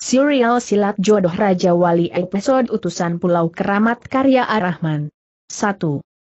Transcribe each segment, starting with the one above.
Serial Silat Jodoh Raja Wali Episode Utusan Pulau Keramat Karya Ar Rahman. 1.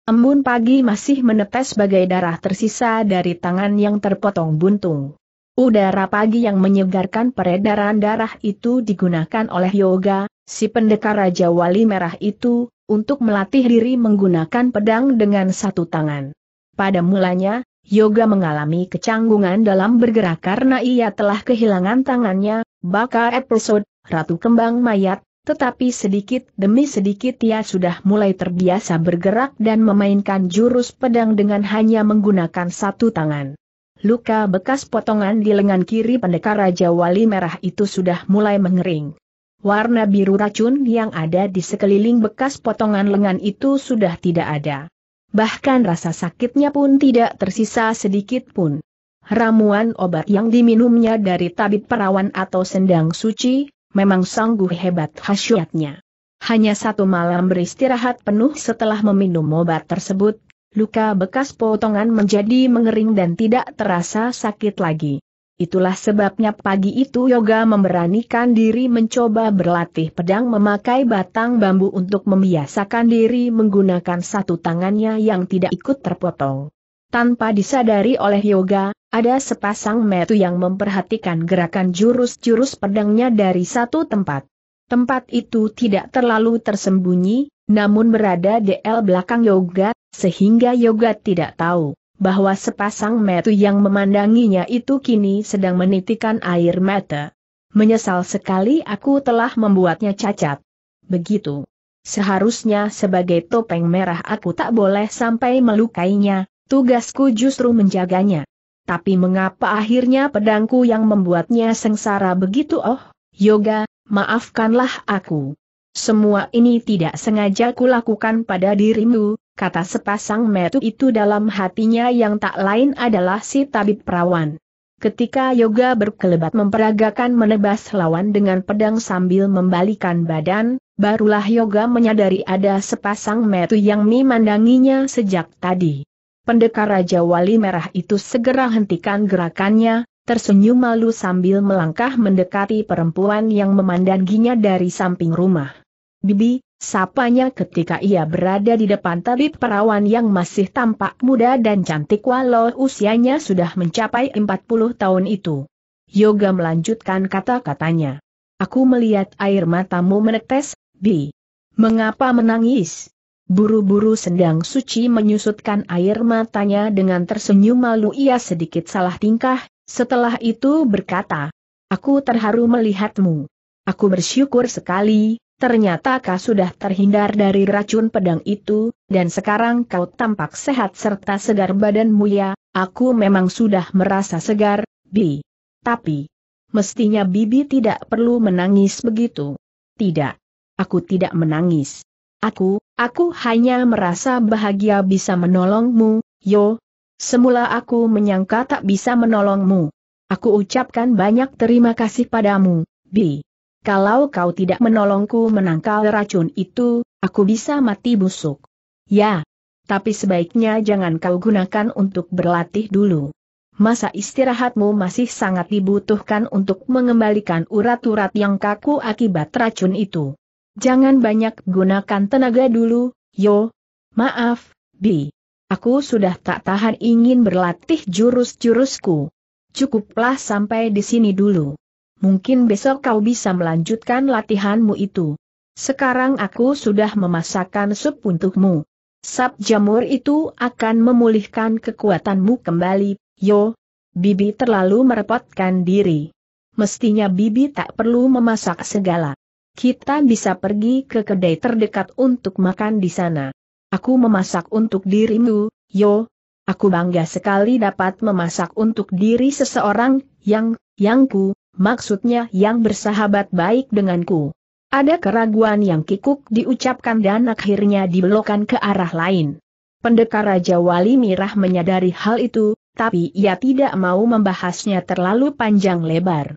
Embun pagi masih menetes bagai darah tersisa dari tangan yang terpotong buntung. Udara pagi yang menyegarkan peredaran darah itu digunakan oleh Yoga, si pendekar Raja Wali Merah itu, untuk melatih diri menggunakan pedang dengan satu tangan. Pada mulanya, Yoga mengalami kecanggungan dalam bergerak karena ia telah kehilangan tangannya, bakar episode, Ratu Kembang Mayat, tetapi sedikit demi sedikit ia sudah mulai terbiasa bergerak dan memainkan jurus pedang dengan hanya menggunakan satu tangan. Luka bekas potongan di lengan kiri pendekar Raja Wali Merah itu sudah mulai mengering. Warna biru racun yang ada di sekeliling bekas potongan lengan itu sudah tidak ada. Bahkan rasa sakitnya pun tidak tersisa sedikit pun. Ramuan obat yang diminumnya dari tabib perawan atau sendang suci, memang sungguh hebat khasiatnya. Hanya satu malam beristirahat penuh setelah meminum obat tersebut, luka bekas potongan menjadi mengering dan tidak terasa sakit lagi. Itulah sebabnya pagi itu Yoga memberanikan diri mencoba berlatih pedang memakai batang bambu untuk membiasakan diri menggunakan satu tangannya yang tidak ikut terpotong. Tanpa disadari oleh Yoga, ada sepasang metu yang memperhatikan gerakan jurus-jurus pedangnya dari satu tempat. Tempat itu tidak terlalu tersembunyi, namun berada di el belakang Yoga, sehingga Yoga tidak tahu bahwa sepasang metu yang memandanginya itu kini sedang menitikan air mata. Menyesal sekali aku telah membuatnya cacat. Begitu. Seharusnya sebagai topeng merah aku tak boleh sampai melukainya, tugasku justru menjaganya. Tapi mengapa akhirnya pedangku yang membuatnya sengsara begitu oh, yoga, maafkanlah aku. Semua ini tidak sengaja kulakukan pada dirimu, kata sepasang metu itu dalam hatinya yang tak lain adalah si tabib perawan. Ketika Yoga berkelebat memperagakan menebas lawan dengan pedang sambil membalikan badan, barulah Yoga menyadari ada sepasang metu yang memandanginya sejak tadi. Pendekar Raja Wali Merah itu segera hentikan gerakannya, tersenyum malu sambil melangkah mendekati perempuan yang memandanginya dari samping rumah. Bibi, sapanya ketika ia berada di depan tabib perawan yang masih tampak muda dan cantik walau usianya sudah mencapai 40 tahun itu. Yoga melanjutkan kata-katanya. Aku melihat air matamu menetes, Bi. Mengapa menangis? Buru-buru sendang suci menyusutkan air matanya dengan tersenyum malu ia sedikit salah tingkah, setelah itu berkata, Aku terharu melihatmu. Aku bersyukur sekali, Ternyata kau sudah terhindar dari racun pedang itu, dan sekarang kau tampak sehat serta segar badanmu ya, aku memang sudah merasa segar, Bi. Tapi, mestinya Bibi tidak perlu menangis begitu. Tidak. Aku tidak menangis. Aku, aku hanya merasa bahagia bisa menolongmu, yo. Semula aku menyangka tak bisa menolongmu. Aku ucapkan banyak terima kasih padamu, Bi kalau kau tidak menolongku menangkal racun itu, aku bisa mati busuk. Ya, tapi sebaiknya jangan kau gunakan untuk berlatih dulu. Masa istirahatmu masih sangat dibutuhkan untuk mengembalikan urat-urat yang kaku akibat racun itu. Jangan banyak gunakan tenaga dulu, yo. Maaf, Bi. Aku sudah tak tahan ingin berlatih jurus-jurusku. Cukuplah sampai di sini dulu mungkin besok kau bisa melanjutkan latihanmu itu. Sekarang aku sudah memasakkan sup untukmu. Sap jamur itu akan memulihkan kekuatanmu kembali, yo. Bibi terlalu merepotkan diri. Mestinya Bibi tak perlu memasak segala. Kita bisa pergi ke kedai terdekat untuk makan di sana. Aku memasak untuk dirimu, yo. Aku bangga sekali dapat memasak untuk diri seseorang yang, yangku, maksudnya yang bersahabat baik denganku. Ada keraguan yang kikuk diucapkan dan akhirnya dibelokkan ke arah lain. Pendekar Raja Wali Mirah menyadari hal itu, tapi ia tidak mau membahasnya terlalu panjang lebar.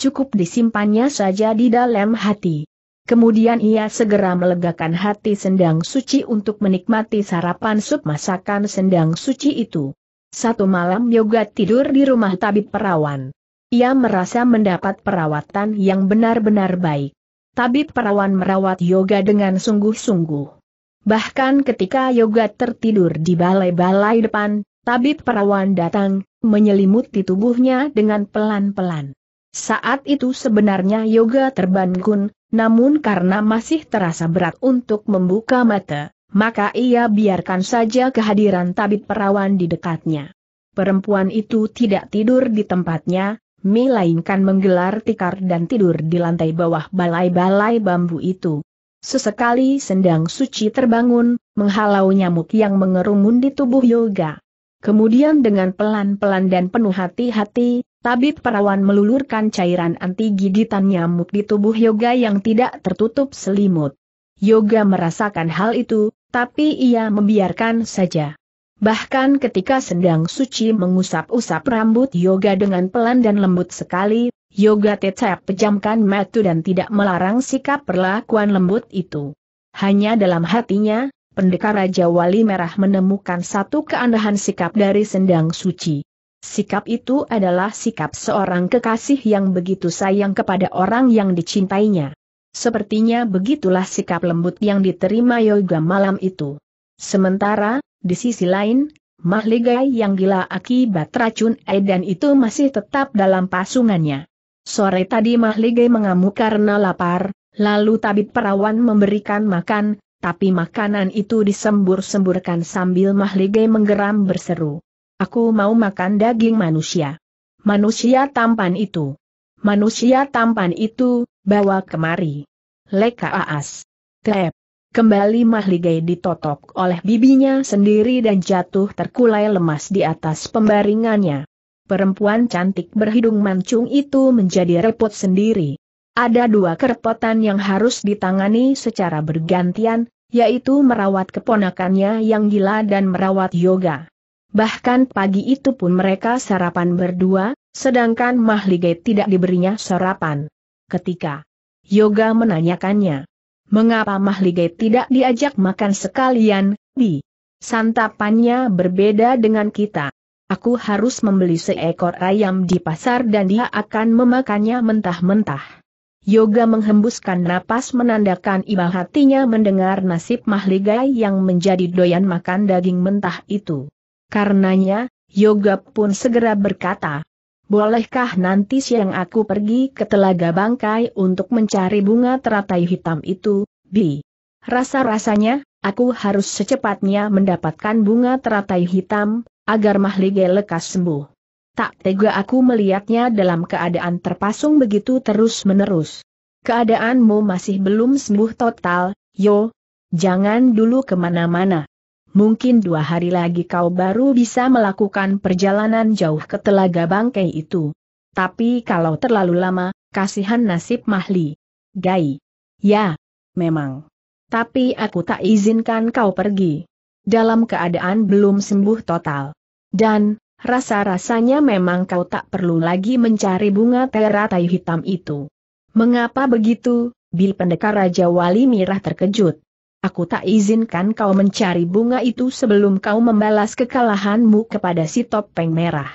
Cukup disimpannya saja di dalam hati. Kemudian ia segera melegakan hati sendang suci untuk menikmati sarapan sup masakan sendang suci itu. Satu malam Yoga tidur di rumah tabib perawan. Ia merasa mendapat perawatan yang benar-benar baik. Tabib perawan merawat yoga dengan sungguh-sungguh. Bahkan ketika yoga tertidur di balai-balai depan, tabib perawan datang, menyelimuti tubuhnya dengan pelan-pelan. Saat itu sebenarnya yoga terbangun, namun karena masih terasa berat untuk membuka mata, maka ia biarkan saja kehadiran tabib perawan di dekatnya. Perempuan itu tidak tidur di tempatnya, melainkan menggelar tikar dan tidur di lantai bawah balai-balai bambu itu. Sesekali sendang suci terbangun, menghalau nyamuk yang mengerumun di tubuh Yoga. Kemudian dengan pelan-pelan dan penuh hati-hati, tabib perawan melulurkan cairan anti gigitan nyamuk di tubuh Yoga yang tidak tertutup selimut. Yoga merasakan hal itu, tapi ia membiarkan saja. Bahkan ketika sendang suci mengusap-usap rambut yoga dengan pelan dan lembut sekali, yoga tetap pejamkan mata dan tidak melarang sikap perlakuan lembut itu. Hanya dalam hatinya, pendekar Raja Wali Merah menemukan satu keandahan sikap dari sendang suci. Sikap itu adalah sikap seorang kekasih yang begitu sayang kepada orang yang dicintainya. Sepertinya begitulah sikap lembut yang diterima yoga malam itu. Sementara, di sisi lain, Mahligai yang gila akibat racun edan itu masih tetap dalam pasungannya. Sore tadi Mahligai mengamuk karena lapar, lalu tabib perawan memberikan makan, tapi makanan itu disembur-semburkan sambil Mahligai menggeram berseru. Aku mau makan daging manusia. Manusia tampan itu. Manusia tampan itu, bawa kemari. Leka aas. Tep. Kembali Mahligai ditotok oleh bibinya sendiri dan jatuh terkulai lemas di atas pembaringannya. Perempuan cantik berhidung mancung itu menjadi repot sendiri. Ada dua kerepotan yang harus ditangani secara bergantian, yaitu merawat keponakannya yang gila dan merawat yoga. Bahkan pagi itu pun mereka sarapan berdua, sedangkan Mahligai tidak diberinya sarapan. Ketika Yoga menanyakannya, Mengapa Mahligai tidak diajak makan sekalian, Bi, santapannya berbeda dengan kita. Aku harus membeli seekor ayam di pasar dan dia akan memakannya mentah-mentah. Yoga menghembuskan napas menandakan iba hatinya mendengar nasib Mahligai yang menjadi doyan makan daging mentah itu. Karenanya, Yoga pun segera berkata, bolehkah nanti siang aku pergi ke telaga bangkai untuk mencari bunga teratai hitam itu, Bi? Rasa-rasanya, aku harus secepatnya mendapatkan bunga teratai hitam, agar Mahlige lekas sembuh. Tak tega aku melihatnya dalam keadaan terpasung begitu terus-menerus. Keadaanmu masih belum sembuh total, yo. Jangan dulu kemana-mana. Mungkin dua hari lagi kau baru bisa melakukan perjalanan jauh ke telaga bangkai itu. Tapi kalau terlalu lama, kasihan nasib Mahli. Gai. Ya, memang. Tapi aku tak izinkan kau pergi. Dalam keadaan belum sembuh total. Dan, rasa-rasanya memang kau tak perlu lagi mencari bunga teratai hitam itu. Mengapa begitu? Bil pendekar Raja Wali Mirah terkejut aku tak izinkan kau mencari bunga itu sebelum kau membalas kekalahanmu kepada si topeng merah.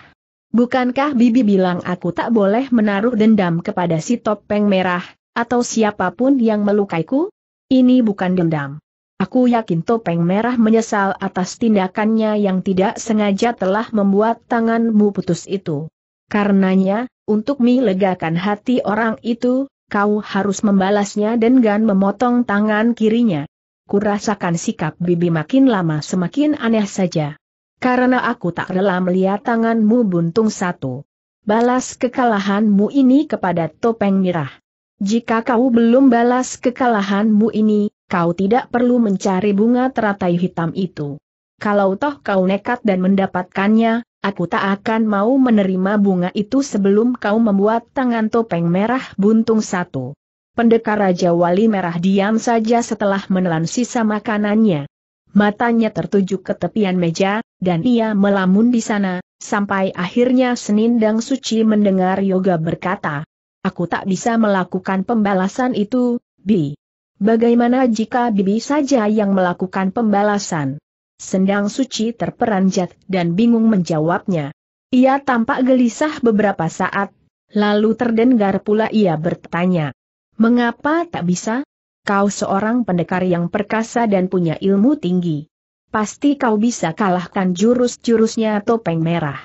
Bukankah Bibi bilang aku tak boleh menaruh dendam kepada si topeng merah, atau siapapun yang melukaiku? Ini bukan dendam. Aku yakin topeng merah menyesal atas tindakannya yang tidak sengaja telah membuat tanganmu putus itu. Karenanya, untuk melegakan hati orang itu, kau harus membalasnya dengan memotong tangan kirinya kurasakan sikap bibi makin lama semakin aneh saja. Karena aku tak rela melihat tanganmu buntung satu. Balas kekalahanmu ini kepada topeng mirah. Jika kau belum balas kekalahanmu ini, kau tidak perlu mencari bunga teratai hitam itu. Kalau toh kau nekat dan mendapatkannya, aku tak akan mau menerima bunga itu sebelum kau membuat tangan topeng merah buntung satu. Pendekar Raja Wali Merah diam saja setelah menelan sisa makanannya. Matanya tertuju ke tepian meja, dan ia melamun di sana, sampai akhirnya Senindang Suci mendengar Yoga berkata, Aku tak bisa melakukan pembalasan itu, Bi. Bagaimana jika Bibi saja yang melakukan pembalasan? Sendang Suci terperanjat dan bingung menjawabnya. Ia tampak gelisah beberapa saat, lalu terdengar pula ia bertanya, Mengapa tak bisa? Kau seorang pendekar yang perkasa dan punya ilmu tinggi. Pasti kau bisa kalahkan jurus-jurusnya topeng merah.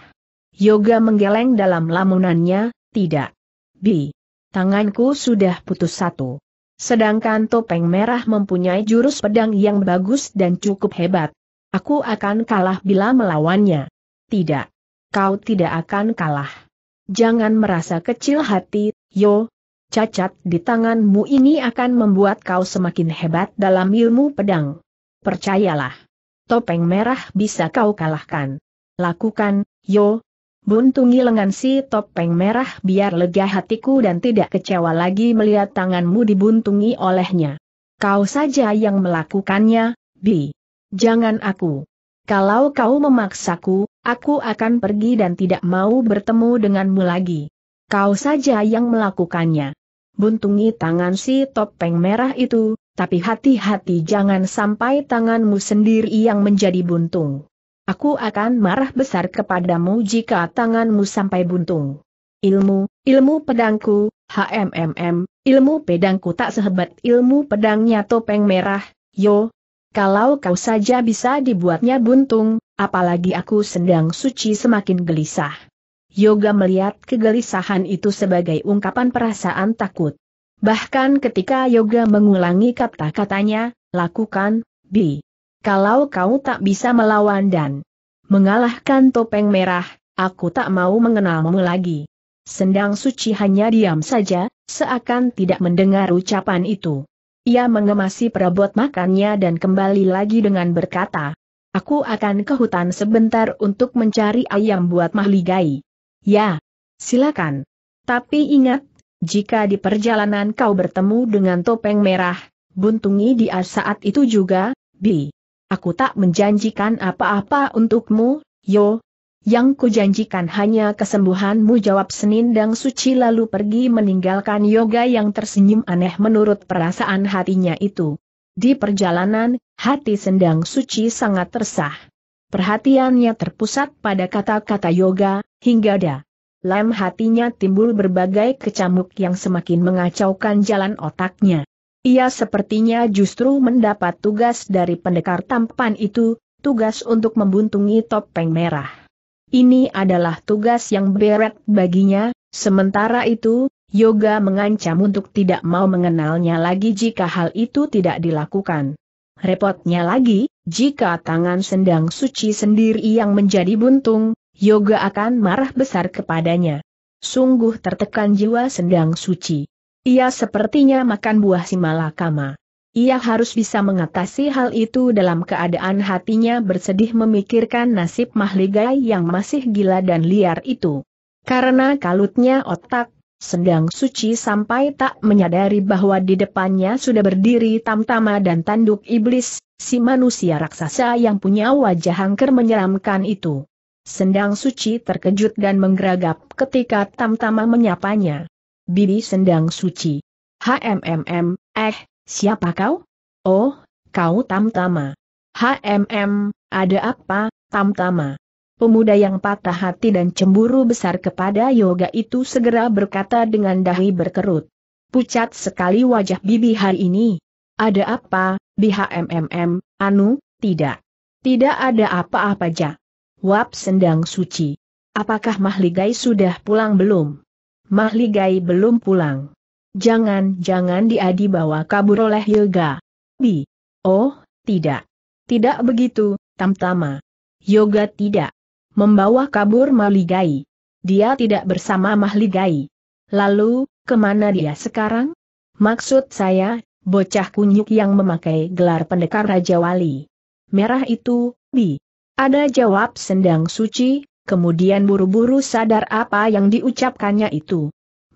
Yoga menggeleng dalam lamunannya, tidak. Bi. Tanganku sudah putus satu. Sedangkan topeng merah mempunyai jurus pedang yang bagus dan cukup hebat. Aku akan kalah bila melawannya. Tidak. Kau tidak akan kalah. Jangan merasa kecil hati, Yo, cacat di tanganmu ini akan membuat kau semakin hebat dalam ilmu pedang. Percayalah. Topeng merah bisa kau kalahkan. Lakukan, yo. Buntungi lengan si topeng merah biar lega hatiku dan tidak kecewa lagi melihat tanganmu dibuntungi olehnya. Kau saja yang melakukannya, Bi. Jangan aku. Kalau kau memaksaku, aku akan pergi dan tidak mau bertemu denganmu lagi. Kau saja yang melakukannya buntungi tangan si topeng merah itu, tapi hati-hati jangan sampai tanganmu sendiri yang menjadi buntung. Aku akan marah besar kepadamu jika tanganmu sampai buntung. Ilmu, ilmu pedangku, HMMM, ilmu pedangku tak sehebat ilmu pedangnya topeng merah, yo. Kalau kau saja bisa dibuatnya buntung, apalagi aku sedang suci semakin gelisah. Yoga melihat kegelisahan itu sebagai ungkapan perasaan takut. Bahkan ketika Yoga mengulangi kata-katanya, lakukan, Bi. Kalau kau tak bisa melawan dan mengalahkan topeng merah, aku tak mau mengenalmu lagi. Sendang suci hanya diam saja, seakan tidak mendengar ucapan itu. Ia mengemasi perabot makannya dan kembali lagi dengan berkata, Aku akan ke hutan sebentar untuk mencari ayam buat mahligai. Ya, silakan. Tapi ingat, jika di perjalanan kau bertemu dengan topeng merah, buntungi dia saat itu juga, Bi. Aku tak menjanjikan apa-apa untukmu, Yo. Yang kujanjikan hanya kesembuhanmu jawab Senindang Suci lalu pergi meninggalkan Yoga yang tersenyum aneh menurut perasaan hatinya itu. Di perjalanan, hati Sendang Suci sangat tersah. Perhatiannya terpusat pada kata-kata yoga, hingga da. Lem hatinya timbul berbagai kecamuk yang semakin mengacaukan jalan otaknya. Ia sepertinya justru mendapat tugas dari pendekar tampan itu, tugas untuk membuntungi topeng merah. Ini adalah tugas yang berat baginya, sementara itu, Yoga mengancam untuk tidak mau mengenalnya lagi jika hal itu tidak dilakukan. Repotnya lagi, jika tangan sendang suci sendiri yang menjadi buntung, Yoga akan marah besar kepadanya. Sungguh tertekan jiwa sendang suci. Ia sepertinya makan buah Simalakama. Ia harus bisa mengatasi hal itu dalam keadaan hatinya bersedih memikirkan nasib mahligai yang masih gila dan liar itu. Karena kalutnya otak, Sendang suci sampai tak menyadari bahwa di depannya sudah berdiri tamtama dan tanduk iblis, si manusia raksasa yang punya wajah angker menyeramkan itu. Sendang suci terkejut dan menggeragap ketika tamtama menyapanya. Bibi sendang suci. HMMM, eh, siapa kau? Oh, kau tamtama. HMM, ada apa, tamtama? Pemuda yang patah hati dan cemburu besar kepada Yoga itu segera berkata dengan dahi berkerut. Pucat sekali wajah Bibi hari ini. Ada apa, BHMMM, Anu, tidak. Tidak ada apa-apa ja. Wap sendang suci. Apakah Mahligai sudah pulang belum? Mahligai belum pulang. Jangan-jangan dia dibawa kabur oleh Yoga. Bi. Oh, tidak. Tidak begitu, Tamtama. Yoga tidak membawa kabur Maligai. Dia tidak bersama Mahligai. Lalu, kemana dia sekarang? Maksud saya, bocah kunyuk yang memakai gelar pendekar Raja Wali. Merah itu, bi. Ada jawab sendang suci, kemudian buru-buru sadar apa yang diucapkannya itu.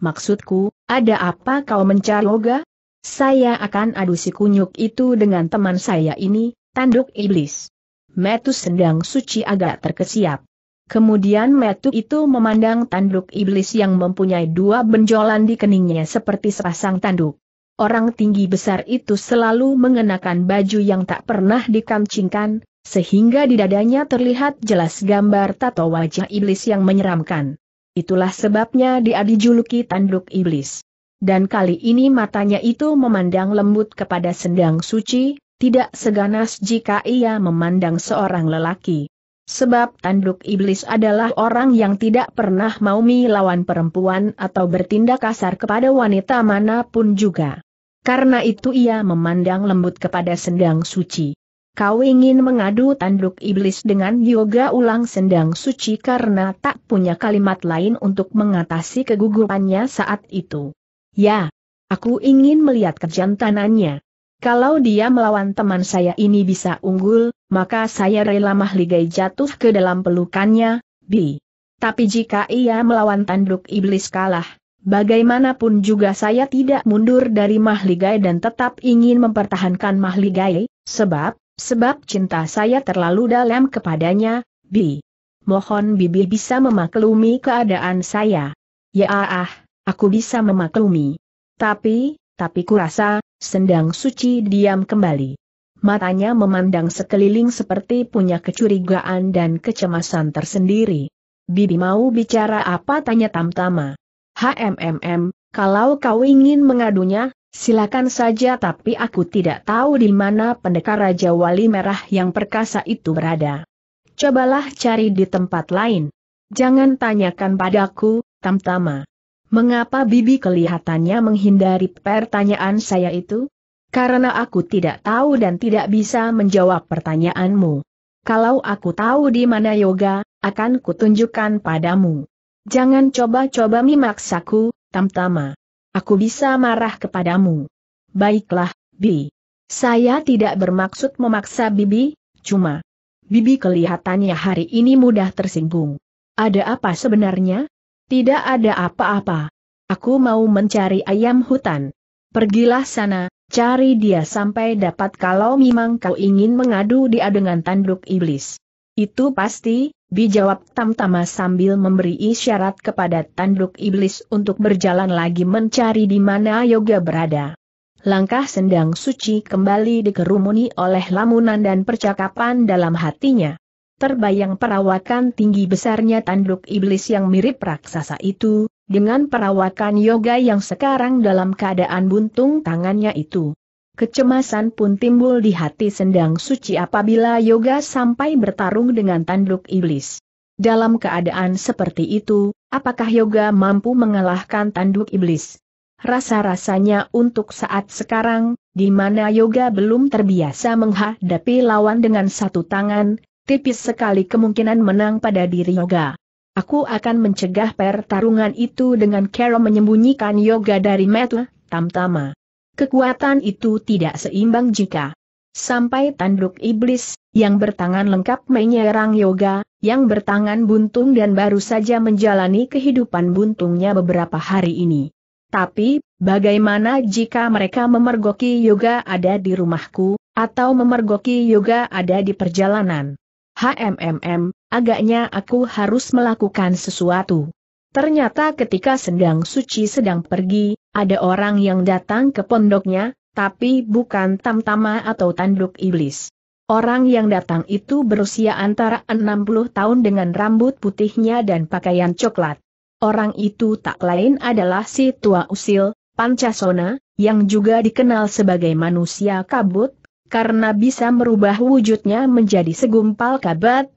Maksudku, ada apa kau mencari Oga? Saya akan adu si kunyuk itu dengan teman saya ini, tanduk iblis metu sendang suci agak terkesiap. Kemudian metu itu memandang tanduk iblis yang mempunyai dua benjolan di keningnya seperti serasang tanduk. Orang tinggi besar itu selalu mengenakan baju yang tak pernah dikancingkan, sehingga di dadanya terlihat jelas gambar tato wajah iblis yang menyeramkan. Itulah sebabnya dia dijuluki tanduk iblis. Dan kali ini matanya itu memandang lembut kepada sendang suci, tidak seganas jika ia memandang seorang lelaki. Sebab tanduk iblis adalah orang yang tidak pernah mau melawan perempuan atau bertindak kasar kepada wanita manapun juga. Karena itu ia memandang lembut kepada sendang suci. Kau ingin mengadu tanduk iblis dengan yoga ulang sendang suci karena tak punya kalimat lain untuk mengatasi kegugupannya saat itu. Ya, aku ingin melihat kejantanannya. Kalau dia melawan teman saya ini bisa unggul, maka saya rela mahligai jatuh ke dalam pelukannya, bi. Tapi jika ia melawan tanduk iblis kalah, bagaimanapun juga saya tidak mundur dari mahligai dan tetap ingin mempertahankan mahligai, sebab, sebab cinta saya terlalu dalam kepadanya, bi. Mohon bibi bisa memaklumi keadaan saya. Ya ah, aku bisa memaklumi. Tapi, tapi kurasa, Sendang suci diam kembali. Matanya memandang sekeliling seperti punya kecurigaan dan kecemasan tersendiri. Bibi mau bicara apa tanya Tamtama. HMMM, kalau kau ingin mengadunya, silakan saja tapi aku tidak tahu di mana pendekar Raja Wali Merah yang perkasa itu berada. Cobalah cari di tempat lain. Jangan tanyakan padaku, Tamtama. Mengapa Bibi kelihatannya menghindari pertanyaan saya itu? Karena aku tidak tahu dan tidak bisa menjawab pertanyaanmu. Kalau aku tahu di mana yoga, akan kutunjukkan padamu. Jangan coba-coba memaksaku, Tamtama. Aku bisa marah kepadamu. Baiklah, Bi. Saya tidak bermaksud memaksa Bibi, cuma Bibi kelihatannya hari ini mudah tersinggung. Ada apa sebenarnya? Tidak ada apa-apa. Aku mau mencari ayam hutan. Pergilah sana, cari dia sampai dapat kalau memang kau ingin mengadu dia dengan tanduk iblis. Itu pasti, dijawab Tamtama sambil memberi isyarat kepada tanduk iblis untuk berjalan lagi mencari di mana Yoga berada. Langkah sendang suci kembali dikerumuni oleh lamunan dan percakapan dalam hatinya terbayang perawakan tinggi besarnya tanduk iblis yang mirip raksasa itu, dengan perawakan yoga yang sekarang dalam keadaan buntung tangannya itu. Kecemasan pun timbul di hati sendang suci apabila yoga sampai bertarung dengan tanduk iblis. Dalam keadaan seperti itu, apakah yoga mampu mengalahkan tanduk iblis? Rasa-rasanya untuk saat sekarang, di mana yoga belum terbiasa menghadapi lawan dengan satu tangan, tipis sekali kemungkinan menang pada diri Yoga. Aku akan mencegah pertarungan itu dengan Carol menyembunyikan Yoga dari Metu, Tamtama. Kekuatan itu tidak seimbang jika sampai tanduk iblis, yang bertangan lengkap menyerang yoga, yang bertangan buntung dan baru saja menjalani kehidupan buntungnya beberapa hari ini. Tapi, bagaimana jika mereka memergoki yoga ada di rumahku, atau memergoki yoga ada di perjalanan? HMMM, agaknya aku harus melakukan sesuatu. Ternyata ketika sedang Suci sedang pergi, ada orang yang datang ke pondoknya, tapi bukan tamtama atau tanduk iblis. Orang yang datang itu berusia antara 60 tahun dengan rambut putihnya dan pakaian coklat. Orang itu tak lain adalah si Tua Usil, Pancasona, yang juga dikenal sebagai manusia kabut, karena bisa merubah wujudnya menjadi segumpal kabat.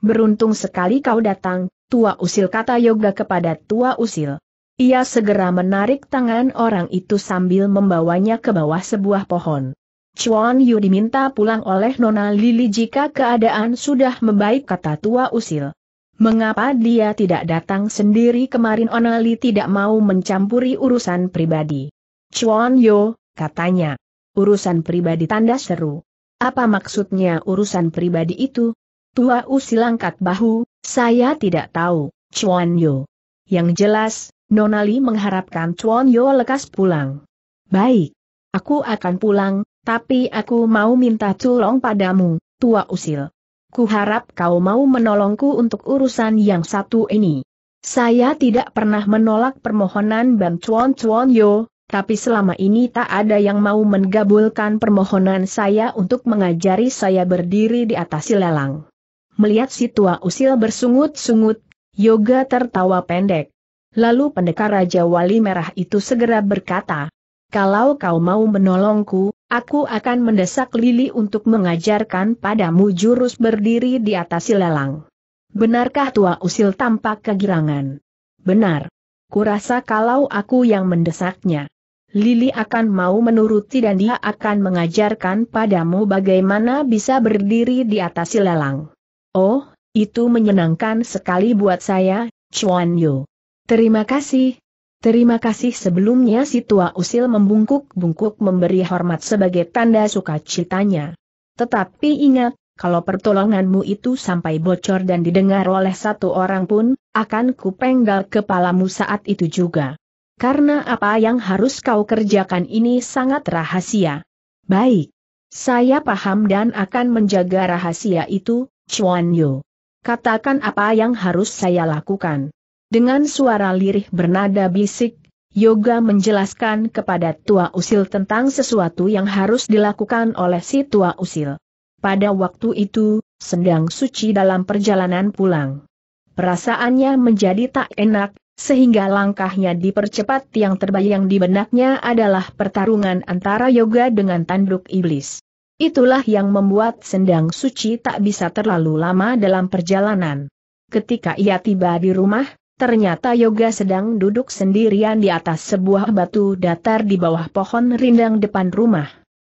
Beruntung sekali kau datang, Tua Usil kata Yoga kepada Tua Usil. Ia segera menarik tangan orang itu sambil membawanya ke bawah sebuah pohon. Chuan Yu diminta pulang oleh Nona Lili jika keadaan sudah membaik kata Tua Usil. Mengapa dia tidak datang sendiri kemarin Onali tidak mau mencampuri urusan pribadi. Chuan Yu, katanya. Urusan pribadi tanda seru. Apa maksudnya urusan pribadi itu? Tua usil angkat bahu, saya tidak tahu, Chuan Yo. Yang jelas, Nonali mengharapkan Chuan Yo lekas pulang. Baik. Aku akan pulang, tapi aku mau minta tolong padamu, Tua usil. Kuharap kau mau menolongku untuk urusan yang satu ini. Saya tidak pernah menolak permohonan Ban Chuan Chuan Yo, tapi selama ini tak ada yang mau menggabulkan permohonan saya untuk mengajari saya berdiri di atas silalang. Melihat si tua usil bersungut-sungut, Yoga tertawa pendek. Lalu pendekar Raja Wali Merah itu segera berkata, Kalau kau mau menolongku, aku akan mendesak Lili untuk mengajarkan padamu jurus berdiri di atas silalang. Benarkah tua usil tampak kegirangan? Benar. Kurasa kalau aku yang mendesaknya. Lili akan mau menuruti dan dia akan mengajarkan padamu bagaimana bisa berdiri di atas ilalang. Oh, itu menyenangkan sekali buat saya, Chuan Yu. Terima kasih. Terima kasih sebelumnya si tua usil membungkuk-bungkuk memberi hormat sebagai tanda sukacitanya. Tetapi ingat, kalau pertolonganmu itu sampai bocor dan didengar oleh satu orang pun, akan kupenggal kepalamu saat itu juga. Karena apa yang harus kau kerjakan ini sangat rahasia. Baik. Saya paham dan akan menjaga rahasia itu, Chuan Yu. Katakan apa yang harus saya lakukan. Dengan suara lirih bernada bisik, Yoga menjelaskan kepada Tua Usil tentang sesuatu yang harus dilakukan oleh si Tua Usil. Pada waktu itu, sedang suci dalam perjalanan pulang. Perasaannya menjadi tak enak, sehingga langkahnya dipercepat yang terbayang di benaknya adalah pertarungan antara yoga dengan tanduk iblis. Itulah yang membuat sendang suci tak bisa terlalu lama dalam perjalanan. Ketika ia tiba di rumah, ternyata yoga sedang duduk sendirian di atas sebuah batu datar di bawah pohon rindang depan rumah.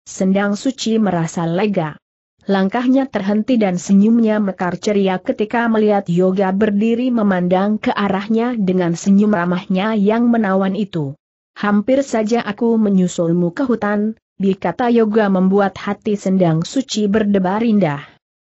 Sendang suci merasa lega. Langkahnya terhenti dan senyumnya mekar ceria ketika melihat Yoga berdiri memandang ke arahnya dengan senyum ramahnya yang menawan itu. Hampir saja aku menyusulmu ke hutan, dikata Yoga membuat hati sendang suci berdebar indah.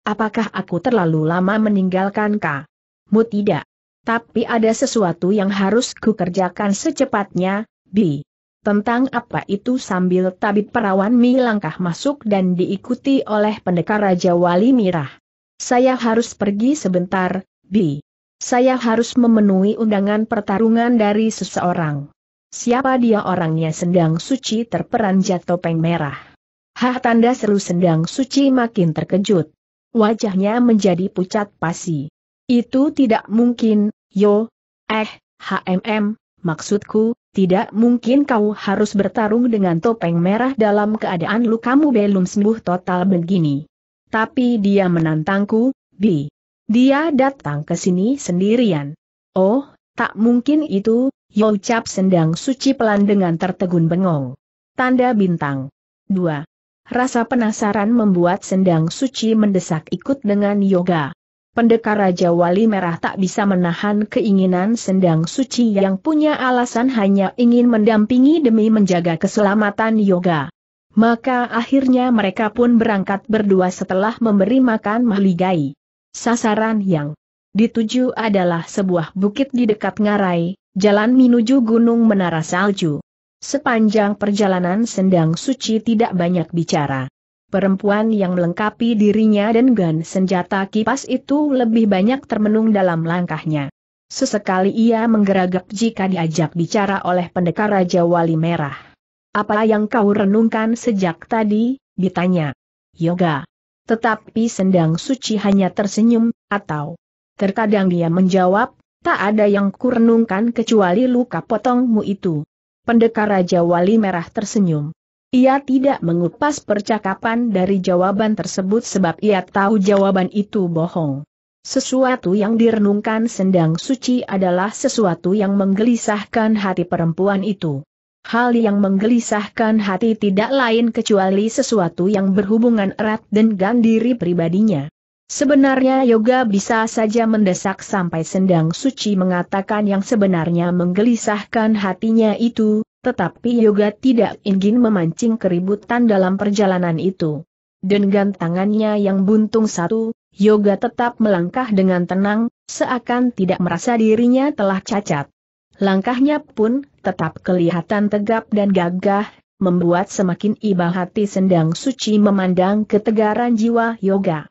Apakah aku terlalu lama meninggalkan Kak? Mu tidak. Tapi ada sesuatu yang harus kukerjakan secepatnya, Bi. Tentang apa itu sambil tabib perawan Mi langkah masuk dan diikuti oleh pendekar Raja Wali Mirah. Saya harus pergi sebentar, Bi. Saya harus memenuhi undangan pertarungan dari seseorang. Siapa dia orangnya sendang suci terperanjat topeng merah. Hah tanda seru sendang suci makin terkejut. Wajahnya menjadi pucat pasi. Itu tidak mungkin, yo. Eh, HMM, maksudku, tidak mungkin kau harus bertarung dengan topeng merah dalam keadaan lukamu belum sembuh total begini. Tapi dia menantangku, Bi. Dia datang ke sini sendirian. Oh, tak mungkin itu, Yocap sendang suci pelan dengan tertegun bengong. Tanda bintang. 2. Rasa penasaran membuat sendang suci mendesak ikut dengan yoga pendekar Raja Wali Merah tak bisa menahan keinginan sendang suci yang punya alasan hanya ingin mendampingi demi menjaga keselamatan yoga. Maka akhirnya mereka pun berangkat berdua setelah memberi makan mahligai. Sasaran yang dituju adalah sebuah bukit di dekat Ngarai, jalan menuju Gunung Menara Salju. Sepanjang perjalanan sendang suci tidak banyak bicara. Perempuan yang melengkapi dirinya dengan senjata kipas itu lebih banyak termenung dalam langkahnya. Sesekali ia menggeragap jika diajak bicara oleh pendekar Raja Wali Merah. Apa yang kau renungkan sejak tadi? ditanya. Yoga. Tetapi sendang suci hanya tersenyum, atau terkadang dia menjawab, tak ada yang kurenungkan kecuali luka potongmu itu. Pendekar Raja Wali Merah tersenyum. Ia tidak mengupas percakapan dari jawaban tersebut sebab ia tahu jawaban itu bohong. Sesuatu yang direnungkan sendang suci adalah sesuatu yang menggelisahkan hati perempuan itu. Hal yang menggelisahkan hati tidak lain kecuali sesuatu yang berhubungan erat dengan diri pribadinya. Sebenarnya yoga bisa saja mendesak sampai sendang suci mengatakan yang sebenarnya menggelisahkan hatinya itu, tetapi Yoga tidak ingin memancing keributan dalam perjalanan itu. Dengan tangannya yang buntung satu, Yoga tetap melangkah dengan tenang, seakan tidak merasa dirinya telah cacat. Langkahnya pun tetap kelihatan tegap dan gagah, membuat semakin iba hati sendang suci memandang ketegaran jiwa yoga.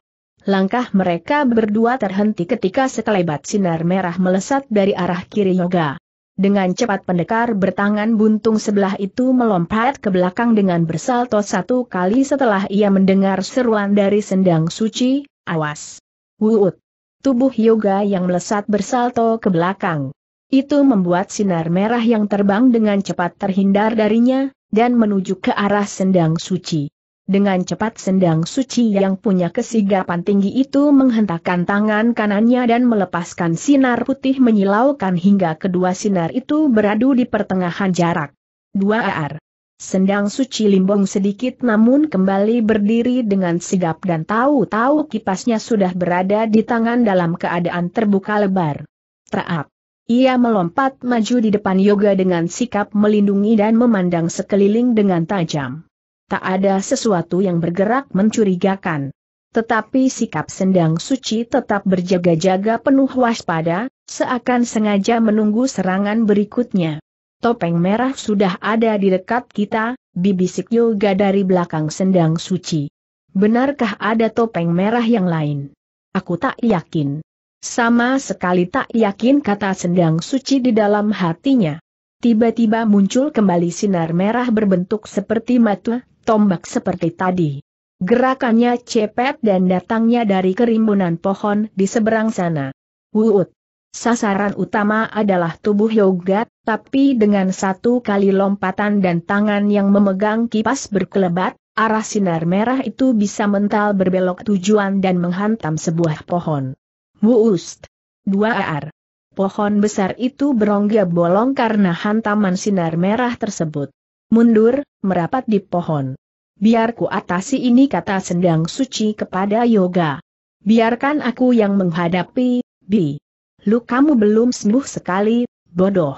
Langkah mereka berdua terhenti ketika sekelebat sinar merah melesat dari arah kiri yoga. Dengan cepat pendekar bertangan buntung sebelah itu melompat ke belakang dengan bersalto satu kali setelah ia mendengar seruan dari sendang suci, awas. Wuut. Tubuh yoga yang melesat bersalto ke belakang. Itu membuat sinar merah yang terbang dengan cepat terhindar darinya, dan menuju ke arah sendang suci. Dengan cepat sendang suci yang punya kesigapan tinggi itu menghentakkan tangan kanannya dan melepaskan sinar putih menyilaukan hingga kedua sinar itu beradu di pertengahan jarak. Dua AR. Sendang suci limbong sedikit namun kembali berdiri dengan sigap dan tahu-tahu kipasnya sudah berada di tangan dalam keadaan terbuka lebar. Traap. Ia melompat maju di depan yoga dengan sikap melindungi dan memandang sekeliling dengan tajam tak ada sesuatu yang bergerak mencurigakan. Tetapi sikap sendang suci tetap berjaga-jaga penuh waspada, seakan sengaja menunggu serangan berikutnya. Topeng merah sudah ada di dekat kita, bibisik Yoga dari belakang sendang suci. Benarkah ada topeng merah yang lain? Aku tak yakin. Sama sekali tak yakin kata sendang suci di dalam hatinya. Tiba-tiba muncul kembali sinar merah berbentuk seperti mata, tombak seperti tadi. Gerakannya cepet dan datangnya dari kerimbunan pohon di seberang sana. Wuut. Sasaran utama adalah tubuh Yoga, tapi dengan satu kali lompatan dan tangan yang memegang kipas berkelebat, arah sinar merah itu bisa mental berbelok tujuan dan menghantam sebuah pohon. Wuust. Dua ar. Pohon besar itu berongga bolong karena hantaman sinar merah tersebut. Mundur, merapat di pohon. Biarku atasi ini kata sendang suci kepada yoga. Biarkan aku yang menghadapi, bi. kamu belum sembuh sekali, bodoh.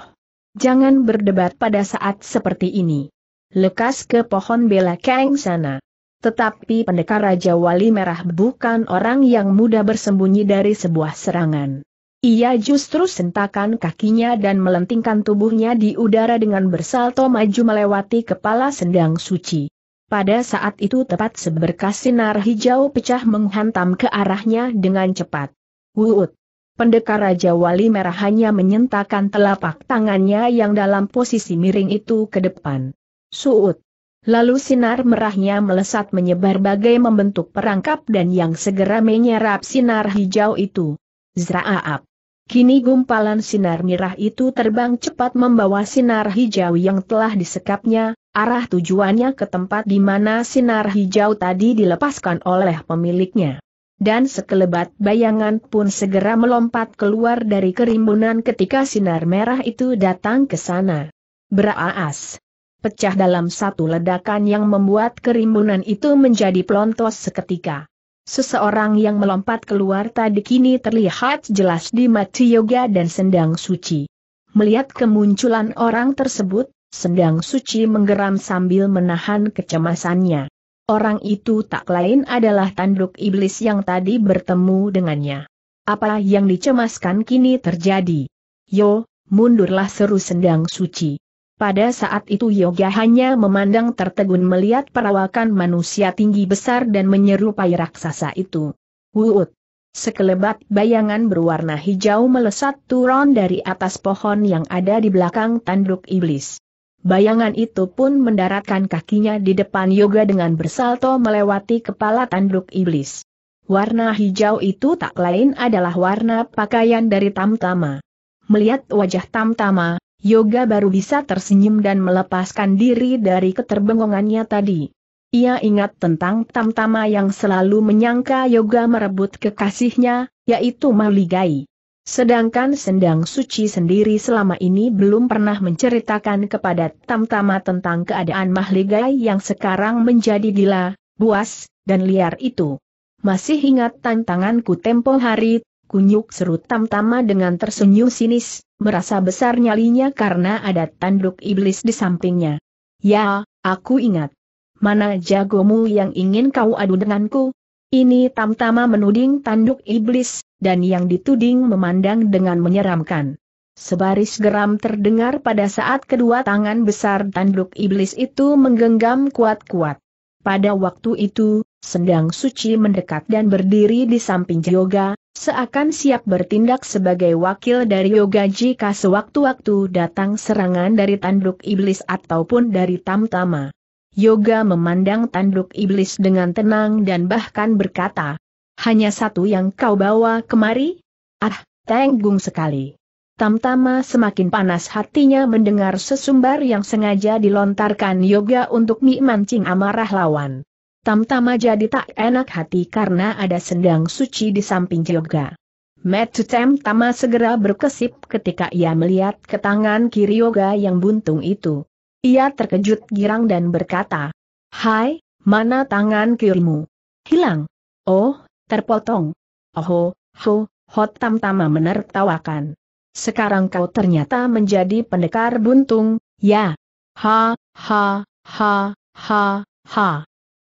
Jangan berdebat pada saat seperti ini. Lekas ke pohon bela keng sana. Tetapi pendekar Raja Wali Merah bukan orang yang mudah bersembunyi dari sebuah serangan. Ia justru sentakan kakinya dan melentingkan tubuhnya di udara dengan bersalto maju melewati kepala sendang suci. Pada saat itu tepat seberkas sinar hijau pecah menghantam ke arahnya dengan cepat. Wuut! Pendekar Raja Wali Merah hanya menyentakan telapak tangannya yang dalam posisi miring itu ke depan. Suut. Lalu sinar merahnya melesat menyebar bagai membentuk perangkap dan yang segera menyerap sinar hijau itu. Zraaap. Kini gumpalan sinar merah itu terbang cepat membawa sinar hijau yang telah disekapnya, arah tujuannya ke tempat di mana sinar hijau tadi dilepaskan oleh pemiliknya. Dan sekelebat bayangan pun segera melompat keluar dari kerimbunan ketika sinar merah itu datang ke sana. Beraas! Pecah dalam satu ledakan yang membuat kerimbunan itu menjadi pelontos seketika. Seseorang yang melompat keluar tadi kini terlihat jelas di mati yoga dan sendang suci. Melihat kemunculan orang tersebut, sendang suci menggeram sambil menahan kecemasannya. Orang itu tak lain adalah tanduk iblis yang tadi bertemu dengannya. Apa yang dicemaskan kini terjadi? Yo, mundurlah seru sendang suci. Pada saat itu Yoga hanya memandang tertegun melihat perawakan manusia tinggi besar dan menyerupai raksasa itu. Wuut! Sekelebat bayangan berwarna hijau melesat turun dari atas pohon yang ada di belakang tanduk iblis. Bayangan itu pun mendaratkan kakinya di depan Yoga dengan bersalto melewati kepala tanduk iblis. Warna hijau itu tak lain adalah warna pakaian dari Tamtama. Melihat wajah Tamtama, Yoga baru bisa tersenyum dan melepaskan diri dari keterbengongannya tadi. Ia ingat tentang tamtama yang selalu menyangka Yoga merebut kekasihnya, yaitu Maligai. Sedangkan Sendang Suci sendiri selama ini belum pernah menceritakan kepada tamtama tentang keadaan Mahligai yang sekarang menjadi gila, buas, dan liar itu. Masih ingat tantanganku tempo hari, kunyuk seru tamtama dengan tersenyum sinis, merasa besar nyalinya karena ada tanduk iblis di sampingnya. Ya, aku ingat. Mana jagomu yang ingin kau adu denganku? Ini tamtama menuding tanduk iblis, dan yang dituding memandang dengan menyeramkan. Sebaris geram terdengar pada saat kedua tangan besar tanduk iblis itu menggenggam kuat-kuat. Pada waktu itu, Sendang Suci mendekat dan berdiri di samping Yoga, seakan siap bertindak sebagai wakil dari Yoga jika sewaktu-waktu datang serangan dari tanduk iblis ataupun dari tamtama. Yoga memandang tanduk iblis dengan tenang dan bahkan berkata, hanya satu yang kau bawa kemari? Ah, tanggung sekali. Tamtama semakin panas hatinya mendengar sesumbar yang sengaja dilontarkan yoga untuk mancing amarah lawan. Tamtama jadi tak enak hati karena ada sendang suci di samping yoga. Metu Tamtama segera berkesip ketika ia melihat ke tangan kiri yoga yang buntung itu. Ia terkejut girang dan berkata, Hai, mana tangan kirimu? Hilang. Oh, terpotong. Oho, ho, hot Tamtama menertawakan. Sekarang kau ternyata menjadi pendekar buntung, ya. Ha, ha, ha, ha, ha.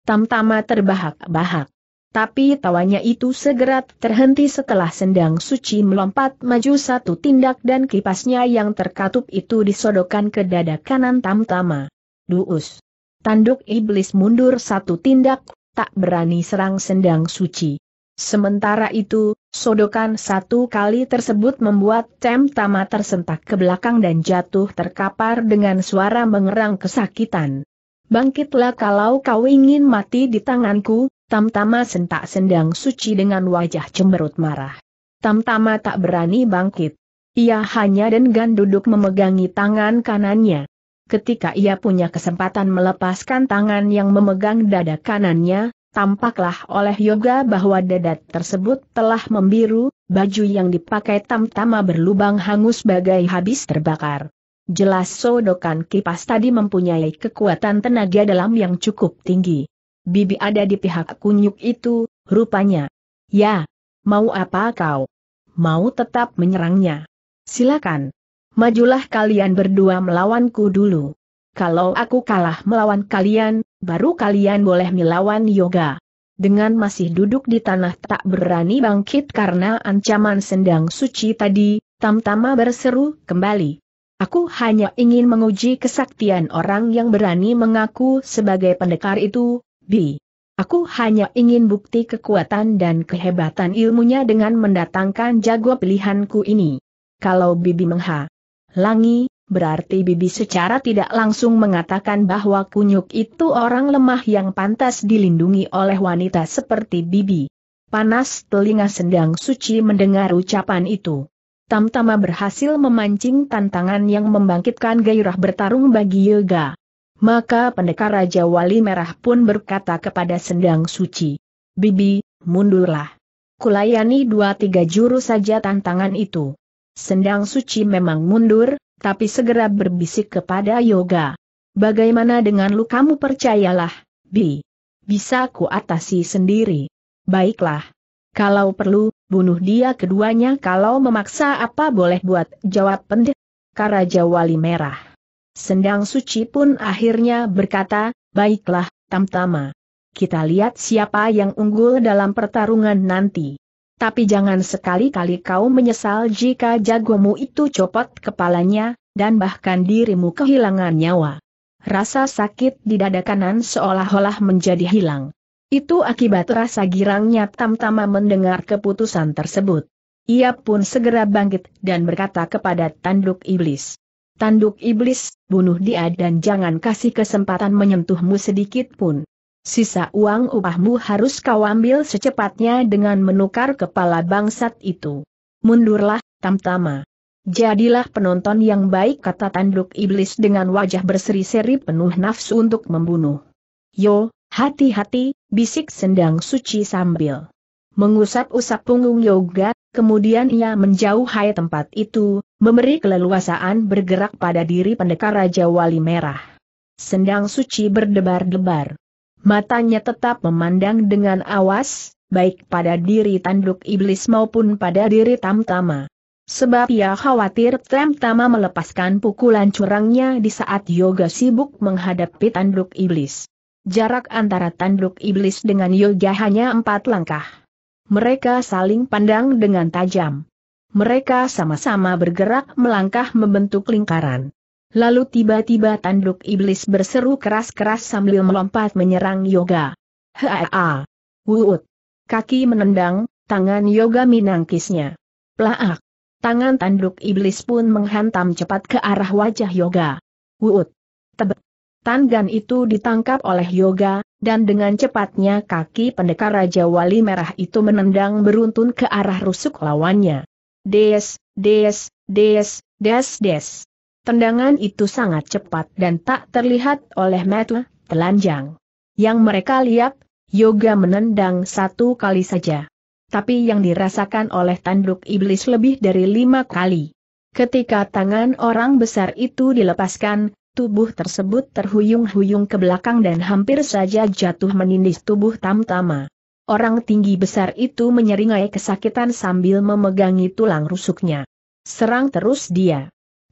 Tamtama terbahak-bahak. Tapi tawanya itu segera terhenti setelah sendang suci melompat maju satu tindak dan kipasnya yang terkatup itu disodokan ke dada kanan tamtama. Duus. Tanduk iblis mundur satu tindak, tak berani serang sendang suci. Sementara itu, Sodokan satu kali tersebut membuat Tama tersentak ke belakang dan jatuh terkapar dengan suara mengerang kesakitan. Bangkitlah kalau kau ingin mati di tanganku, Tama sentak sendang suci dengan wajah cemberut marah. Tama tak berani bangkit. Ia hanya dengan duduk memegangi tangan kanannya. Ketika ia punya kesempatan melepaskan tangan yang memegang dada kanannya, Tampaklah oleh yoga bahwa dadat tersebut telah membiru, baju yang dipakai tamtama berlubang hangus bagai habis terbakar. Jelas sodokan kipas tadi mempunyai kekuatan tenaga dalam yang cukup tinggi. Bibi ada di pihak kunyuk itu, rupanya. Ya, mau apa kau? Mau tetap menyerangnya? Silakan. Majulah kalian berdua melawanku dulu kalau aku kalah melawan kalian, baru kalian boleh melawan yoga. Dengan masih duduk di tanah tak berani bangkit karena ancaman sendang suci tadi, Tamtama berseru kembali. Aku hanya ingin menguji kesaktian orang yang berani mengaku sebagai pendekar itu, Bi. Aku hanya ingin bukti kekuatan dan kehebatan ilmunya dengan mendatangkan jago pilihanku ini. Kalau Bibi Mengha Langi, berarti Bibi secara tidak langsung mengatakan bahwa kunyuk itu orang lemah yang pantas dilindungi oleh wanita seperti Bibi. Panas telinga sendang suci mendengar ucapan itu. Tamtama berhasil memancing tantangan yang membangkitkan gairah bertarung bagi Yoga. Maka pendekar Raja Wali Merah pun berkata kepada Sendang Suci, Bibi, mundurlah. Kulayani dua tiga juru saja tantangan itu. Sendang Suci memang mundur, tapi segera berbisik kepada Yoga. Bagaimana dengan lu kamu percayalah, Bi. Bisa ku atasi sendiri. Baiklah. Kalau perlu, bunuh dia keduanya kalau memaksa apa boleh buat, jawab pendek. Karaja Wali Merah. Sendang Suci pun akhirnya berkata, baiklah, Tamtama. Kita lihat siapa yang unggul dalam pertarungan nanti. Tapi jangan sekali-kali kau menyesal jika jagomu itu copot kepalanya, dan bahkan dirimu kehilangan nyawa. Rasa sakit di dada kanan seolah-olah menjadi hilang. Itu akibat rasa girangnya Tamtama mendengar keputusan tersebut. Ia pun segera bangkit dan berkata kepada tanduk iblis. Tanduk iblis, bunuh dia dan jangan kasih kesempatan menyentuhmu sedikit pun. Sisa uang upahmu harus kau ambil secepatnya dengan menukar kepala bangsat itu. Mundurlah, tamtama. Jadilah penonton yang baik kata tanduk iblis dengan wajah berseri-seri penuh nafsu untuk membunuh. Yo, hati-hati, bisik sendang suci sambil mengusap-usap punggung yoga, kemudian ia menjauh hai tempat itu, memberi keleluasaan bergerak pada diri pendekar Raja Wali Merah. Sendang suci berdebar-debar matanya tetap memandang dengan awas, baik pada diri tanduk iblis maupun pada diri tamtama. Sebab ia khawatir tamtama melepaskan pukulan curangnya di saat yoga sibuk menghadapi tanduk iblis. Jarak antara tanduk iblis dengan yoga hanya empat langkah. Mereka saling pandang dengan tajam. Mereka sama-sama bergerak melangkah membentuk lingkaran. Lalu tiba-tiba tanduk iblis berseru keras-keras sambil melompat menyerang Yoga. Haa! Wuut! Kaki menendang, tangan Yoga minangkisnya. Plaak! Tangan tanduk iblis pun menghantam cepat ke arah wajah Yoga. Wuut! Tebet! Tangan itu ditangkap oleh Yoga, dan dengan cepatnya kaki pendekar Raja Wali Merah itu menendang beruntun ke arah rusuk lawannya. Des, des, des, des, des. Tendangan itu sangat cepat dan tak terlihat oleh mata, telanjang. Yang mereka lihat, Yoga menendang satu kali saja. Tapi yang dirasakan oleh tanduk iblis lebih dari lima kali. Ketika tangan orang besar itu dilepaskan, tubuh tersebut terhuyung-huyung ke belakang dan hampir saja jatuh menindis tubuh Tamtama. Orang tinggi besar itu menyeringai kesakitan sambil memegangi tulang rusuknya. Serang terus dia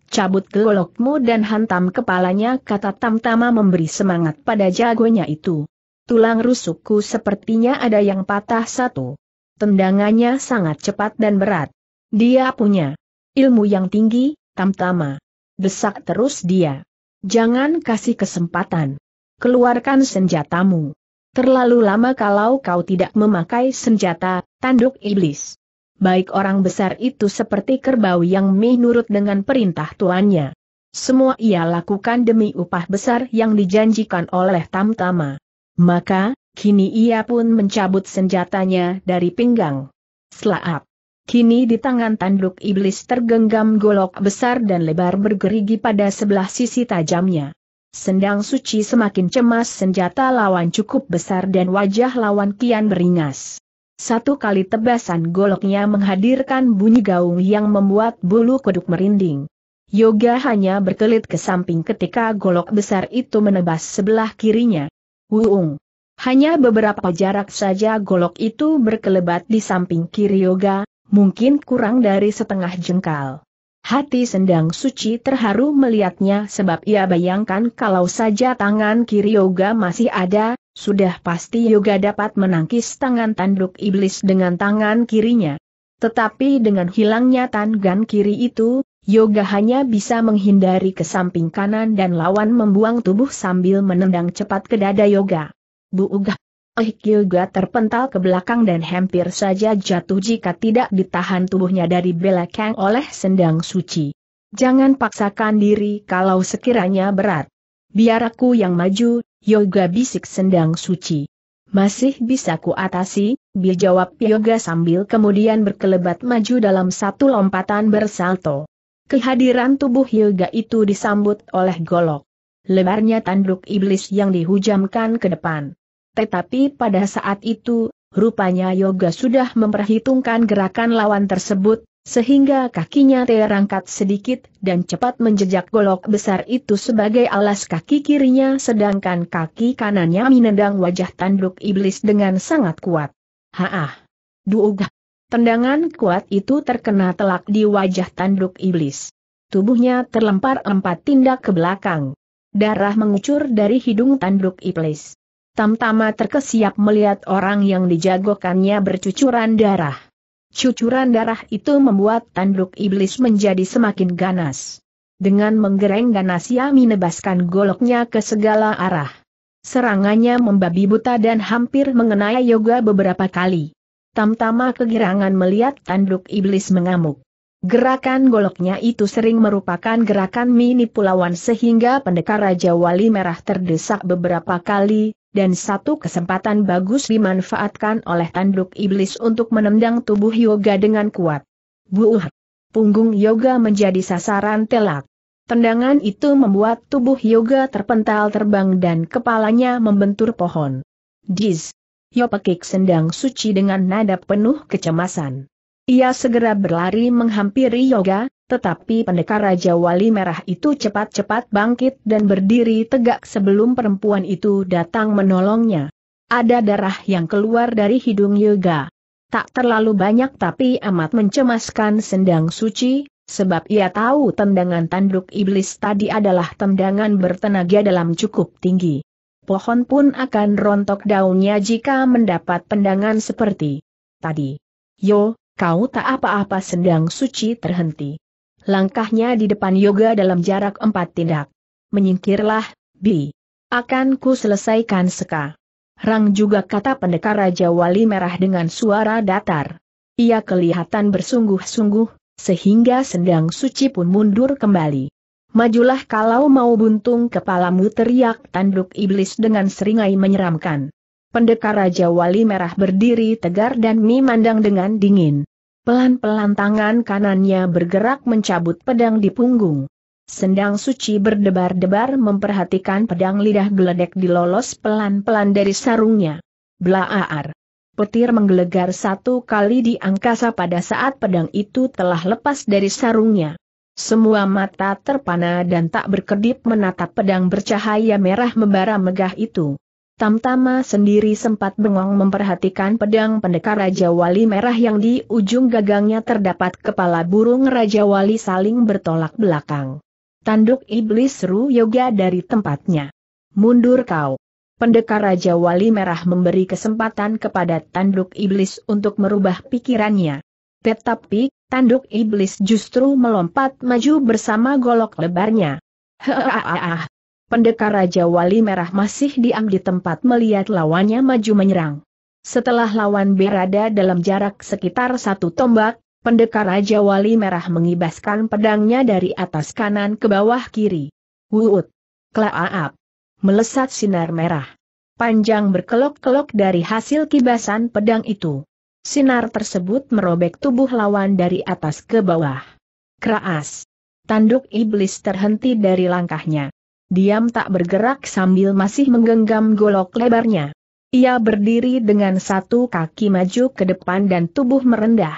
cabut golokmu dan hantam kepalanya kata Tamtama memberi semangat pada jagonya itu. Tulang rusukku sepertinya ada yang patah satu. Tendangannya sangat cepat dan berat. Dia punya ilmu yang tinggi, Tamtama. Desak terus dia. Jangan kasih kesempatan. Keluarkan senjatamu. Terlalu lama kalau kau tidak memakai senjata, tanduk iblis baik orang besar itu seperti kerbau yang menurut dengan perintah tuannya. Semua ia lakukan demi upah besar yang dijanjikan oleh Tamtama. Maka, kini ia pun mencabut senjatanya dari pinggang. Selaap. Kini di tangan tanduk iblis tergenggam golok besar dan lebar bergerigi pada sebelah sisi tajamnya. Sendang suci semakin cemas senjata lawan cukup besar dan wajah lawan kian beringas. Satu kali tebasan goloknya menghadirkan bunyi gaung yang membuat bulu kuduk merinding. Yoga hanya berkelit ke samping ketika golok besar itu menebas sebelah kirinya. Wuung. Hanya beberapa jarak saja golok itu berkelebat di samping kiri Yoga, mungkin kurang dari setengah jengkal. Hati sendang suci terharu melihatnya sebab ia bayangkan kalau saja tangan kiri Yoga masih ada, sudah pasti Yoga dapat menangkis tangan tanduk iblis dengan tangan kirinya. Tetapi dengan hilangnya tangan kiri itu, Yoga hanya bisa menghindari ke samping kanan dan lawan membuang tubuh sambil menendang cepat ke dada Yoga. Bu Buugah! Ehik Yoga terpental ke belakang dan hampir saja jatuh jika tidak ditahan tubuhnya dari belakang oleh sendang suci. Jangan paksakan diri kalau sekiranya berat. Biar aku yang maju, Yoga bisik sendang suci. Masih bisa ku atasi, Bi jawab Yoga sambil kemudian berkelebat maju dalam satu lompatan bersalto. Kehadiran tubuh Yoga itu disambut oleh golok. Lebarnya tanduk iblis yang dihujamkan ke depan. Tetapi pada saat itu, rupanya Yoga sudah memperhitungkan gerakan lawan tersebut, sehingga kakinya terangkat sedikit dan cepat menjejak golok besar itu sebagai alas kaki kirinya sedangkan kaki kanannya menendang wajah tanduk iblis dengan sangat kuat. Haah! Duugah! Tendangan kuat itu terkena telak di wajah tanduk iblis. Tubuhnya terlempar empat tindak ke belakang. Darah mengucur dari hidung tanduk iblis. Tamtama terkesiap melihat orang yang dijagokannya bercucuran darah. Cucuran darah itu membuat tanduk iblis menjadi semakin ganas. Dengan menggereng ganas ia menebaskan goloknya ke segala arah. Serangannya membabi buta dan hampir mengenai Yoga beberapa kali. Tamtama kegirangan melihat tanduk iblis mengamuk. Gerakan goloknya itu sering merupakan gerakan mini pulauan sehingga pendekar Raja Wali Merah terdesak beberapa kali, dan satu kesempatan bagus dimanfaatkan oleh tanduk iblis untuk menendang tubuh Yoga dengan kuat. Buuh! Punggung Yoga menjadi sasaran telak. Tendangan itu membuat tubuh Yoga terpental terbang dan kepalanya membentur pohon. Jis. Yo sendang suci dengan nada penuh kecemasan. Ia segera berlari menghampiri Yoga, tetapi pendekar Raja Wali Merah itu cepat-cepat bangkit dan berdiri tegak sebelum perempuan itu datang menolongnya. Ada darah yang keluar dari hidung Yoga. Tak terlalu banyak tapi amat mencemaskan sendang suci, sebab ia tahu tendangan tanduk iblis tadi adalah tendangan bertenaga dalam cukup tinggi. Pohon pun akan rontok daunnya jika mendapat pendangan seperti tadi. Yo, kau tak apa-apa Sendang suci terhenti. Langkahnya di depan yoga dalam jarak empat tindak. Menyingkirlah, Bi. Akan ku selesaikan seka. Rang juga kata pendekar Raja Wali Merah dengan suara datar. Ia kelihatan bersungguh-sungguh, sehingga Sendang suci pun mundur kembali. Majulah kalau mau buntung kepalamu teriak tanduk iblis dengan seringai menyeramkan. Pendekar Raja Wali Merah berdiri tegar dan memandang dengan dingin. Pelan-pelan tangan kanannya bergerak mencabut pedang di punggung. Sendang suci berdebar-debar memperhatikan pedang lidah geledek dilolos pelan-pelan dari sarungnya. Blaaar. Petir menggelegar satu kali di angkasa pada saat pedang itu telah lepas dari sarungnya. Semua mata terpana dan tak berkedip menatap pedang bercahaya merah membara megah itu. Tamtama sendiri sempat bengong memperhatikan pedang pendekar Raja Wali Merah yang di ujung gagangnya terdapat kepala burung Raja Wali saling bertolak belakang. Tanduk iblis seru Yoga dari tempatnya. Mundur kau. Pendekar Raja Wali Merah memberi kesempatan kepada tanduk iblis untuk merubah pikirannya. Tetapi, tanduk iblis justru melompat maju bersama golok lebarnya pendekar Raja Wali Merah masih diam di tempat melihat lawannya maju menyerang. Setelah lawan berada dalam jarak sekitar satu tombak, pendekar Raja Wali Merah mengibaskan pedangnya dari atas kanan ke bawah kiri. Wuut! Klaaap! Melesat sinar merah. Panjang berkelok-kelok dari hasil kibasan pedang itu. Sinar tersebut merobek tubuh lawan dari atas ke bawah. Keras. Tanduk iblis terhenti dari langkahnya diam tak bergerak sambil masih menggenggam golok lebarnya. Ia berdiri dengan satu kaki maju ke depan dan tubuh merendah.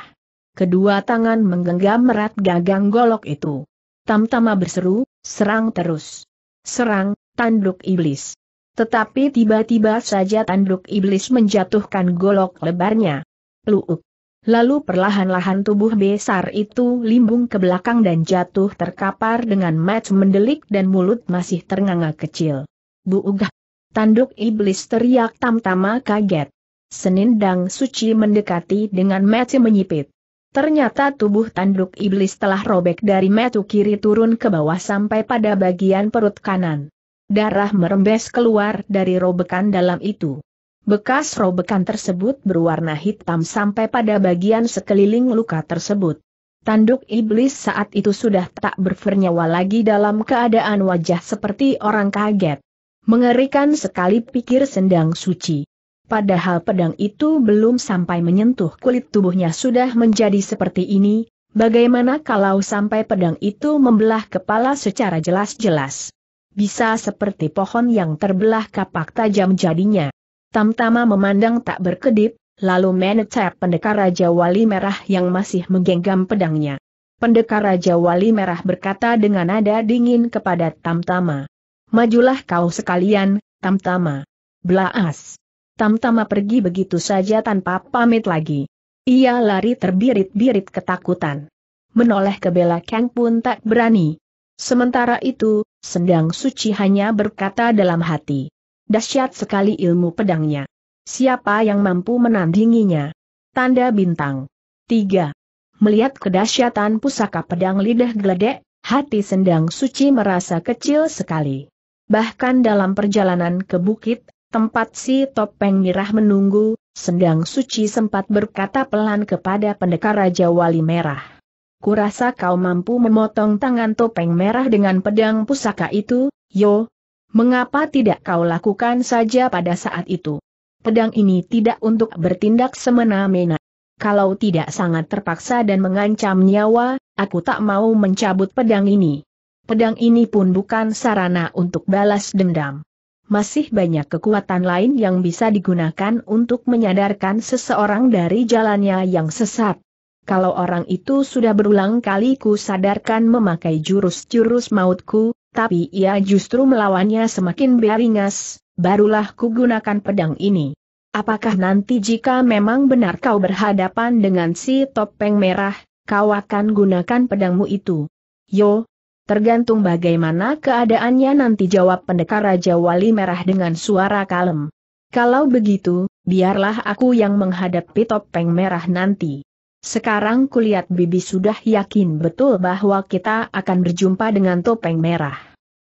Kedua tangan menggenggam erat gagang golok itu. Tamtama berseru, serang terus. Serang, tanduk iblis. Tetapi tiba-tiba saja tanduk iblis menjatuhkan golok lebarnya. Luuk. Lalu perlahan-lahan tubuh besar itu limbung ke belakang dan jatuh terkapar dengan match mendelik dan mulut masih ternganga kecil. Bu Ugah. Tanduk iblis teriak tamtama kaget. Senindang suci mendekati dengan match menyipit. Ternyata tubuh tanduk iblis telah robek dari metu kiri turun ke bawah sampai pada bagian perut kanan. Darah merembes keluar dari robekan dalam itu. Bekas robekan tersebut berwarna hitam sampai pada bagian sekeliling luka tersebut. Tanduk iblis saat itu sudah tak bernyawa lagi dalam keadaan wajah seperti orang kaget. Mengerikan sekali pikir sendang suci. Padahal pedang itu belum sampai menyentuh kulit tubuhnya sudah menjadi seperti ini, bagaimana kalau sampai pedang itu membelah kepala secara jelas-jelas. Bisa seperti pohon yang terbelah kapak tajam jadinya. Tamtama memandang tak berkedip, lalu menetap pendekar Raja Wali Merah yang masih menggenggam pedangnya. Pendekar Raja Wali Merah berkata dengan nada dingin kepada Tamtama. Majulah kau sekalian, Tamtama. Blaas. Tamtama pergi begitu saja tanpa pamit lagi. Ia lari terbirit-birit ketakutan. Menoleh ke belakang pun tak berani. Sementara itu, Sendang Suci hanya berkata dalam hati. Dahsyat sekali ilmu pedangnya. Siapa yang mampu menandinginya? Tanda bintang. 3. Melihat kedahsyatan pusaka pedang lidah geledek, hati sendang suci merasa kecil sekali. Bahkan dalam perjalanan ke bukit, tempat si topeng mirah menunggu, sendang suci sempat berkata pelan kepada pendekar Raja Wali Merah. Kurasa kau mampu memotong tangan topeng merah dengan pedang pusaka itu, yo, Mengapa tidak kau lakukan saja pada saat itu? Pedang ini tidak untuk bertindak semena-mena. Kalau tidak sangat terpaksa dan mengancam nyawa, aku tak mau mencabut pedang ini. Pedang ini pun bukan sarana untuk balas dendam. Masih banyak kekuatan lain yang bisa digunakan untuk menyadarkan seseorang dari jalannya yang sesat. Kalau orang itu sudah berulang kali ku sadarkan memakai jurus-jurus mautku, tapi ia justru melawannya semakin beringas, barulah kugunakan pedang ini. Apakah nanti jika memang benar kau berhadapan dengan si topeng merah, kau akan gunakan pedangmu itu? Yo, tergantung bagaimana keadaannya nanti jawab pendekar Raja Wali Merah dengan suara kalem. Kalau begitu, biarlah aku yang menghadapi topeng merah nanti. Sekarang kulihat Bibi sudah yakin betul bahwa kita akan berjumpa dengan topeng merah.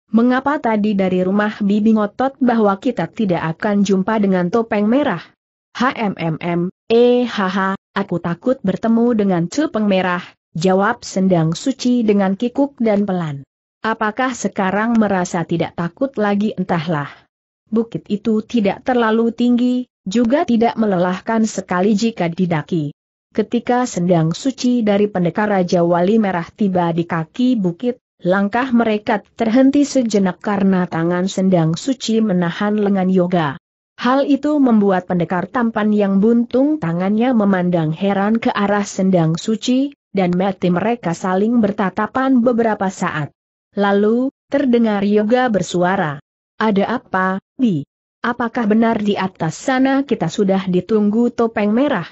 Mengapa tadi dari rumah Bibi ngotot bahwa kita tidak akan jumpa dengan topeng merah? HMMM, eh haha, aku takut bertemu dengan topeng merah, jawab sendang suci dengan kikuk dan pelan. Apakah sekarang merasa tidak takut lagi entahlah. Bukit itu tidak terlalu tinggi, juga tidak melelahkan sekali jika didaki. Ketika sendang suci dari pendekar Raja Wali Merah tiba di kaki bukit, langkah mereka terhenti sejenak karena tangan sendang suci menahan lengan yoga. Hal itu membuat pendekar tampan yang buntung tangannya memandang heran ke arah sendang suci, dan mati mereka saling bertatapan beberapa saat. Lalu, terdengar Yoga bersuara. Ada apa, Bi? Apakah benar di atas sana kita sudah ditunggu topeng merah?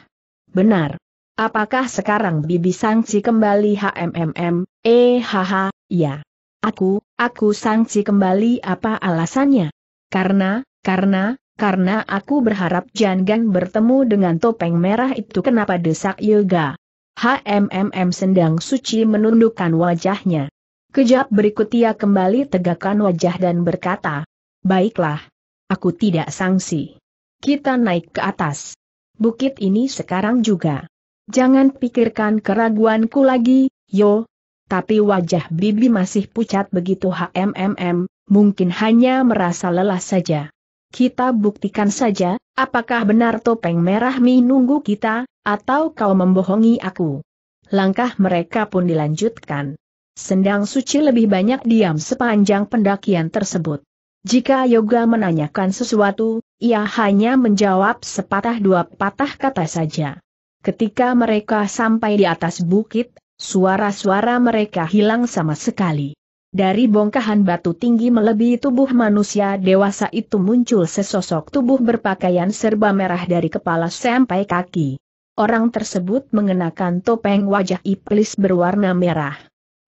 Benar. Apakah sekarang bibi sangsi kembali HMMM, eh haha, ya. Aku, aku sangsi kembali apa alasannya? Karena, karena, karena aku berharap Jangan bertemu dengan topeng merah itu kenapa desak Yoga. HMMM sendang suci menundukkan wajahnya. Kejap berikut ia kembali tegakkan wajah dan berkata, Baiklah. Aku tidak sangsi. Kita naik ke atas. Bukit ini sekarang juga. Jangan pikirkan keraguanku lagi, yo. Tapi wajah Bibi masih pucat begitu HMMM, mungkin hanya merasa lelah saja. Kita buktikan saja, apakah benar topeng merah mi nunggu kita, atau kau membohongi aku. Langkah mereka pun dilanjutkan. Sendang suci lebih banyak diam sepanjang pendakian tersebut. Jika Yoga menanyakan sesuatu, ia hanya menjawab sepatah dua patah kata saja. Ketika mereka sampai di atas bukit, suara-suara mereka hilang sama sekali. Dari bongkahan batu tinggi melebihi tubuh manusia dewasa itu muncul sesosok tubuh berpakaian serba merah dari kepala sampai kaki. Orang tersebut mengenakan topeng wajah iblis berwarna merah.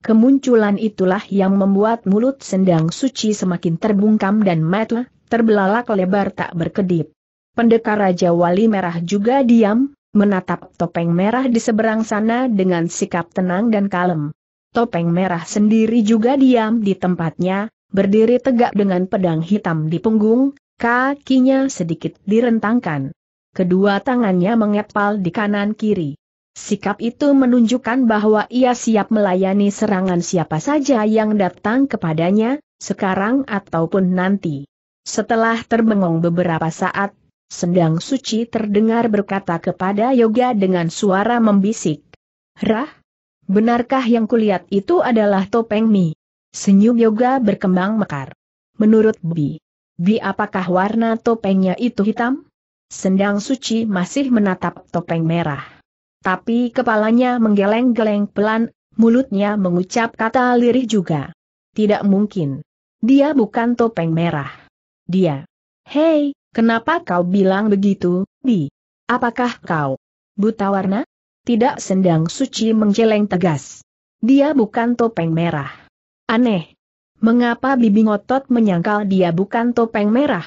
Kemunculan itulah yang membuat mulut sendang suci semakin terbungkam dan matlah terbelalak lebar tak berkedip. Pendekar Raja Wali Merah juga diam, menatap topeng merah di seberang sana dengan sikap tenang dan kalem. Topeng merah sendiri juga diam di tempatnya, berdiri tegak dengan pedang hitam di punggung, kakinya sedikit direntangkan. Kedua tangannya mengepal di kanan kiri. Sikap itu menunjukkan bahwa ia siap melayani serangan siapa saja yang datang kepadanya, sekarang ataupun nanti. Setelah terbengong beberapa saat, Sendang Suci terdengar berkata kepada Yoga dengan suara membisik. Rah? Benarkah yang kulihat itu adalah topeng Mi? Senyum Yoga berkembang mekar. Menurut Bi. Bi apakah warna topengnya itu hitam? Sendang Suci masih menatap topeng merah. Tapi kepalanya menggeleng-geleng pelan, mulutnya mengucap kata lirih juga. Tidak mungkin. Dia bukan topeng merah. Dia. Hei, Kenapa kau bilang begitu, Di? Apakah kau buta warna? Tidak sendang suci menjeleng tegas. Dia bukan topeng merah. Aneh. Mengapa bibi ngotot menyangkal dia bukan topeng merah?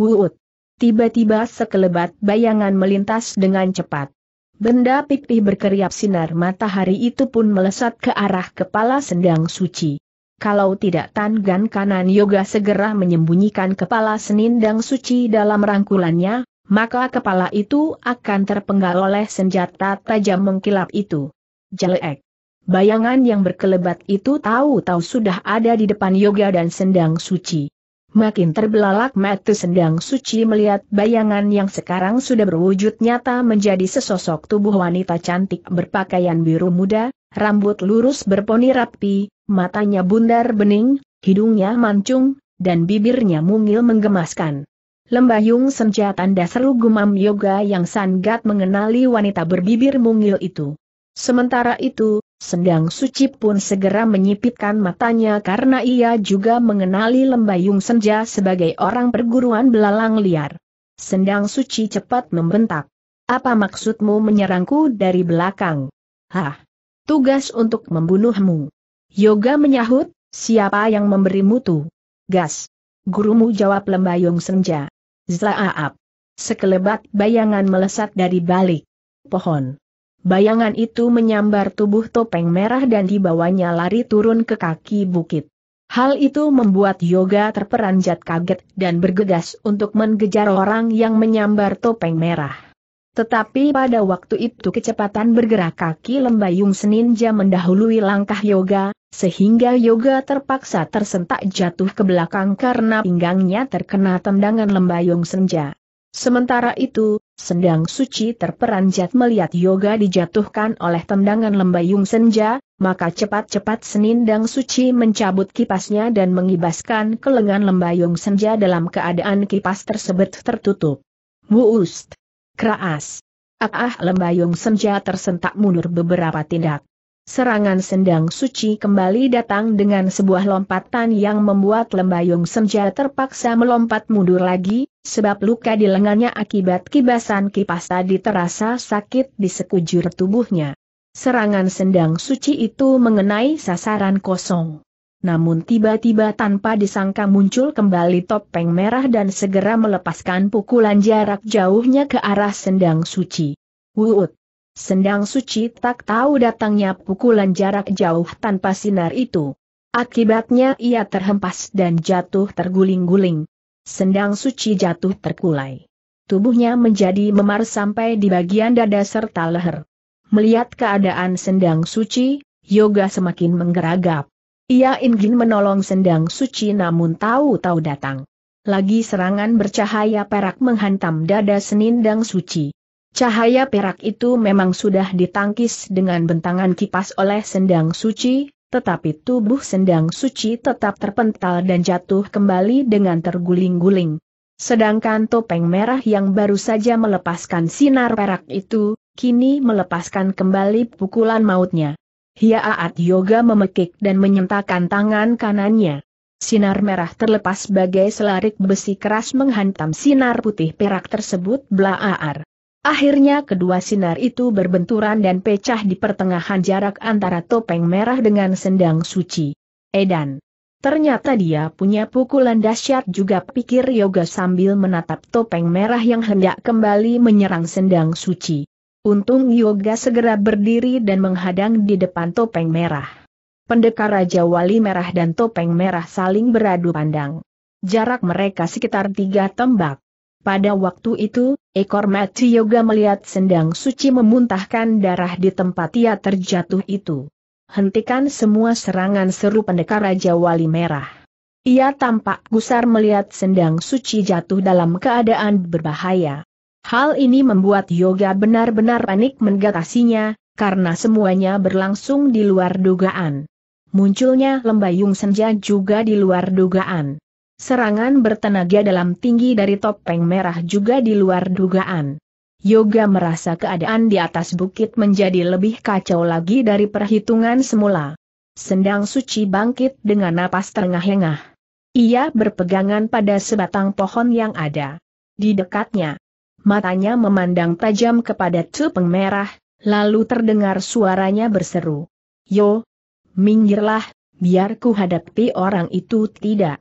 Wuut. Tiba-tiba sekelebat bayangan melintas dengan cepat. Benda pipih berkeriap sinar matahari itu pun melesat ke arah kepala sendang suci. Kalau tidak Tan Gan kanan Yoga segera menyembunyikan kepala senindang suci dalam rangkulannya, maka kepala itu akan terpenggal oleh senjata tajam mengkilap itu. Jelek. Bayangan yang berkelebat itu tahu-tahu sudah ada di depan Yoga dan Sendang Suci. Makin terbelalak mata Sendang Suci melihat bayangan yang sekarang sudah berwujud nyata menjadi sesosok tubuh wanita cantik berpakaian biru muda, rambut lurus berponi rapi, matanya bundar bening, hidungnya mancung, dan bibirnya mungil menggemaskan. Lembayung senja tanda seru gumam yoga yang sangat mengenali wanita berbibir mungil itu. Sementara itu, Sendang Suci pun segera menyipitkan matanya karena ia juga mengenali Lembayung Senja sebagai orang perguruan belalang liar. Sendang Suci cepat membentak. Apa maksudmu menyerangku dari belakang? Hah! Tugas untuk membunuhmu. Yoga menyahut, siapa yang memberimu tu? Gas. Gurumu jawab lembayung senja. Zlaaap. Sekelebat bayangan melesat dari balik pohon. Bayangan itu menyambar tubuh topeng merah dan dibawanya lari turun ke kaki bukit. Hal itu membuat Yoga terperanjat kaget dan bergegas untuk mengejar orang yang menyambar topeng merah. Tetapi pada waktu itu kecepatan bergerak kaki lembayung seninja mendahului langkah yoga, sehingga yoga terpaksa tersentak jatuh ke belakang karena pinggangnya terkena tendangan lembayung senja. Sementara itu, sendang suci terperanjat melihat yoga dijatuhkan oleh tendangan lembayung senja, maka cepat-cepat senindang suci mencabut kipasnya dan mengibaskan ke lengan lembayung senja dalam keadaan kipas tersebut tertutup. Wust! Keras. Ah, ah lembayung senja tersentak mundur beberapa tindak. Serangan sendang suci kembali datang dengan sebuah lompatan yang membuat lembayung senja terpaksa melompat mundur lagi, sebab luka di lengannya akibat kibasan kipas tadi terasa sakit di sekujur tubuhnya. Serangan sendang suci itu mengenai sasaran kosong. Namun tiba-tiba tanpa disangka muncul kembali topeng merah dan segera melepaskan pukulan jarak jauhnya ke arah sendang suci. Wuut! Sendang suci tak tahu datangnya pukulan jarak jauh tanpa sinar itu. Akibatnya ia terhempas dan jatuh terguling-guling. Sendang suci jatuh terkulai. Tubuhnya menjadi memar sampai di bagian dada serta leher. Melihat keadaan sendang suci, yoga semakin menggeragap. Ia ingin menolong sendang suci namun tahu-tahu datang. Lagi serangan bercahaya perak menghantam dada senindang suci. Cahaya perak itu memang sudah ditangkis dengan bentangan kipas oleh sendang suci, tetapi tubuh sendang suci tetap terpental dan jatuh kembali dengan terguling-guling. Sedangkan topeng merah yang baru saja melepaskan sinar perak itu, kini melepaskan kembali pukulan mautnya. Hiaat Yoga memekik dan menyentakan tangan kanannya. Sinar merah terlepas bagai selarik besi keras menghantam sinar putih perak tersebut blaar. Akhirnya kedua sinar itu berbenturan dan pecah di pertengahan jarak antara topeng merah dengan sendang suci. Edan. Ternyata dia punya pukulan dahsyat juga pikir Yoga sambil menatap topeng merah yang hendak kembali menyerang sendang suci. Untung Yoga segera berdiri dan menghadang di depan topeng merah. Pendekar Raja Wali Merah dan topeng merah saling beradu pandang. Jarak mereka sekitar tiga tembak. Pada waktu itu, ekor mati Yoga melihat sendang suci memuntahkan darah di tempat ia terjatuh itu. Hentikan semua serangan seru pendekar Raja Wali Merah. Ia tampak gusar melihat sendang suci jatuh dalam keadaan berbahaya. Hal ini membuat Yoga benar-benar panik menggatasinya, karena semuanya berlangsung di luar dugaan. Munculnya lembayung senja juga di luar dugaan. Serangan bertenaga dalam tinggi dari topeng merah juga di luar dugaan. Yoga merasa keadaan di atas bukit menjadi lebih kacau lagi dari perhitungan semula. Sendang suci bangkit dengan napas terengah-engah. Ia berpegangan pada sebatang pohon yang ada di dekatnya matanya memandang tajam kepada Tupeng Merah, lalu terdengar suaranya berseru. Yo, minggirlah, biar ku hadapi orang itu tidak.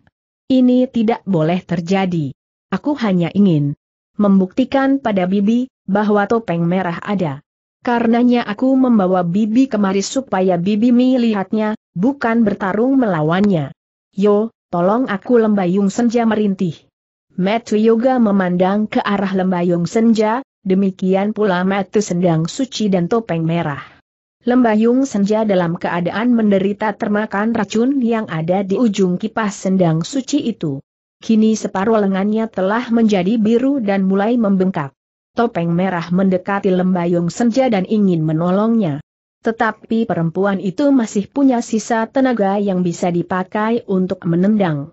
Ini tidak boleh terjadi. Aku hanya ingin membuktikan pada Bibi, bahwa topeng merah ada. Karenanya aku membawa Bibi kemari supaya Bibi melihatnya, bukan bertarung melawannya. Yo, tolong aku lembayung senja merintih. Metu Yoga memandang ke arah lembayung senja, demikian pula Metu sendang suci dan topeng merah. Lembayung senja dalam keadaan menderita termakan racun yang ada di ujung kipas sendang suci itu. Kini separuh lengannya telah menjadi biru dan mulai membengkak. Topeng merah mendekati lembayung senja dan ingin menolongnya. Tetapi perempuan itu masih punya sisa tenaga yang bisa dipakai untuk menendang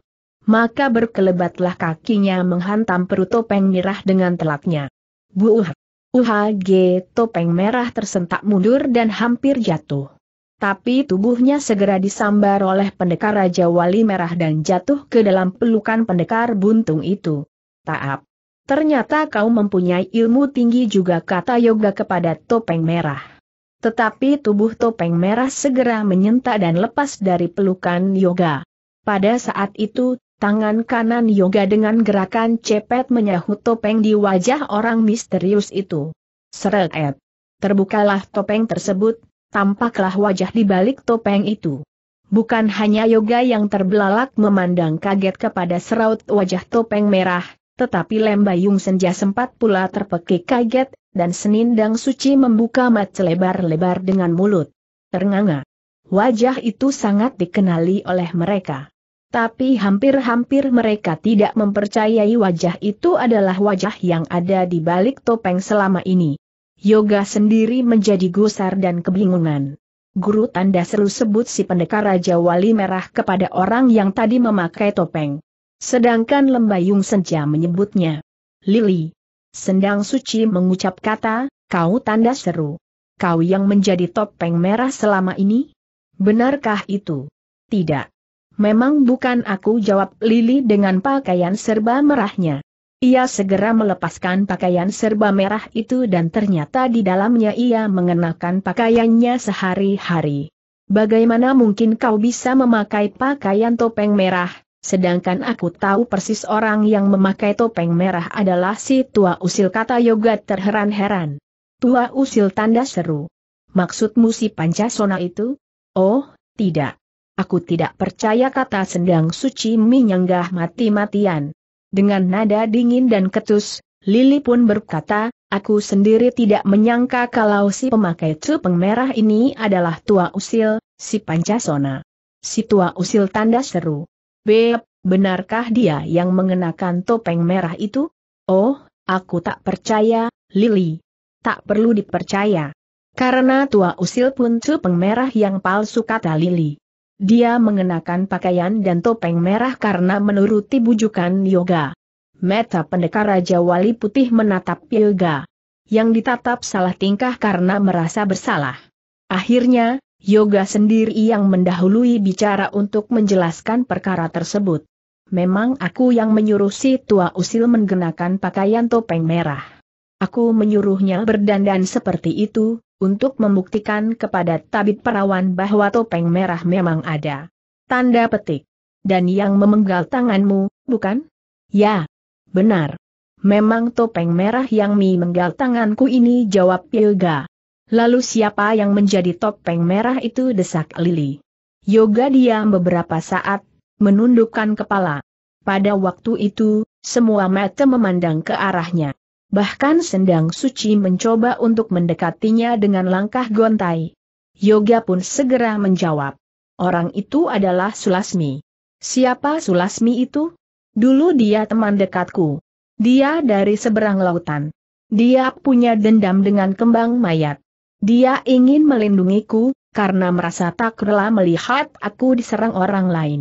maka berkelebatlah kakinya menghantam perut topeng merah dengan telaknya. Buuh! UHG topeng merah tersentak mundur dan hampir jatuh. Tapi tubuhnya segera disambar oleh pendekar Raja Wali Merah dan jatuh ke dalam pelukan pendekar buntung itu. Taap. Ternyata kau mempunyai ilmu tinggi juga kata yoga kepada topeng merah. Tetapi tubuh topeng merah segera menyentak dan lepas dari pelukan yoga. Pada saat itu, Tangan kanan Yoga dengan gerakan cepat menyahut topeng di wajah orang misterius itu. Seret. Terbukalah topeng tersebut, tampaklah wajah di balik topeng itu. Bukan hanya Yoga yang terbelalak memandang kaget kepada seraut wajah topeng merah, tetapi Lembayung Senja sempat pula terpekik kaget, dan Senindang Suci membuka mat selebar lebar dengan mulut. Ternganga. Wajah itu sangat dikenali oleh mereka. Tapi hampir-hampir mereka tidak mempercayai wajah itu adalah wajah yang ada di balik topeng selama ini. Yoga sendiri menjadi gusar dan kebingungan. Guru tanda seru sebut si pendekar Raja Wali Merah kepada orang yang tadi memakai topeng. Sedangkan Lembayung Senja menyebutnya. Lili. Sendang Suci mengucap kata, kau tanda seru. Kau yang menjadi topeng merah selama ini? Benarkah itu? Tidak. Memang bukan aku jawab Lili dengan pakaian serba merahnya. Ia segera melepaskan pakaian serba merah itu dan ternyata di dalamnya ia mengenakan pakaiannya sehari-hari. Bagaimana mungkin kau bisa memakai pakaian topeng merah, Sedangkan aku tahu persis orang yang memakai topeng merah adalah si tua usil kata yoga terheran-heran. Tua usil tanda seru. Maksudmu si Pancasona itu? Oh, tidak. Aku tidak percaya kata sendang suci menyanggah mati-matian. Dengan nada dingin dan ketus, Lili pun berkata, aku sendiri tidak menyangka kalau si pemakai cupeng merah ini adalah tua usil, si Pancasona. Si tua usil tanda seru. Beb, benarkah dia yang mengenakan topeng merah itu? Oh, aku tak percaya, Lili. Tak perlu dipercaya. Karena tua usil pun cupeng merah yang palsu kata Lili. Dia mengenakan pakaian dan topeng merah karena menuruti bujukan yoga. Meta pendekar Raja Wali Putih menatap yoga. Yang ditatap salah tingkah karena merasa bersalah. Akhirnya, yoga sendiri yang mendahului bicara untuk menjelaskan perkara tersebut. Memang aku yang menyuruh si tua usil menggunakan pakaian topeng merah. Aku menyuruhnya berdandan seperti itu, untuk membuktikan kepada tabib perawan bahwa topeng merah memang ada. Tanda petik. Dan yang memenggal tanganmu, bukan? Ya, benar. Memang topeng merah yang mi menggal tanganku ini jawab Yoga. Lalu siapa yang menjadi topeng merah itu desak Lili. Yoga diam beberapa saat, menundukkan kepala. Pada waktu itu, semua mata memandang ke arahnya. Bahkan sendang suci mencoba untuk mendekatinya dengan langkah gontai. Yoga pun segera menjawab. Orang itu adalah Sulasmi. Siapa Sulasmi itu? Dulu dia teman dekatku. Dia dari seberang lautan. Dia punya dendam dengan kembang mayat. Dia ingin melindungiku, karena merasa tak rela melihat aku diserang orang lain.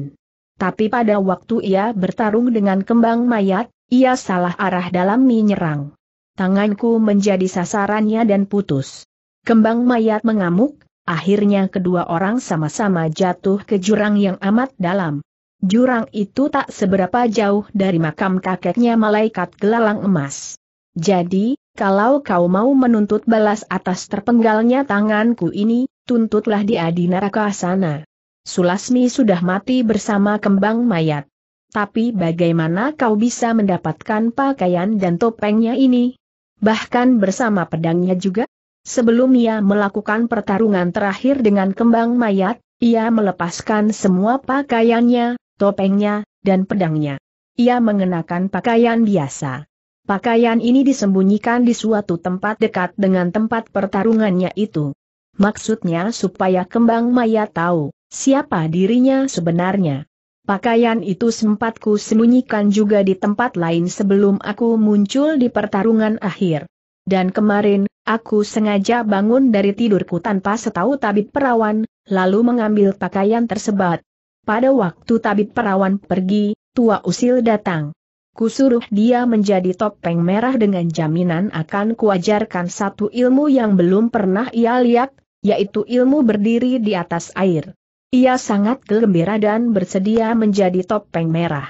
Tapi pada waktu ia bertarung dengan kembang mayat, ia salah arah dalam menyerang tanganku menjadi sasarannya dan putus. Kembang mayat mengamuk, akhirnya kedua orang sama-sama jatuh ke jurang yang amat dalam. Jurang itu tak seberapa jauh dari makam kakeknya malaikat gelalang emas. Jadi, kalau kau mau menuntut balas atas terpenggalnya tanganku ini, tuntutlah dia di neraka sana. Sulasmi sudah mati bersama kembang mayat. Tapi bagaimana kau bisa mendapatkan pakaian dan topengnya ini? bahkan bersama pedangnya juga. Sebelum ia melakukan pertarungan terakhir dengan kembang mayat, ia melepaskan semua pakaiannya, topengnya, dan pedangnya. Ia mengenakan pakaian biasa. Pakaian ini disembunyikan di suatu tempat dekat dengan tempat pertarungannya itu. Maksudnya supaya kembang mayat tahu siapa dirinya sebenarnya. Pakaian itu sempat ku sembunyikan juga di tempat lain sebelum aku muncul di pertarungan akhir. Dan kemarin, aku sengaja bangun dari tidurku tanpa setahu tabib perawan, lalu mengambil pakaian tersebut. Pada waktu tabib perawan pergi, tua usil datang. Kusuruh dia menjadi topeng merah dengan jaminan akan kuajarkan satu ilmu yang belum pernah ia lihat, yaitu ilmu berdiri di atas air. Ia sangat gembira dan bersedia menjadi topeng merah.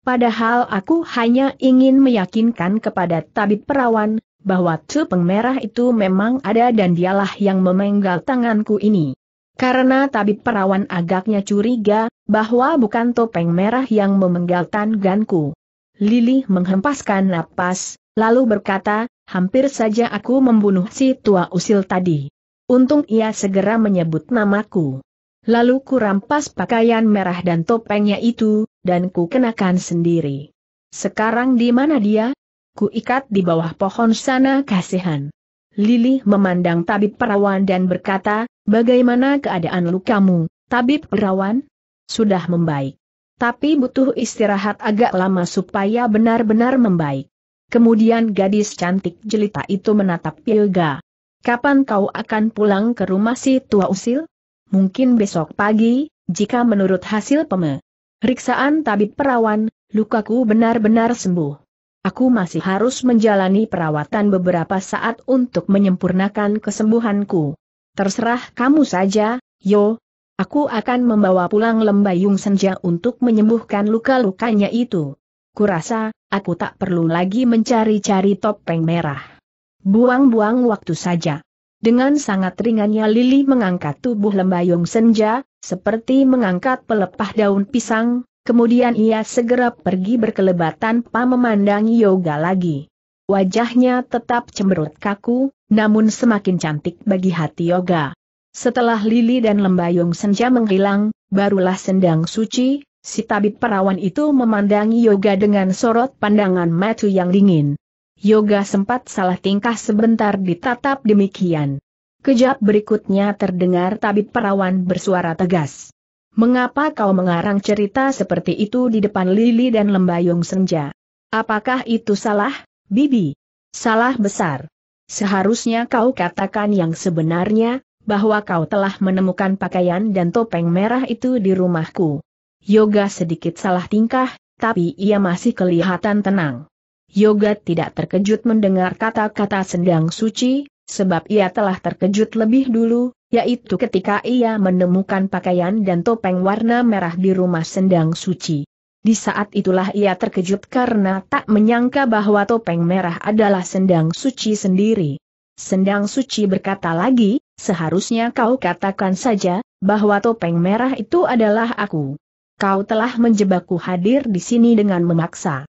Padahal aku hanya ingin meyakinkan kepada tabib perawan, bahwa topeng merah itu memang ada dan dialah yang memenggal tanganku ini. Karena tabib perawan agaknya curiga, bahwa bukan topeng merah yang memenggal tanganku. Lili menghempaskan napas, lalu berkata, hampir saja aku membunuh si tua usil tadi. Untung ia segera menyebut namaku. Lalu kurampas pakaian merah dan topengnya itu, dan ku kenakan sendiri. Sekarang di mana dia? Ku ikat di bawah pohon sana kasihan. Lili memandang tabib perawan dan berkata, bagaimana keadaan lukamu, tabib perawan? Sudah membaik. Tapi butuh istirahat agak lama supaya benar-benar membaik. Kemudian gadis cantik jelita itu menatap Pilga. Kapan kau akan pulang ke rumah si tua usil? mungkin besok pagi, jika menurut hasil pemeriksaan tabib perawan, lukaku benar-benar sembuh. Aku masih harus menjalani perawatan beberapa saat untuk menyempurnakan kesembuhanku. Terserah kamu saja, yo. Aku akan membawa pulang lembayung senja untuk menyembuhkan luka-lukanya itu. Kurasa, aku tak perlu lagi mencari-cari topeng merah. Buang-buang waktu saja. Dengan sangat ringannya Lili mengangkat tubuh lembayung senja, seperti mengangkat pelepah daun pisang, kemudian ia segera pergi berkelebat tanpa memandangi yoga lagi. Wajahnya tetap cemberut kaku, namun semakin cantik bagi hati yoga. Setelah Lili dan lembayung senja menghilang, barulah sendang suci, si tabib perawan itu memandangi yoga dengan sorot pandangan matu yang dingin. Yoga sempat salah tingkah sebentar ditatap demikian. Kejap berikutnya terdengar tabib perawan bersuara tegas. Mengapa kau mengarang cerita seperti itu di depan Lili dan Lembayung Senja? Apakah itu salah, Bibi? Salah besar. Seharusnya kau katakan yang sebenarnya, bahwa kau telah menemukan pakaian dan topeng merah itu di rumahku. Yoga sedikit salah tingkah, tapi ia masih kelihatan tenang. Yoga tidak terkejut mendengar kata-kata sendang suci, sebab ia telah terkejut lebih dulu, yaitu ketika ia menemukan pakaian dan topeng warna merah di rumah sendang suci. Di saat itulah ia terkejut karena tak menyangka bahwa topeng merah adalah sendang suci sendiri. Sendang suci berkata lagi, seharusnya kau katakan saja, bahwa topeng merah itu adalah aku. Kau telah menjebakku hadir di sini dengan memaksa.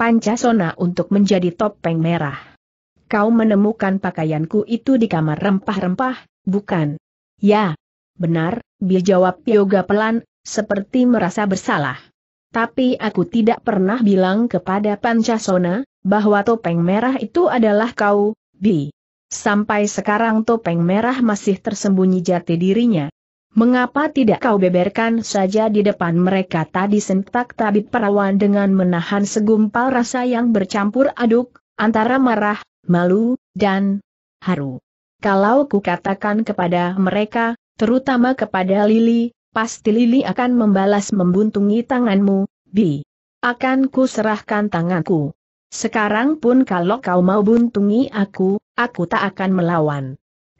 Pancasona untuk menjadi topeng merah. Kau menemukan pakaianku itu di kamar rempah-rempah, bukan? Ya, benar, Bi jawab Yoga pelan, seperti merasa bersalah. Tapi aku tidak pernah bilang kepada Pancasona, bahwa topeng merah itu adalah kau, Bi. Sampai sekarang topeng merah masih tersembunyi jati dirinya. Mengapa tidak kau beberkan saja di depan mereka tadi sentak tabib perawan dengan menahan segumpal rasa yang bercampur aduk, antara marah, malu, dan haru. Kalau ku katakan kepada mereka, terutama kepada Lili, pasti Lili akan membalas membuntungi tanganmu, Bi. Akan ku serahkan tanganku. Sekarang pun kalau kau mau buntungi aku, aku tak akan melawan.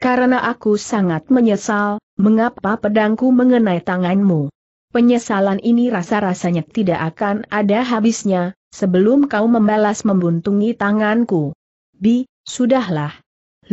Karena aku sangat menyesal, mengapa pedangku mengenai tanganmu? Penyesalan ini rasa-rasanya tidak akan ada habisnya, sebelum kau membalas membuntungi tanganku. Bi, sudahlah.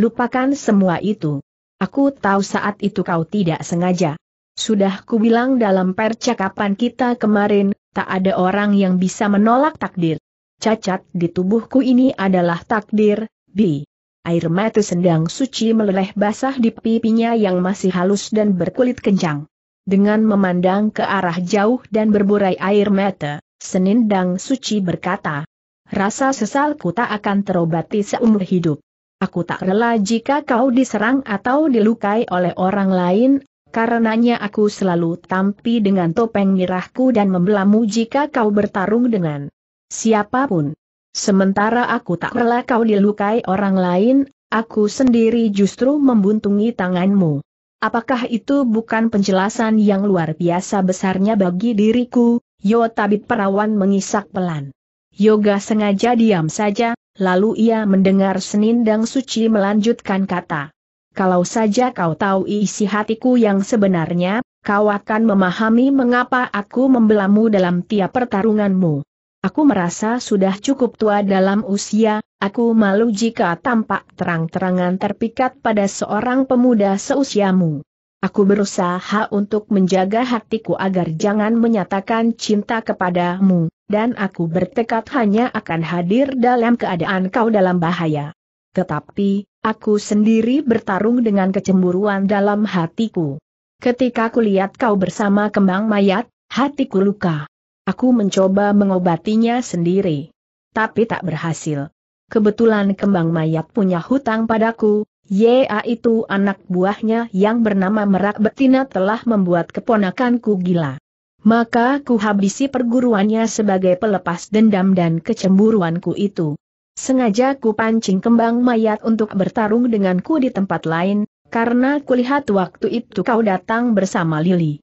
Lupakan semua itu. Aku tahu saat itu kau tidak sengaja. Sudah ku bilang dalam percakapan kita kemarin, tak ada orang yang bisa menolak takdir. Cacat di tubuhku ini adalah takdir, Bi air mata sendang suci meleleh basah di pipinya yang masih halus dan berkulit kencang. Dengan memandang ke arah jauh dan berburai air mata, Senindang suci berkata, Rasa sesalku tak akan terobati seumur hidup. Aku tak rela jika kau diserang atau dilukai oleh orang lain, karenanya aku selalu tampi dengan topeng mirahku dan membelamu jika kau bertarung dengan siapapun. Sementara aku tak rela kau dilukai orang lain, aku sendiri justru membuntungi tanganmu. Apakah itu bukan penjelasan yang luar biasa besarnya bagi diriku? Yo tabib perawan mengisak pelan. Yoga sengaja diam saja, lalu ia mendengar senindang suci melanjutkan kata. Kalau saja kau tahu isi hatiku yang sebenarnya, kau akan memahami mengapa aku membelamu dalam tiap pertarunganmu. Aku merasa sudah cukup tua dalam usia, aku malu jika tampak terang-terangan terpikat pada seorang pemuda seusiamu. Aku berusaha untuk menjaga hatiku agar jangan menyatakan cinta kepadamu, dan aku bertekad hanya akan hadir dalam keadaan kau dalam bahaya. Tetapi, aku sendiri bertarung dengan kecemburuan dalam hatiku. Ketika kulihat kau bersama kembang mayat, hatiku luka. Aku mencoba mengobatinya sendiri. Tapi tak berhasil. Kebetulan kembang mayat punya hutang padaku, YA itu anak buahnya yang bernama Merak Betina telah membuat keponakanku gila. Maka ku habisi perguruannya sebagai pelepas dendam dan kecemburuanku itu. Sengaja ku pancing kembang mayat untuk bertarung denganku di tempat lain, karena kulihat waktu itu kau datang bersama Lili.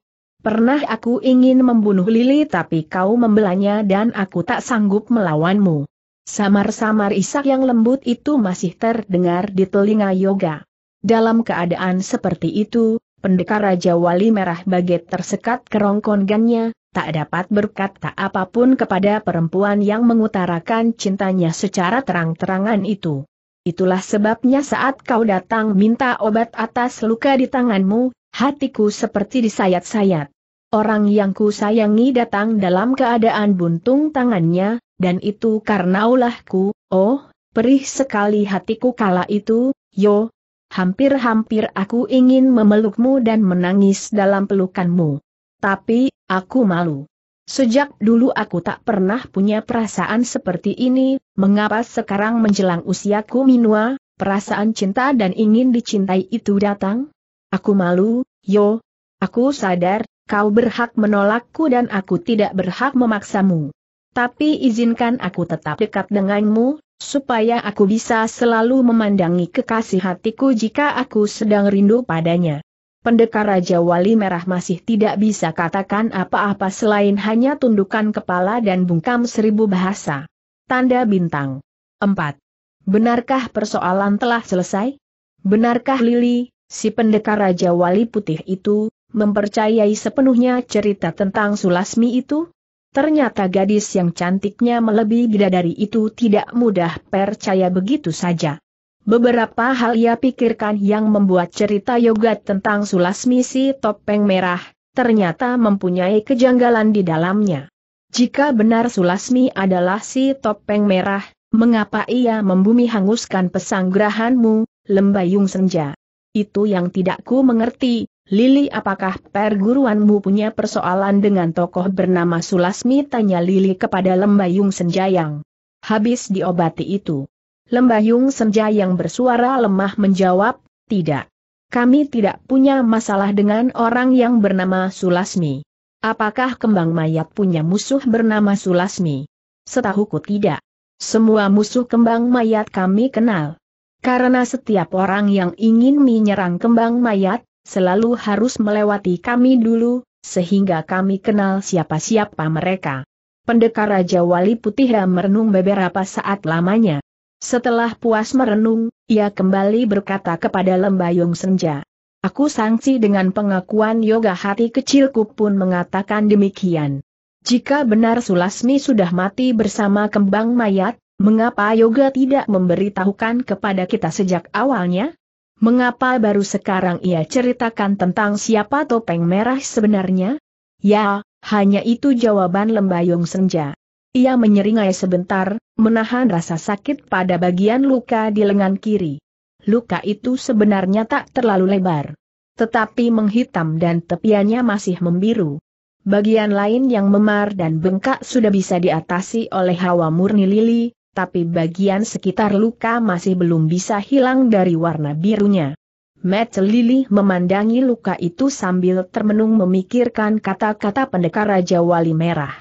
Pernah aku ingin membunuh Lili tapi kau membelanya dan aku tak sanggup melawanmu. Samar-samar isak yang lembut itu masih terdengar di telinga Yoga. Dalam keadaan seperti itu, pendekar Raja Wali Merah Baget tersekat kerongkongannya, tak dapat berkata apapun kepada perempuan yang mengutarakan cintanya secara terang-terangan itu. Itulah sebabnya saat kau datang minta obat atas luka di tanganmu, hatiku seperti disayat-sayat orang yang ku sayangi datang dalam keadaan buntung tangannya, dan itu karena ulahku, oh, perih sekali hatiku kala itu, yo, hampir-hampir aku ingin memelukmu dan menangis dalam pelukanmu. Tapi, aku malu. Sejak dulu aku tak pernah punya perasaan seperti ini, mengapa sekarang menjelang usiaku minua, perasaan cinta dan ingin dicintai itu datang? Aku malu, yo. Aku sadar, Kau berhak menolakku dan aku tidak berhak memaksamu. Tapi izinkan aku tetap dekat denganmu, supaya aku bisa selalu memandangi kekasih hatiku jika aku sedang rindu padanya. Pendekar Raja Wali Merah masih tidak bisa katakan apa-apa selain hanya tundukan kepala dan bungkam seribu bahasa. Tanda bintang. 4. Benarkah persoalan telah selesai? Benarkah Lili, si pendekar Raja Wali Putih itu, mempercayai sepenuhnya cerita tentang Sulasmi itu? Ternyata gadis yang cantiknya melebihi bidadari itu tidak mudah percaya begitu saja. Beberapa hal ia pikirkan yang membuat cerita yoga tentang Sulasmi si topeng merah, ternyata mempunyai kejanggalan di dalamnya. Jika benar Sulasmi adalah si topeng merah, mengapa ia membumi hanguskan pesanggrahanmu, lembayung senja? Itu yang tidak ku mengerti, Lili apakah perguruanmu punya persoalan dengan tokoh bernama Sulasmi? Tanya Lili kepada Lembayung Senjayang. Habis diobati itu. Lembayung Senjayang bersuara lemah menjawab, tidak. Kami tidak punya masalah dengan orang yang bernama Sulasmi. Apakah kembang mayat punya musuh bernama Sulasmi? Setahuku tidak. Semua musuh kembang mayat kami kenal. Karena setiap orang yang ingin menyerang kembang mayat, selalu harus melewati kami dulu, sehingga kami kenal siapa-siapa mereka. Pendekar Raja Wali Putih merenung beberapa saat lamanya. Setelah puas merenung, ia kembali berkata kepada Lembayung Senja. Aku sangsi dengan pengakuan yoga hati kecilku pun mengatakan demikian. Jika benar Sulasmi sudah mati bersama kembang mayat, mengapa yoga tidak memberitahukan kepada kita sejak awalnya? Mengapa baru sekarang ia ceritakan tentang siapa topeng merah sebenarnya? Ya, hanya itu jawaban lembayung senja. Ia menyeringai sebentar, menahan rasa sakit pada bagian luka di lengan kiri. Luka itu sebenarnya tak terlalu lebar. Tetapi menghitam dan tepiannya masih membiru. Bagian lain yang memar dan bengkak sudah bisa diatasi oleh hawa murni lili, tapi bagian sekitar luka masih belum bisa hilang dari warna birunya. Matt Lili memandangi luka itu sambil termenung memikirkan kata-kata pendekar Raja Wali Merah.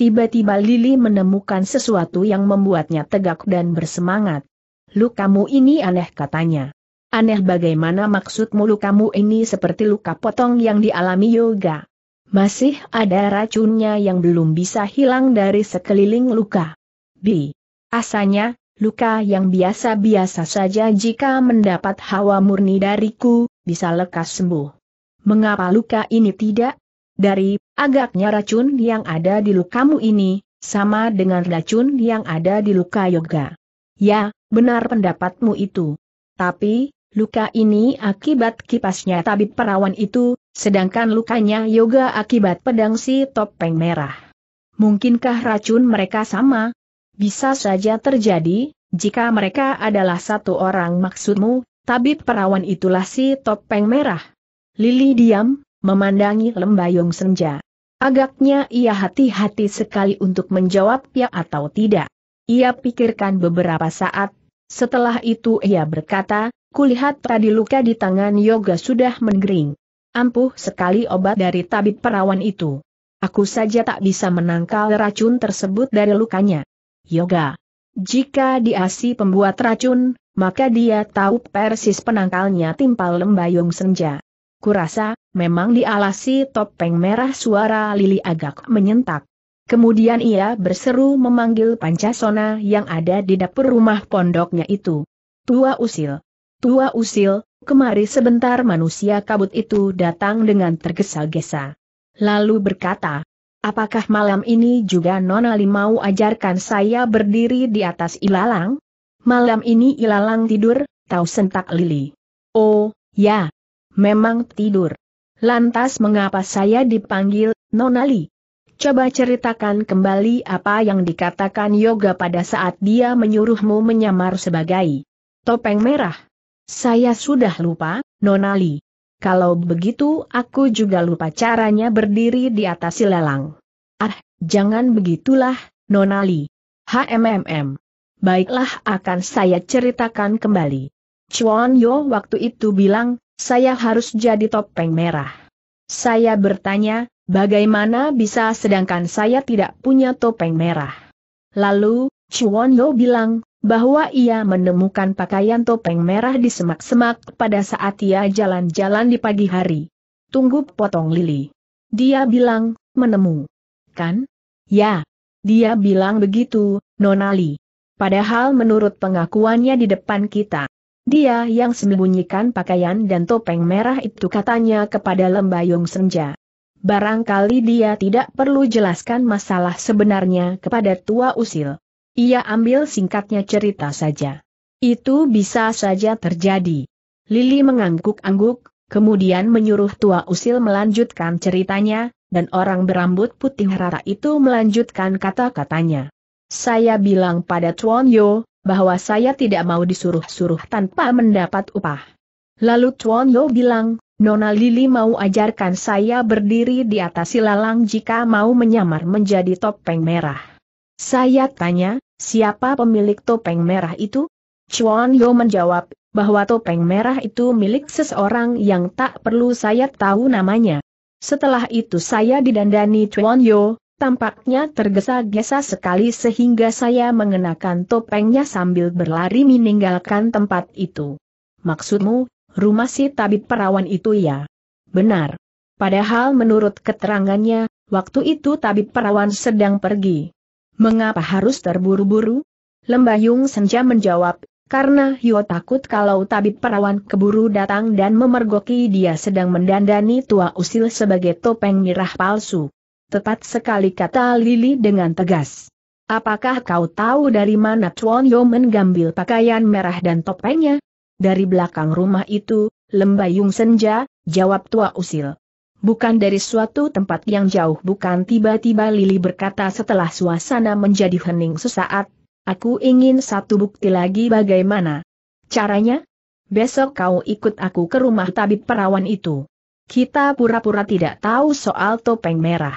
Tiba-tiba Lili menemukan sesuatu yang membuatnya tegak dan bersemangat. Lukamu ini aneh katanya. Aneh bagaimana maksudmu lukamu ini seperti luka potong yang dialami yoga. Masih ada racunnya yang belum bisa hilang dari sekeliling luka. B. Asanya, luka yang biasa-biasa saja jika mendapat hawa murni dariku, bisa lekas sembuh. Mengapa luka ini tidak? Dari, agaknya racun yang ada di lukamu ini, sama dengan racun yang ada di luka yoga. Ya, benar pendapatmu itu. Tapi, luka ini akibat kipasnya tabib perawan itu, sedangkan lukanya yoga akibat pedang si topeng merah. Mungkinkah racun mereka sama? Bisa saja terjadi, jika mereka adalah satu orang maksudmu, tabib perawan itulah si topeng merah. Lili diam, memandangi lembayung senja. Agaknya ia hati-hati sekali untuk menjawab ya atau tidak. Ia pikirkan beberapa saat, setelah itu ia berkata, kulihat tadi luka di tangan Yoga sudah mengering. Ampuh sekali obat dari tabib perawan itu. Aku saja tak bisa menangkal racun tersebut dari lukanya yoga. Jika diasi pembuat racun, maka dia tahu persis penangkalnya timpal lembayung senja. Kurasa, memang dialasi topeng merah suara Lili agak menyentak. Kemudian ia berseru memanggil Pancasona yang ada di dapur rumah pondoknya itu. Tua usil. Tua usil, kemari sebentar manusia kabut itu datang dengan tergesa-gesa. Lalu berkata, Apakah malam ini juga Nona Li mau ajarkan saya berdiri di atas ilalang? Malam ini ilalang tidur, tahu sentak Lili. Oh, ya. Memang tidur. Lantas mengapa saya dipanggil, Nona Li? Coba ceritakan kembali apa yang dikatakan Yoga pada saat dia menyuruhmu menyamar sebagai topeng merah. Saya sudah lupa, Nona Li. Kalau begitu aku juga lupa caranya berdiri di atas lelang. Ah, jangan begitulah, Nonali. HMMM. Baiklah akan saya ceritakan kembali. Chuan Yo waktu itu bilang, saya harus jadi topeng merah. Saya bertanya, bagaimana bisa sedangkan saya tidak punya topeng merah? Lalu, Chuan Yo bilang, bahwa ia menemukan pakaian topeng merah di semak-semak pada saat ia jalan-jalan di pagi hari. Tunggu potong lili. Dia bilang, menemu. Kan? Ya. Dia bilang begitu, Nonali. Padahal menurut pengakuannya di depan kita. Dia yang sembunyikan pakaian dan topeng merah itu katanya kepada Lembayung Senja. Barangkali dia tidak perlu jelaskan masalah sebenarnya kepada Tua Usil. Ia ambil singkatnya cerita saja. Itu bisa saja terjadi. Lili mengangguk-angguk, kemudian menyuruh tua usil melanjutkan ceritanya, dan orang berambut putih rara itu melanjutkan kata-katanya. Saya bilang pada Chuan Yo, bahwa saya tidak mau disuruh-suruh tanpa mendapat upah. Lalu Chuan Yo bilang, Nona Lili mau ajarkan saya berdiri di atas silalang jika mau menyamar menjadi topeng merah. Saya tanya, siapa pemilik topeng merah itu? Chuan Yo menjawab, bahwa topeng merah itu milik seseorang yang tak perlu saya tahu namanya. Setelah itu saya didandani Chuan Yo, tampaknya tergesa-gesa sekali sehingga saya mengenakan topengnya sambil berlari meninggalkan tempat itu. Maksudmu, rumah si tabib perawan itu ya? Benar. Padahal menurut keterangannya, waktu itu tabib perawan sedang pergi. Mengapa harus terburu-buru? Lembayung Senja menjawab, karena Hyo takut kalau tabib perawan keburu datang dan memergoki dia sedang mendandani tua usil sebagai topeng mirah palsu. Tepat sekali kata Lili dengan tegas. Apakah kau tahu dari mana Chuan Yo mengambil pakaian merah dan topengnya? Dari belakang rumah itu, lembayung senja, jawab tua usil. Bukan dari suatu tempat yang jauh bukan tiba-tiba Lili berkata setelah suasana menjadi hening sesaat, aku ingin satu bukti lagi bagaimana. Caranya? Besok kau ikut aku ke rumah tabib perawan itu. Kita pura-pura tidak tahu soal topeng merah.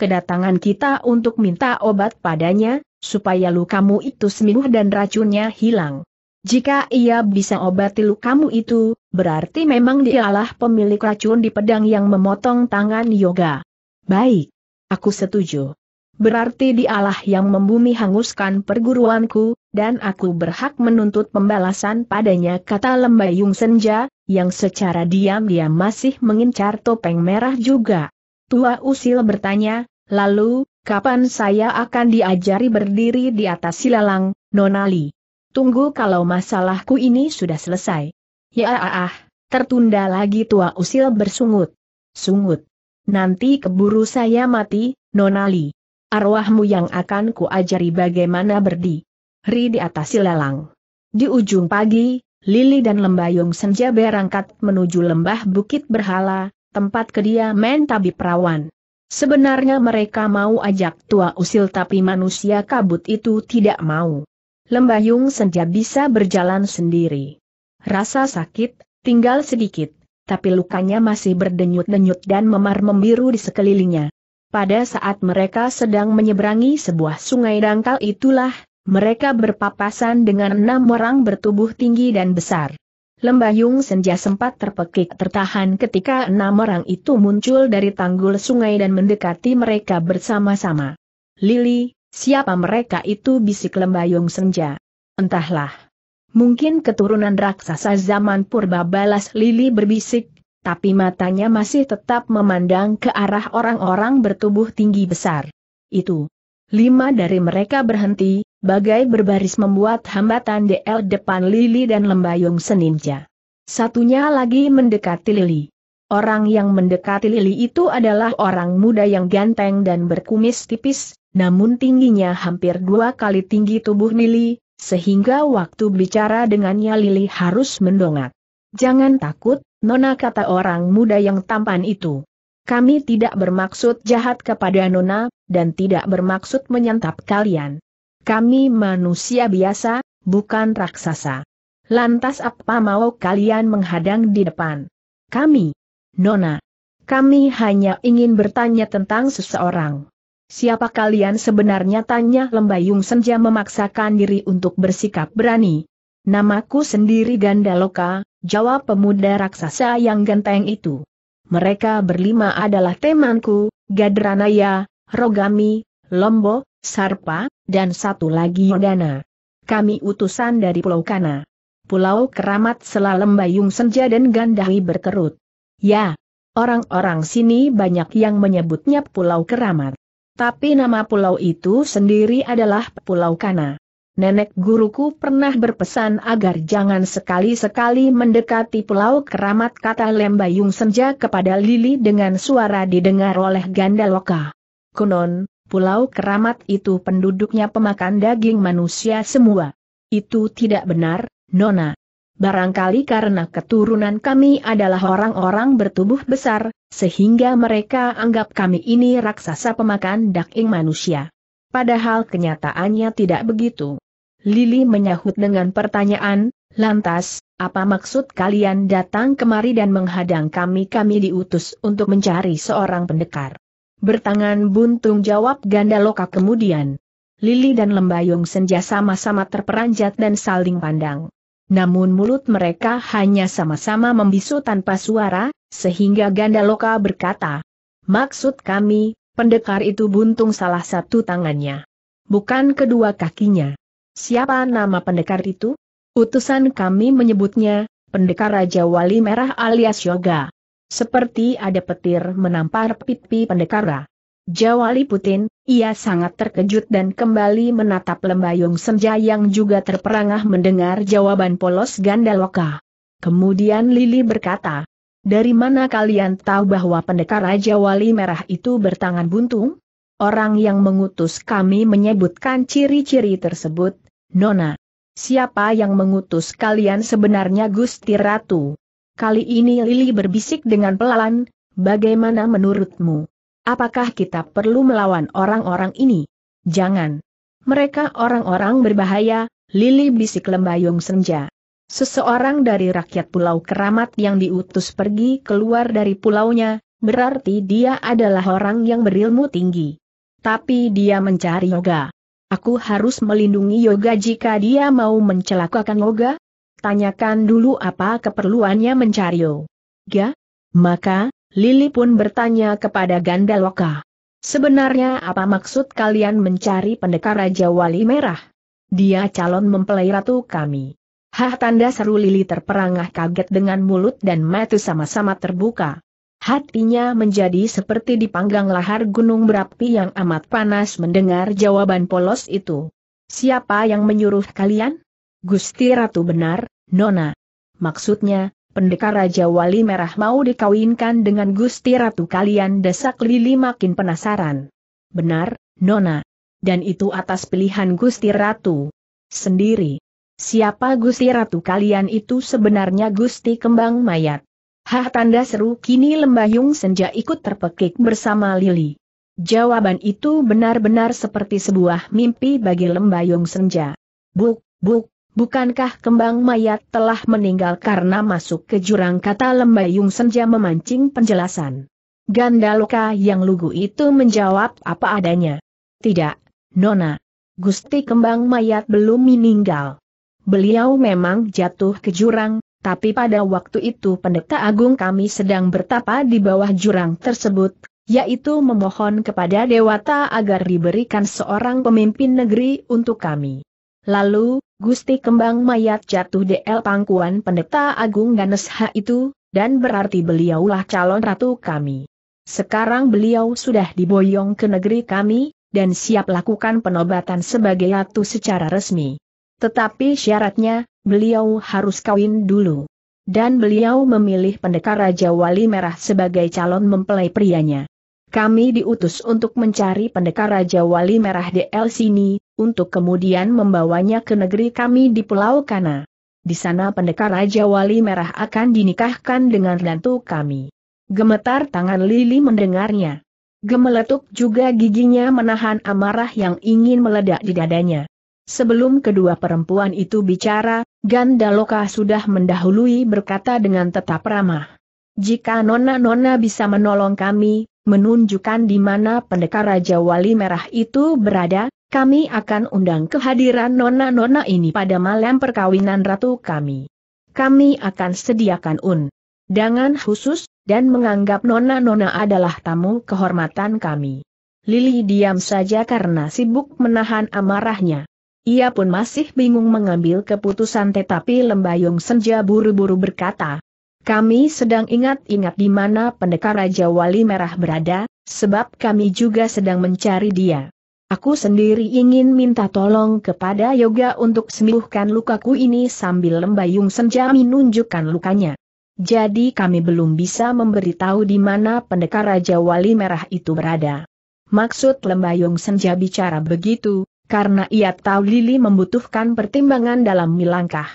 Kedatangan kita untuk minta obat padanya, supaya lukamu itu sembuh dan racunnya hilang. Jika ia bisa obati lukamu itu, berarti memang dialah pemilik racun di pedang yang memotong tangan yoga. Baik. Aku setuju. Berarti dialah yang membumi hanguskan perguruanku, dan aku berhak menuntut pembalasan padanya kata lembayung senja, yang secara diam-diam masih mengincar topeng merah juga. Tua usil bertanya, lalu, kapan saya akan diajari berdiri di atas silalang, Nonali? Tunggu kalau masalahku ini sudah selesai. Ya ah, ah, ah tertunda lagi tua usil bersungut. Sungut. Nanti keburu saya mati, Nonali. Arwahmu yang akan kuajari bagaimana berdi. Ri di atas silalang. Di ujung pagi, Lili dan Lembayung Senja berangkat menuju lembah Bukit Berhala, tempat kediaman Tabib Perawan. Sebenarnya mereka mau ajak tua usil tapi manusia kabut itu tidak mau. Lembayung senja bisa berjalan sendiri. Rasa sakit, tinggal sedikit, tapi lukanya masih berdenyut-denyut dan memar membiru di sekelilingnya. Pada saat mereka sedang menyeberangi sebuah sungai dangkal itulah, mereka berpapasan dengan enam orang bertubuh tinggi dan besar. Lembayung senja sempat terpekik tertahan ketika enam orang itu muncul dari tanggul sungai dan mendekati mereka bersama-sama. Lili, Siapa mereka itu bisik lembayung senja. Entahlah. Mungkin keturunan raksasa zaman purba balas lili berbisik, tapi matanya masih tetap memandang ke arah orang-orang bertubuh tinggi besar. Itu. Lima dari mereka berhenti, bagai berbaris membuat hambatan DL depan Lili dan Lembayung Seninja. Satunya lagi mendekati Lili. Orang yang mendekati Lili itu adalah orang muda yang ganteng dan berkumis tipis, namun tingginya hampir dua kali tinggi tubuh Lili, sehingga waktu bicara dengannya Lili harus mendongak. Jangan takut, Nona kata orang muda yang tampan itu. Kami tidak bermaksud jahat kepada Nona, dan tidak bermaksud menyantap kalian. Kami manusia biasa, bukan raksasa. Lantas apa mau kalian menghadang di depan? Kami, Nona. Kami hanya ingin bertanya tentang seseorang. Siapa kalian sebenarnya tanya Lembayung Senja memaksakan diri untuk bersikap berani. Namaku sendiri Gandaloka, jawab pemuda raksasa yang genteng itu. Mereka berlima adalah temanku, Gadranaya, Rogami, Lombo, Sarpa, dan satu lagi Yodana. Kami utusan dari Pulau Kana. Pulau Keramat selalu Lembayung Senja dan Gandahi berkerut. Ya, orang-orang sini banyak yang menyebutnya Pulau Keramat. Tapi nama pulau itu sendiri adalah Pulau Kana. Nenek guruku pernah berpesan agar jangan sekali-sekali mendekati pulau keramat kata Lembayung Senja kepada Lili dengan suara didengar oleh Gandaloka. Konon, pulau keramat itu penduduknya pemakan daging manusia semua. Itu tidak benar, Nona. Barangkali karena keturunan kami adalah orang-orang bertubuh besar, sehingga mereka anggap kami ini raksasa pemakan daging manusia. Padahal kenyataannya tidak begitu. Lili menyahut dengan pertanyaan, lantas, apa maksud kalian datang kemari dan menghadang kami kami diutus untuk mencari seorang pendekar? Bertangan buntung jawab Gandaloka kemudian. Lili dan Lembayung Senja sama-sama terperanjat dan saling pandang namun mulut mereka hanya sama-sama membisu tanpa suara, sehingga Gandaloka berkata, Maksud kami, pendekar itu buntung salah satu tangannya. Bukan kedua kakinya. Siapa nama pendekar itu? Utusan kami menyebutnya, pendekar Raja Wali Merah alias Yoga. Seperti ada petir menampar pipi pendekara. Jawali putin, ia sangat terkejut dan kembali menatap lembayung senja yang juga terperangah mendengar jawaban polos Gandaloka. Kemudian Lili berkata, dari mana kalian tahu bahwa pendekar Raja Wali Merah itu bertangan buntung? Orang yang mengutus kami menyebutkan ciri-ciri tersebut, Nona. Siapa yang mengutus kalian sebenarnya Gusti Ratu? Kali ini Lili berbisik dengan pelan, bagaimana menurutmu? Apakah kita perlu melawan orang-orang ini? Jangan. Mereka orang-orang berbahaya, Lili bisik lembayung senja. Seseorang dari rakyat Pulau Keramat yang diutus pergi keluar dari pulaunya, berarti dia adalah orang yang berilmu tinggi. Tapi dia mencari yoga. Aku harus melindungi yoga jika dia mau mencelakakan yoga? Tanyakan dulu apa keperluannya mencari yoga? Maka, Lili pun bertanya kepada Gandaloka. Sebenarnya apa maksud kalian mencari pendekar Raja Wali Merah? Dia calon mempelai ratu kami. Hah tanda seru Lili terperangah kaget dengan mulut dan mata sama-sama terbuka. Hatinya menjadi seperti dipanggang lahar gunung berapi yang amat panas mendengar jawaban polos itu. Siapa yang menyuruh kalian? Gusti Ratu benar, Nona. Maksudnya, Pendekar Raja Wali Merah mau dikawinkan dengan Gusti Ratu kalian desak Lili makin penasaran. Benar, Nona. Dan itu atas pilihan Gusti Ratu. Sendiri. Siapa Gusti Ratu kalian itu sebenarnya Gusti Kembang Mayat. Hah tanda seru kini Lembayung Senja ikut terpekik bersama Lili. Jawaban itu benar-benar seperti sebuah mimpi bagi Lembayung Senja. Buk, buk, Bukankah kembang mayat telah meninggal karena masuk ke jurang kata lembayung senja memancing penjelasan? Gandaloka yang lugu itu menjawab apa adanya. Tidak, Nona. Gusti kembang mayat belum meninggal. Beliau memang jatuh ke jurang, tapi pada waktu itu pendeta agung kami sedang bertapa di bawah jurang tersebut, yaitu memohon kepada Dewata agar diberikan seorang pemimpin negeri untuk kami. Lalu, Gusti Kembang Mayat jatuh di El pangkuan pendeta Agung Ganesha itu, dan berarti beliaulah calon ratu kami. Sekarang beliau sudah diboyong ke negeri kami, dan siap lakukan penobatan sebagai ratu secara resmi. Tetapi syaratnya, beliau harus kawin dulu. Dan beliau memilih pendekar Raja Wali Merah sebagai calon mempelai prianya. Kami diutus untuk mencari pendekar Raja Wali Merah DL sini, untuk kemudian membawanya ke negeri kami di Pulau Kana. Di sana pendekar Raja Wali Merah akan dinikahkan dengan lantu kami. Gemetar tangan Lili mendengarnya. Gemeletuk juga giginya menahan amarah yang ingin meledak di dadanya. Sebelum kedua perempuan itu bicara, Gandaloka sudah mendahului berkata dengan tetap ramah. Jika nona-nona bisa menolong kami, menunjukkan di mana pendekar Raja Wali Merah itu berada, kami akan undang kehadiran nona-nona ini pada malam perkawinan ratu kami. Kami akan sediakan un. Dengan khusus, dan menganggap nona-nona adalah tamu kehormatan kami. Lili diam saja karena sibuk menahan amarahnya. Ia pun masih bingung mengambil keputusan tetapi Lembayung Senja buru-buru berkata, kami sedang ingat-ingat di mana pendekar Raja Wali Merah berada, sebab kami juga sedang mencari dia. Aku sendiri ingin minta tolong kepada Yoga untuk sembuhkan lukaku ini sambil lembayung senja menunjukkan lukanya. Jadi kami belum bisa memberitahu di mana pendekar Raja Wali Merah itu berada. Maksud lembayung senja bicara begitu, karena ia tahu Lili membutuhkan pertimbangan dalam milangkah.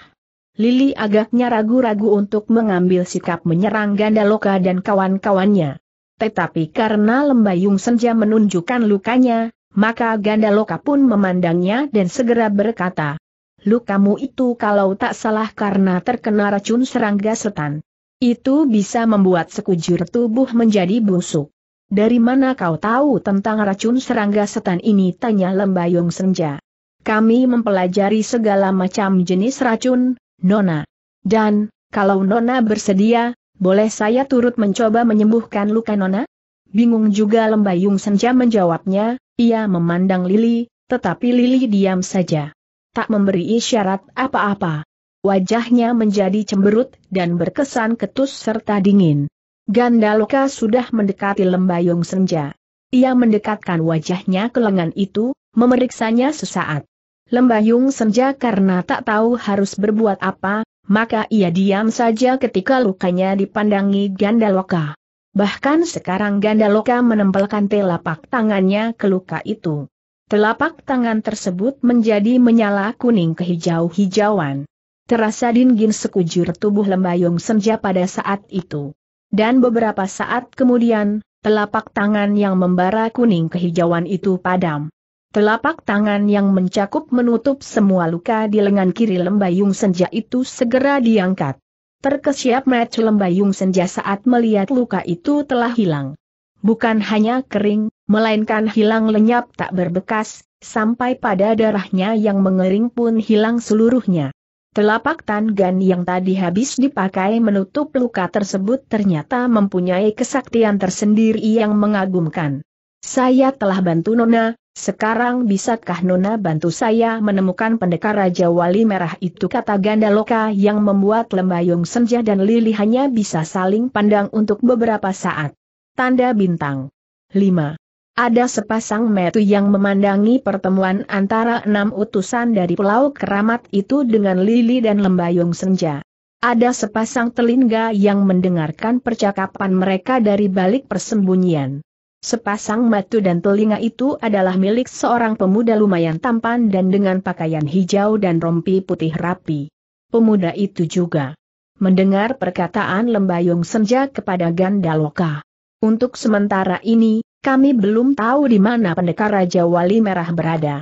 Lili agaknya ragu-ragu untuk mengambil sikap menyerang Gandaloka dan kawan-kawannya. Tetapi karena lembayung senja menunjukkan lukanya, maka Gandaloka pun memandangnya dan segera berkata, Lukamu itu kalau tak salah karena terkena racun serangga setan. Itu bisa membuat sekujur tubuh menjadi busuk. Dari mana kau tahu tentang racun serangga setan ini? Tanya Lembayung Senja. Kami mempelajari segala macam jenis racun, Nona. Dan, kalau Nona bersedia, boleh saya turut mencoba menyembuhkan luka Nona? Bingung juga Lembayung Senja menjawabnya, ia memandang Lili, tetapi Lili diam saja. Tak memberi isyarat apa-apa. Wajahnya menjadi cemberut dan berkesan ketus serta dingin. Gandaloka sudah mendekati Lembayung Senja. Ia mendekatkan wajahnya ke lengan itu, memeriksanya sesaat. Lembayung senja karena tak tahu harus berbuat apa, maka ia diam saja ketika lukanya dipandangi Gandaloka. Bahkan sekarang Gandaloka menempelkan telapak tangannya ke luka itu. Telapak tangan tersebut menjadi menyala kuning kehijau-hijauan. Terasa dingin sekujur tubuh lembayung senja pada saat itu. Dan beberapa saat kemudian, telapak tangan yang membara kuning kehijauan itu padam. Telapak tangan yang mencakup menutup semua luka di lengan kiri lembayung senja itu segera diangkat. Terkesiap match lembayung senja saat melihat luka itu telah hilang. Bukan hanya kering, melainkan hilang lenyap tak berbekas, sampai pada darahnya yang mengering pun hilang seluruhnya. Telapak tangan yang tadi habis dipakai menutup luka tersebut ternyata mempunyai kesaktian tersendiri yang mengagumkan. Saya telah bantu Nona, sekarang bisakah Nona bantu saya menemukan pendekar Raja Wali Merah itu kata Gandaloka yang membuat Lembayung Senja dan Lili hanya bisa saling pandang untuk beberapa saat. Tanda Bintang 5. Ada sepasang metu yang memandangi pertemuan antara enam utusan dari Pulau Keramat itu dengan Lili dan Lembayung Senja. Ada sepasang telinga yang mendengarkan percakapan mereka dari balik persembunyian. Sepasang matu dan telinga itu adalah milik seorang pemuda lumayan tampan dan dengan pakaian hijau dan rompi putih rapi. Pemuda itu juga mendengar perkataan Lembayung Senja kepada Gandaloka. Untuk sementara ini, kami belum tahu di mana pendekar Raja Wali Merah berada.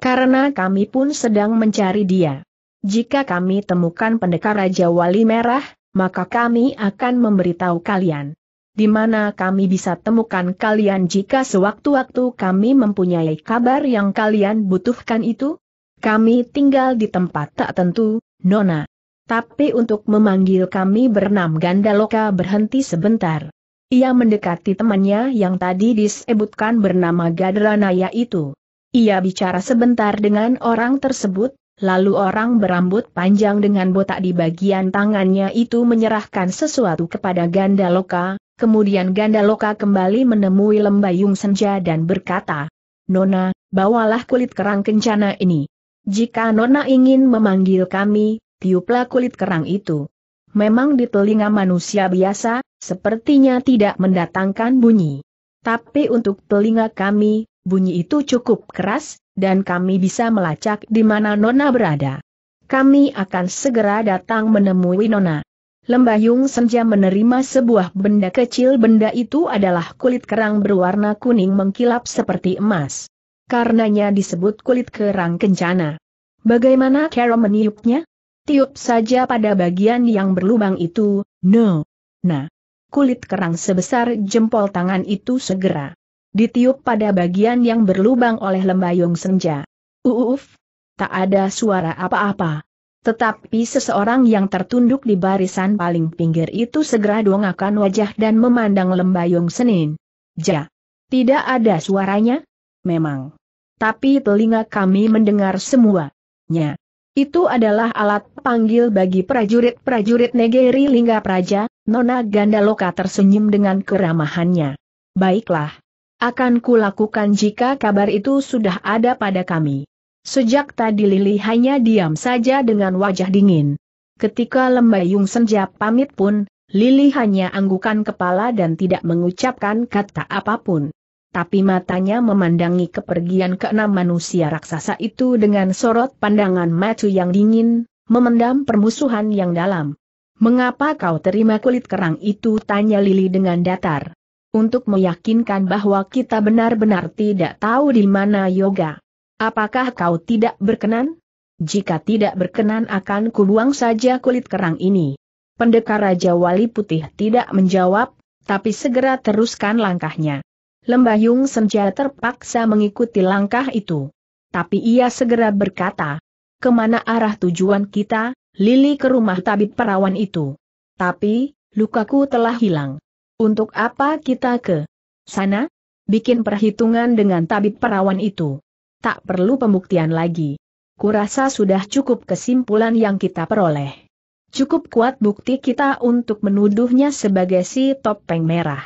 Karena kami pun sedang mencari dia. Jika kami temukan pendekar Raja Wali Merah, maka kami akan memberitahu kalian di mana kami bisa temukan kalian jika sewaktu-waktu kami mempunyai kabar yang kalian butuhkan itu? Kami tinggal di tempat tak tentu, Nona. Tapi untuk memanggil kami bernam Gandaloka berhenti sebentar. Ia mendekati temannya yang tadi disebutkan bernama Gadranaya itu. Ia bicara sebentar dengan orang tersebut, Lalu orang berambut panjang dengan botak di bagian tangannya itu menyerahkan sesuatu kepada Gandaloka, Kemudian Gandaloka kembali menemui lembayung senja dan berkata, Nona, bawalah kulit kerang kencana ini. Jika Nona ingin memanggil kami, tiuplah kulit kerang itu. Memang di telinga manusia biasa, sepertinya tidak mendatangkan bunyi. Tapi untuk telinga kami, bunyi itu cukup keras, dan kami bisa melacak di mana Nona berada. Kami akan segera datang menemui Nona. Lembayung Senja menerima sebuah benda kecil benda itu adalah kulit kerang berwarna kuning mengkilap seperti emas. Karenanya disebut kulit kerang kencana. Bagaimana Carol meniupnya? Tiup saja pada bagian yang berlubang itu, no. Nah, kulit kerang sebesar jempol tangan itu segera ditiup pada bagian yang berlubang oleh lembayung senja. Uuf, tak ada suara apa-apa. Tetapi seseorang yang tertunduk di barisan paling pinggir itu segera dongakan wajah dan memandang lembayung Senin. Ja. Tidak ada suaranya? Memang. Tapi telinga kami mendengar semuanya. Itu adalah alat panggil bagi prajurit-prajurit Negeri Lingga Praja, Nona Gandaloka tersenyum dengan keramahannya. Baiklah. Akan kulakukan jika kabar itu sudah ada pada kami. Sejak tadi Lili hanya diam saja dengan wajah dingin. Ketika Lembayung Senja pamit pun, Lili hanya anggukan kepala dan tidak mengucapkan kata apapun. Tapi matanya memandangi kepergian keenam manusia raksasa itu dengan sorot pandangan macu yang dingin, memendam permusuhan yang dalam. Mengapa kau terima kulit kerang itu? tanya Lili dengan datar. Untuk meyakinkan bahwa kita benar-benar tidak tahu di mana yoga. Apakah kau tidak berkenan? Jika tidak berkenan akan kubuang saja kulit kerang ini. Pendekar Raja Wali Putih tidak menjawab, tapi segera teruskan langkahnya. Lembayung Senja terpaksa mengikuti langkah itu. Tapi ia segera berkata, kemana arah tujuan kita, Lili ke rumah tabib perawan itu. Tapi, lukaku telah hilang. Untuk apa kita ke sana? Bikin perhitungan dengan tabib perawan itu. Tak perlu pembuktian lagi. Kurasa sudah cukup kesimpulan yang kita peroleh. Cukup kuat bukti kita untuk menuduhnya sebagai si topeng merah.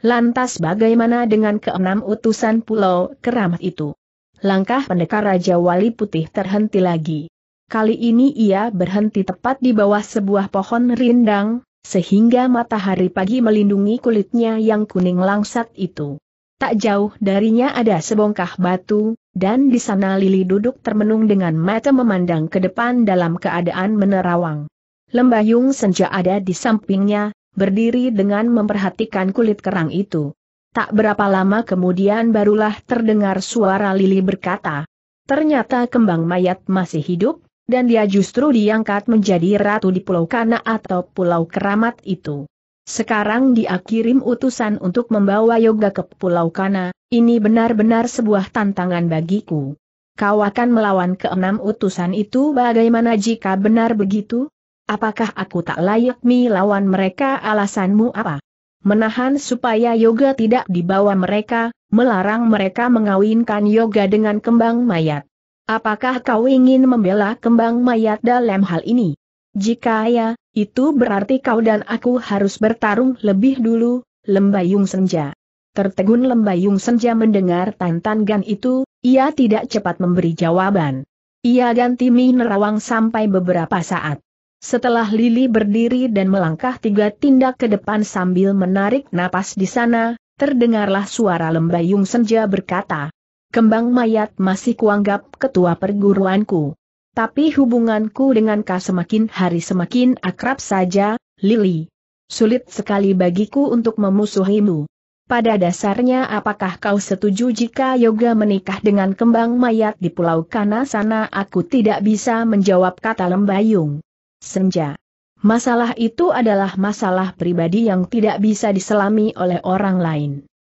Lantas bagaimana dengan keenam utusan pulau keramat itu? Langkah pendekar Raja Wali Putih terhenti lagi. Kali ini ia berhenti tepat di bawah sebuah pohon rindang, sehingga matahari pagi melindungi kulitnya yang kuning langsat itu. Tak jauh darinya ada sebongkah batu, dan di sana Lili duduk termenung dengan mata memandang ke depan dalam keadaan menerawang. Lembayung senja ada di sampingnya, berdiri dengan memperhatikan kulit kerang itu. Tak berapa lama kemudian barulah terdengar suara Lili berkata, Ternyata kembang mayat masih hidup, dan dia justru diangkat menjadi ratu di Pulau Kana atau Pulau Keramat itu. Sekarang dia kirim utusan untuk membawa Yoga ke Pulau Kana, ini benar-benar sebuah tantangan bagiku. Kau akan melawan keenam utusan itu bagaimana jika benar begitu? Apakah aku tak layak melawan mereka alasanmu apa? Menahan supaya Yoga tidak dibawa mereka, melarang mereka mengawinkan Yoga dengan kembang mayat. Apakah kau ingin membela kembang mayat dalam hal ini? Jika ya, itu berarti kau dan aku harus bertarung lebih dulu, Lembayung Senja. Tertegun Lembayung Senja mendengar tantan gan itu, ia tidak cepat memberi jawaban. Ia ganti menerawang sampai beberapa saat. Setelah Lili berdiri dan melangkah tiga tindak ke depan sambil menarik napas di sana, terdengarlah suara Lembayung Senja berkata, Kembang mayat masih kuanggap ketua perguruanku. Tapi hubunganku dengan kau semakin hari semakin akrab saja, Lily. Sulit sekali bagiku untuk memusuhimu. Pada dasarnya apakah kau setuju jika Yoga menikah dengan kembang mayat di Pulau Kana sana aku tidak bisa menjawab kata lembayung. Senja. Masalah itu adalah masalah pribadi yang tidak bisa diselami oleh orang lain.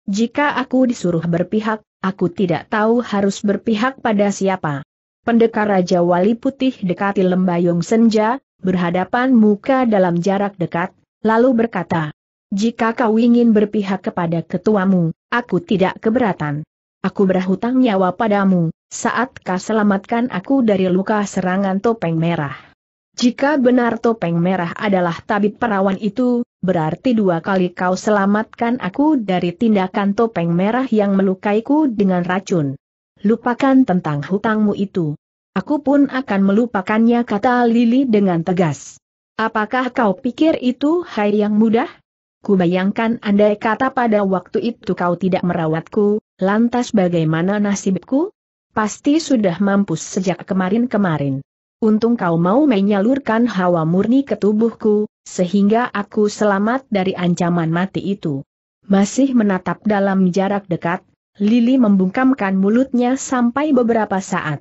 Jika aku disuruh berpihak, aku tidak tahu harus berpihak pada siapa. Pendekar Raja Wali Putih dekati lembayung senja, berhadapan muka dalam jarak dekat, lalu berkata, Jika kau ingin berpihak kepada ketuamu, aku tidak keberatan. Aku berhutang nyawa padamu, saat kau selamatkan aku dari luka serangan topeng merah. Jika benar topeng merah adalah tabib perawan itu, berarti dua kali kau selamatkan aku dari tindakan topeng merah yang melukaiku dengan racun lupakan tentang hutangmu itu. Aku pun akan melupakannya kata Lili dengan tegas. Apakah kau pikir itu hai yang mudah? Kubayangkan andai kata pada waktu itu kau tidak merawatku, lantas bagaimana nasibku? Pasti sudah mampus sejak kemarin-kemarin. Untung kau mau menyalurkan hawa murni ke tubuhku, sehingga aku selamat dari ancaman mati itu. Masih menatap dalam jarak dekat, Lili membungkamkan mulutnya sampai beberapa saat.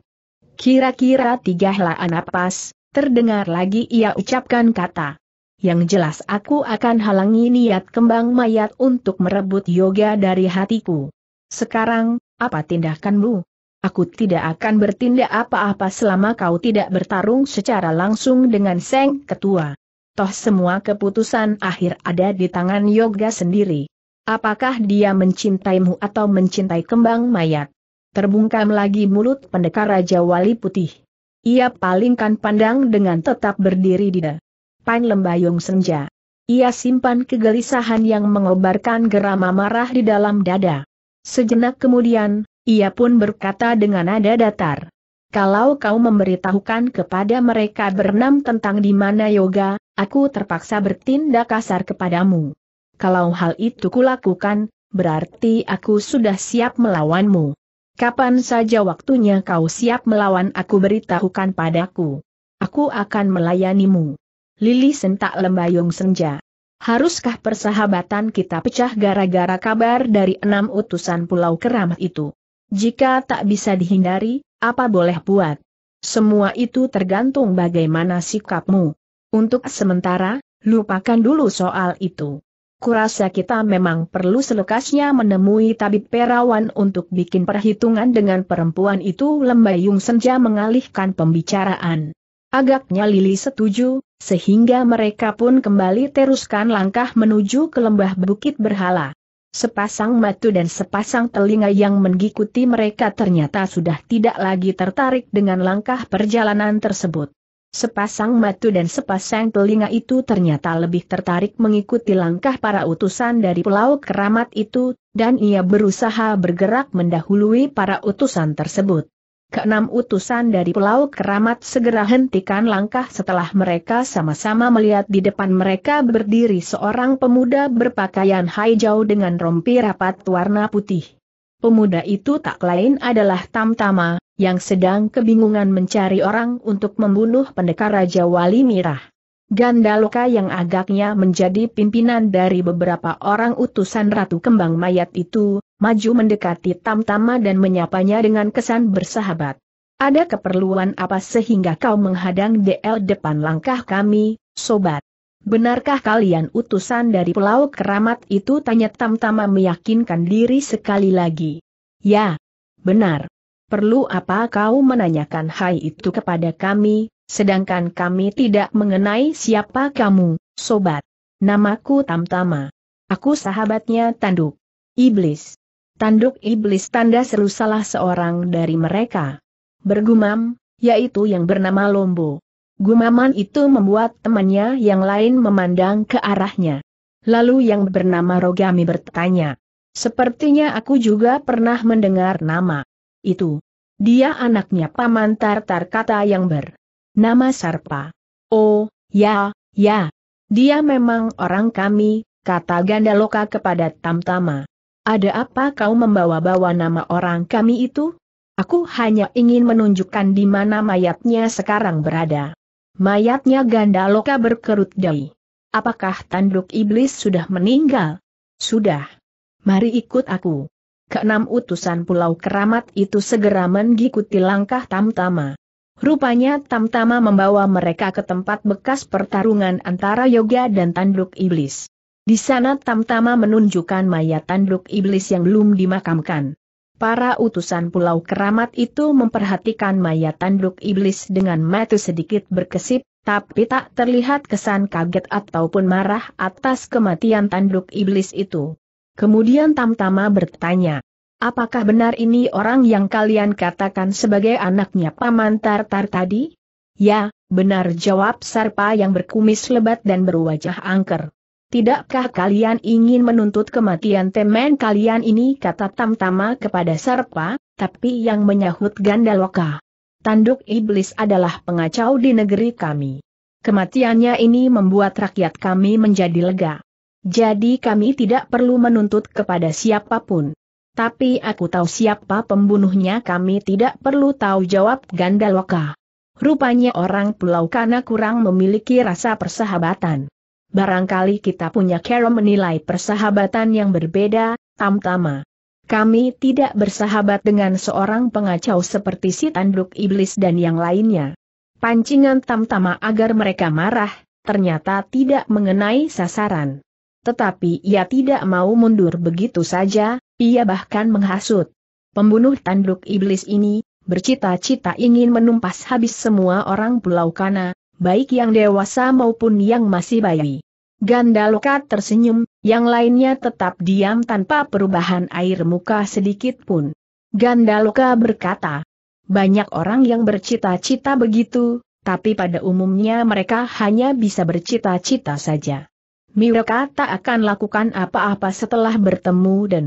Kira-kira tiga helaan napas, terdengar lagi ia ucapkan kata. Yang jelas aku akan halangi niat kembang mayat untuk merebut yoga dari hatiku. Sekarang, apa tindakanmu? Aku tidak akan bertindak apa-apa selama kau tidak bertarung secara langsung dengan Seng Ketua. Toh semua keputusan akhir ada di tangan yoga sendiri. Apakah dia mencintaimu atau mencintai kembang mayat? Terbungkam lagi mulut pendekar Raja Wali Putih. Ia palingkan pandang dengan tetap berdiri di depan Pan lembayung senja. Ia simpan kegelisahan yang mengobarkan gerama marah di dalam dada. Sejenak kemudian, ia pun berkata dengan nada datar. Kalau kau memberitahukan kepada mereka berenam tentang di mana yoga, aku terpaksa bertindak kasar kepadamu kalau hal itu kulakukan, berarti aku sudah siap melawanmu. Kapan saja waktunya kau siap melawan aku beritahukan padaku. Aku akan melayanimu. Lili sentak lembayung senja. Haruskah persahabatan kita pecah gara-gara kabar dari enam utusan pulau keramat itu? Jika tak bisa dihindari, apa boleh buat? Semua itu tergantung bagaimana sikapmu. Untuk sementara, lupakan dulu soal itu kurasa kita memang perlu selekasnya menemui tabib perawan untuk bikin perhitungan dengan perempuan itu Lembayung Senja mengalihkan pembicaraan. Agaknya Lili setuju, sehingga mereka pun kembali teruskan langkah menuju ke lembah Bukit Berhala. Sepasang mata dan sepasang telinga yang mengikuti mereka ternyata sudah tidak lagi tertarik dengan langkah perjalanan tersebut. Sepasang mata dan sepasang telinga itu ternyata lebih tertarik mengikuti langkah para utusan dari pulau keramat itu, dan ia berusaha bergerak mendahului para utusan tersebut. Keenam utusan dari pulau keramat segera hentikan langkah setelah mereka sama-sama melihat di depan mereka berdiri seorang pemuda berpakaian hijau dengan rompi rapat warna putih. Pemuda itu tak lain adalah Tamtama, yang sedang kebingungan mencari orang untuk membunuh pendekar Raja Wali Mirah. Gandaloka yang agaknya menjadi pimpinan dari beberapa orang utusan Ratu Kembang Mayat itu, maju mendekati Tamtama dan menyapanya dengan kesan bersahabat. Ada keperluan apa sehingga kau menghadang DL depan langkah kami, sobat? Benarkah kalian utusan dari Pulau Keramat itu? Tanya Tamtama meyakinkan diri sekali lagi. Ya, benar perlu apa kau menanyakan hai itu kepada kami, sedangkan kami tidak mengenai siapa kamu, sobat. Namaku Tamtama. Aku sahabatnya Tanduk. Iblis. Tanduk Iblis tanda seru salah seorang dari mereka. Bergumam, yaitu yang bernama Lombo. Gumaman itu membuat temannya yang lain memandang ke arahnya. Lalu yang bernama Rogami bertanya, Sepertinya aku juga pernah mendengar nama itu. Dia anaknya Paman Tartar kata yang bernama Sarpa. Oh, ya, ya. Dia memang orang kami, kata Gandaloka kepada Tamtama. Ada apa kau membawa-bawa nama orang kami itu? Aku hanya ingin menunjukkan di mana mayatnya sekarang berada. Mayatnya Gandaloka berkerut dahi. Apakah tanduk iblis sudah meninggal? Sudah. Mari ikut aku keenam utusan pulau keramat itu segera mengikuti langkah Tamtama. Rupanya Tamtama membawa mereka ke tempat bekas pertarungan antara Yoga dan Tanduk Iblis. Di sana Tamtama menunjukkan mayat Tanduk Iblis yang belum dimakamkan. Para utusan pulau keramat itu memperhatikan mayat Tanduk Iblis dengan mata sedikit berkesip, tapi tak terlihat kesan kaget ataupun marah atas kematian Tanduk Iblis itu. Kemudian Tamtama bertanya, apakah benar ini orang yang kalian katakan sebagai anaknya Paman Tartar tadi? Ya, benar jawab Sarpa yang berkumis lebat dan berwajah angker. Tidakkah kalian ingin menuntut kematian temen kalian ini kata Tamtama kepada Sarpa, tapi yang menyahut Gandaloka. Tanduk iblis adalah pengacau di negeri kami. Kematiannya ini membuat rakyat kami menjadi lega. Jadi kami tidak perlu menuntut kepada siapapun. Tapi aku tahu siapa pembunuhnya kami tidak perlu tahu jawab Gandaloka. Rupanya orang Pulau Kana kurang memiliki rasa persahabatan. Barangkali kita punya cara menilai persahabatan yang berbeda, Tamtama. Kami tidak bersahabat dengan seorang pengacau seperti si tanduk iblis dan yang lainnya. Pancingan Tamtama agar mereka marah, ternyata tidak mengenai sasaran tetapi ia tidak mau mundur begitu saja, ia bahkan menghasut. Pembunuh tanduk iblis ini, bercita-cita ingin menumpas habis semua orang Pulau Kana, baik yang dewasa maupun yang masih bayi. Gandaloka tersenyum, yang lainnya tetap diam tanpa perubahan air muka sedikit pun. Gandaloka berkata, banyak orang yang bercita-cita begitu, tapi pada umumnya mereka hanya bisa bercita-cita saja. Mereka tak akan lakukan apa-apa setelah bertemu dan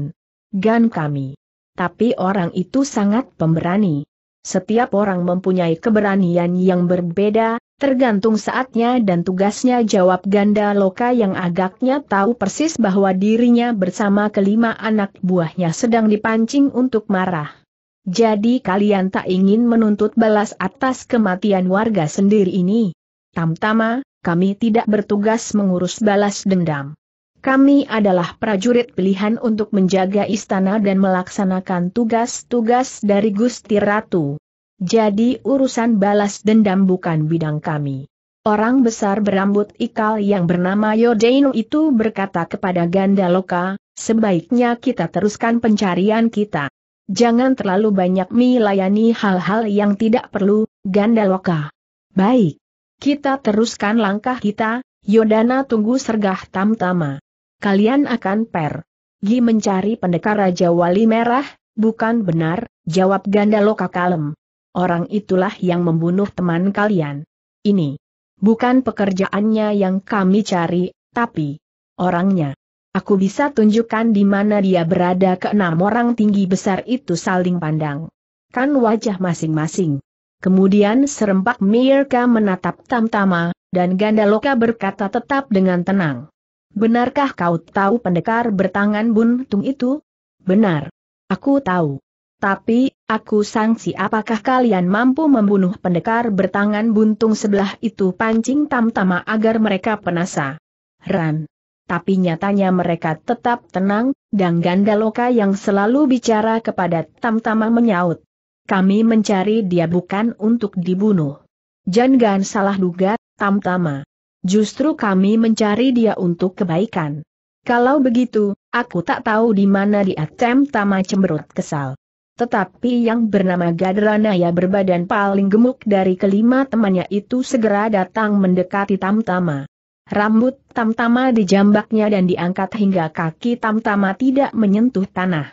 gan kami. Tapi orang itu sangat pemberani. Setiap orang mempunyai keberanian yang berbeda, tergantung saatnya dan tugasnya jawab ganda loka yang agaknya tahu persis bahwa dirinya bersama kelima anak buahnya sedang dipancing untuk marah. Jadi kalian tak ingin menuntut balas atas kematian warga sendiri ini? Tamtama, kami tidak bertugas mengurus balas dendam. Kami adalah prajurit pilihan untuk menjaga istana dan melaksanakan tugas-tugas dari Gusti Ratu. Jadi urusan balas dendam bukan bidang kami. Orang besar berambut ikal yang bernama Yodeino itu berkata kepada Gandaloka, sebaiknya kita teruskan pencarian kita. Jangan terlalu banyak melayani hal-hal yang tidak perlu, Gandaloka. Baik. Kita teruskan langkah kita, Yodana tunggu sergah tamtama. Kalian akan per. Gi mencari pendekar Raja Wali Merah, bukan benar, jawab Gandaloka kalem. Orang itulah yang membunuh teman kalian. Ini bukan pekerjaannya yang kami cari, tapi orangnya. Aku bisa tunjukkan di mana dia berada keenam orang tinggi besar itu saling pandang. Kan wajah masing-masing. Kemudian serempak Mirka menatap Tamtama, dan Gandaloka berkata tetap dengan tenang. Benarkah kau tahu pendekar bertangan buntung itu? Benar. Aku tahu. Tapi, aku sangsi apakah kalian mampu membunuh pendekar bertangan buntung sebelah itu pancing Tamtama agar mereka penasa. Ran. Tapi nyatanya mereka tetap tenang, dan Gandaloka yang selalu bicara kepada Tamtama menyaut. Kami mencari dia bukan untuk dibunuh. Jangan salah duga, Tamtama. Justru kami mencari dia untuk kebaikan. Kalau begitu, aku tak tahu di mana dia Tamtama cemberut kesal. Tetapi yang bernama Gadranaya berbadan paling gemuk dari kelima temannya itu segera datang mendekati Tamtama. Rambut Tamtama dijambaknya dan diangkat hingga kaki Tamtama tidak menyentuh tanah.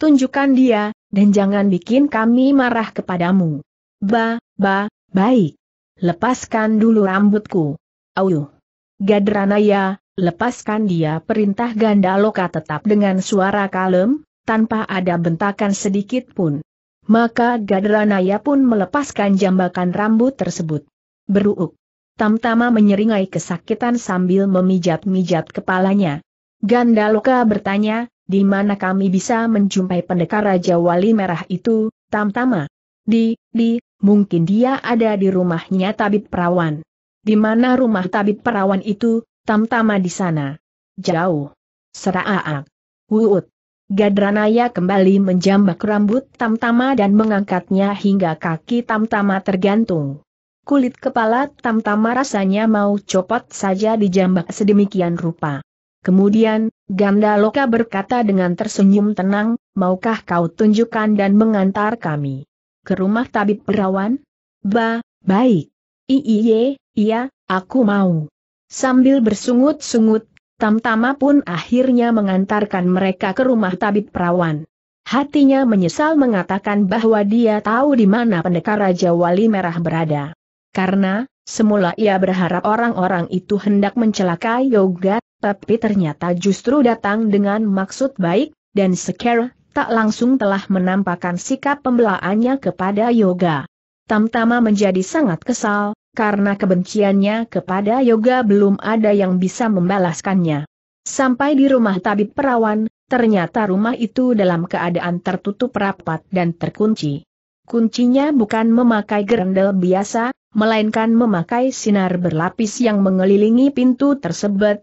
Tunjukkan dia, dan jangan bikin kami marah kepadamu. Ba, ba, baik. Lepaskan dulu rambutku. Ayo. Gadranaya, lepaskan dia perintah Gandaloka tetap dengan suara kalem, tanpa ada bentakan sedikit pun. Maka Gadranaya pun melepaskan jambakan rambut tersebut. Beruuk. Tamtama menyeringai kesakitan sambil memijat-mijat kepalanya. Gandaloka bertanya, di mana kami bisa menjumpai pendekar Raja Wali Merah itu, Tamtama. Di, di, mungkin dia ada di rumahnya tabib perawan. Di mana rumah tabib perawan itu, Tamtama di sana. Jauh. Seraak. Wuut. Gadranaya kembali menjambak rambut Tamtama dan mengangkatnya hingga kaki Tamtama tergantung. Kulit kepala Tamtama rasanya mau copot saja dijambak sedemikian rupa. Kemudian, Gandaloka berkata dengan tersenyum tenang, maukah kau tunjukkan dan mengantar kami ke rumah tabib perawan? Ba, baik. Iiye, iya, aku mau. Sambil bersungut-sungut, Tamtama pun akhirnya mengantarkan mereka ke rumah tabib perawan. Hatinya menyesal mengatakan bahwa dia tahu di mana pendekar Raja Wali Merah berada. Karena, semula ia berharap orang-orang itu hendak mencelakai Yoga, tapi ternyata justru datang dengan maksud baik, dan sekarang tak langsung telah menampakkan sikap pembelaannya kepada Yoga. Tamtama menjadi sangat kesal, karena kebenciannya kepada Yoga belum ada yang bisa membalaskannya. Sampai di rumah tabib perawan, ternyata rumah itu dalam keadaan tertutup rapat dan terkunci. Kuncinya bukan memakai gerendel biasa, melainkan memakai sinar berlapis yang mengelilingi pintu tersebut,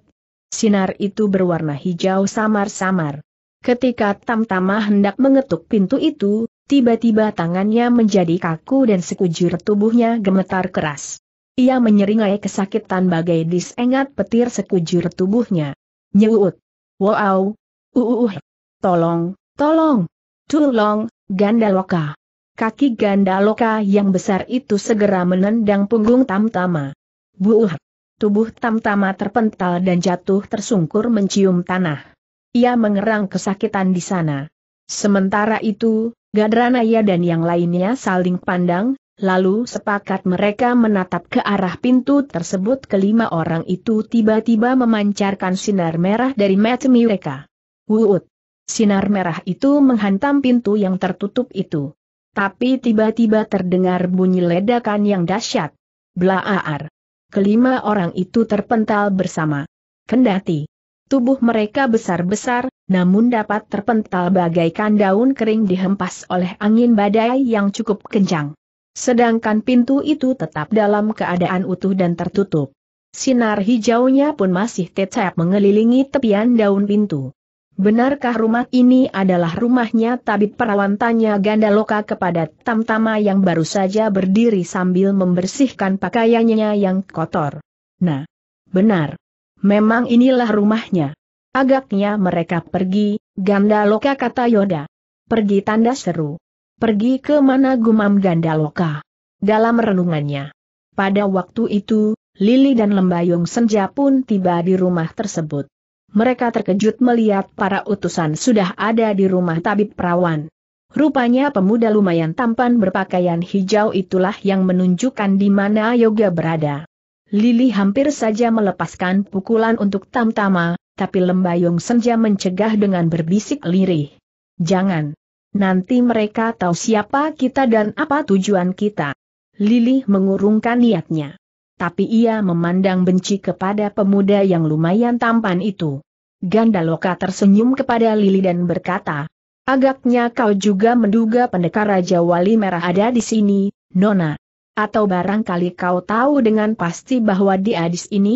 Sinar itu berwarna hijau samar-samar. Ketika Tamtama hendak mengetuk pintu itu, tiba-tiba tangannya menjadi kaku dan sekujur tubuhnya gemetar keras. Ia menyeringai kesakitan bagai disengat petir sekujur tubuhnya. Nyewut. Wow. Uuuh. Tolong, tolong. Tulong, Gandaloka. Kaki Gandaloka yang besar itu segera menendang punggung Tamtama. Buuh tubuh Tamtama terpental dan jatuh tersungkur mencium tanah. Ia mengerang kesakitan di sana. Sementara itu, Gadranaya dan yang lainnya saling pandang, lalu sepakat mereka menatap ke arah pintu tersebut kelima orang itu tiba-tiba memancarkan sinar merah dari mata mereka. Wuut! Sinar merah itu menghantam pintu yang tertutup itu. Tapi tiba-tiba terdengar bunyi ledakan yang dahsyat. Blaaar! kelima orang itu terpental bersama. Kendati tubuh mereka besar-besar, namun dapat terpental bagaikan daun kering dihempas oleh angin badai yang cukup kencang. Sedangkan pintu itu tetap dalam keadaan utuh dan tertutup. Sinar hijaunya pun masih tetap mengelilingi tepian daun pintu. Benarkah rumah ini adalah rumahnya tabib perawan tanya Gandaloka kepada Tamtama yang baru saja berdiri sambil membersihkan pakaiannya yang kotor. Nah, benar. Memang inilah rumahnya. Agaknya mereka pergi, Gandaloka kata Yoda. Pergi tanda seru. Pergi ke mana gumam Gandaloka? Dalam renungannya. Pada waktu itu, Lili dan Lembayung Senja pun tiba di rumah tersebut mereka terkejut melihat para utusan sudah ada di rumah tabib perawan. Rupanya pemuda lumayan tampan berpakaian hijau itulah yang menunjukkan di mana Yoga berada. Lili hampir saja melepaskan pukulan untuk Tamtama, tapi Lembayung Senja mencegah dengan berbisik lirih. Jangan. Nanti mereka tahu siapa kita dan apa tujuan kita. Lili mengurungkan niatnya tapi ia memandang benci kepada pemuda yang lumayan tampan itu. Gandaloka tersenyum kepada Lili dan berkata, Agaknya kau juga menduga pendekar Raja Wali Merah ada di sini, Nona. Atau barangkali kau tahu dengan pasti bahwa di ini? ini?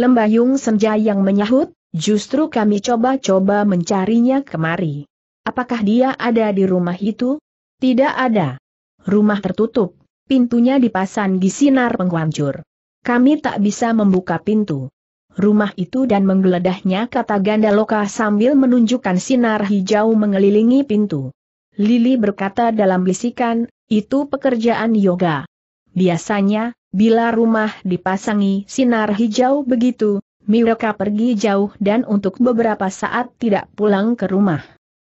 Lembayung Senja yang menyahut, justru kami coba-coba mencarinya kemari. Apakah dia ada di rumah itu? Tidak ada. Rumah tertutup, pintunya dipasang di sinar penghancur kami tak bisa membuka pintu rumah itu dan menggeledahnya kata Ganda Gandaloka sambil menunjukkan sinar hijau mengelilingi pintu. Lili berkata dalam bisikan, itu pekerjaan yoga. Biasanya, bila rumah dipasangi sinar hijau begitu, mereka pergi jauh dan untuk beberapa saat tidak pulang ke rumah.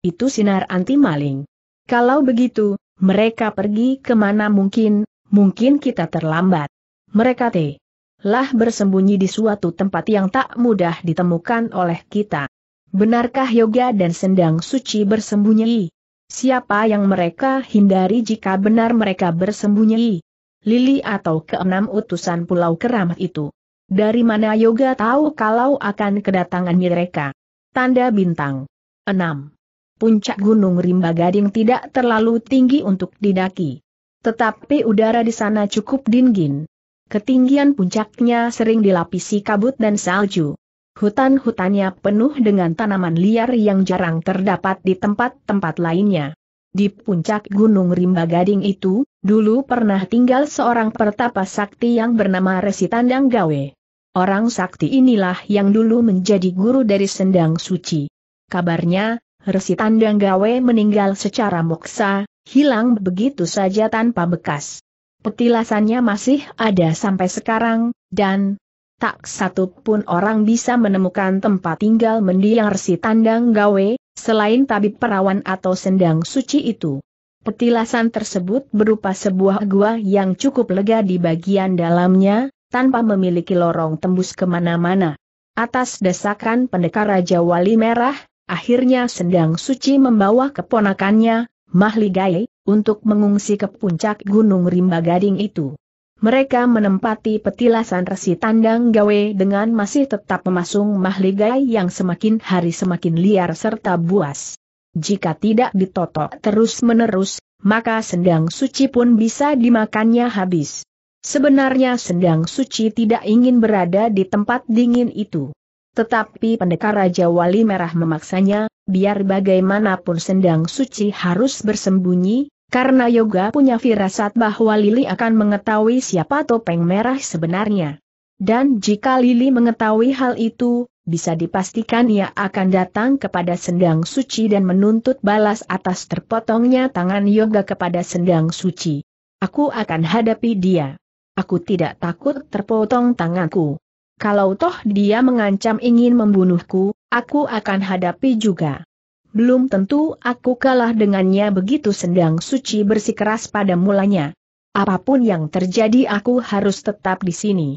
Itu sinar anti maling. Kalau begitu, mereka pergi kemana mungkin, mungkin kita terlambat mereka te. Lah bersembunyi di suatu tempat yang tak mudah ditemukan oleh kita. Benarkah Yoga dan Sendang Suci bersembunyi? Siapa yang mereka hindari jika benar mereka bersembunyi? Lili atau keenam utusan Pulau Keramat itu. Dari mana Yoga tahu kalau akan kedatangan mereka? Tanda bintang. 6. Puncak Gunung Rimba Gading tidak terlalu tinggi untuk didaki. Tetapi udara di sana cukup dingin. Ketinggian puncaknya sering dilapisi kabut dan salju. Hutan-hutannya penuh dengan tanaman liar yang jarang terdapat di tempat-tempat lainnya. Di puncak Gunung Rimba Gading itu, dulu pernah tinggal seorang pertapa sakti yang bernama Resi Tandang Gawe. Orang sakti inilah yang dulu menjadi guru dari Sendang Suci. Kabarnya, Resi Tandang Gawe meninggal secara moksa, hilang begitu saja tanpa bekas petilasannya masih ada sampai sekarang, dan tak satu pun orang bisa menemukan tempat tinggal mendiang resi tandang gawe, selain tabib perawan atau sendang suci itu. Petilasan tersebut berupa sebuah gua yang cukup lega di bagian dalamnya, tanpa memiliki lorong tembus kemana-mana. Atas desakan pendekar Raja Wali Merah, akhirnya Sendang Suci membawa keponakannya, Mahligai, untuk mengungsi ke puncak Gunung Rimba Gading itu. Mereka menempati petilasan resi tandang gawe dengan masih tetap memasung mahligai yang semakin hari semakin liar serta buas. Jika tidak ditotok terus-menerus, maka sendang suci pun bisa dimakannya habis. Sebenarnya sendang suci tidak ingin berada di tempat dingin itu. Tetapi pendekar Raja Wali Merah memaksanya, biar bagaimanapun sendang suci harus bersembunyi, karena Yoga punya firasat bahwa Lili akan mengetahui siapa topeng merah sebenarnya. Dan jika Lili mengetahui hal itu, bisa dipastikan ia akan datang kepada sendang suci dan menuntut balas atas terpotongnya tangan Yoga kepada sendang suci. Aku akan hadapi dia. Aku tidak takut terpotong tanganku. Kalau toh dia mengancam ingin membunuhku, Aku akan hadapi juga. Belum tentu aku kalah dengannya begitu sendang suci bersikeras pada mulanya. Apapun yang terjadi aku harus tetap di sini.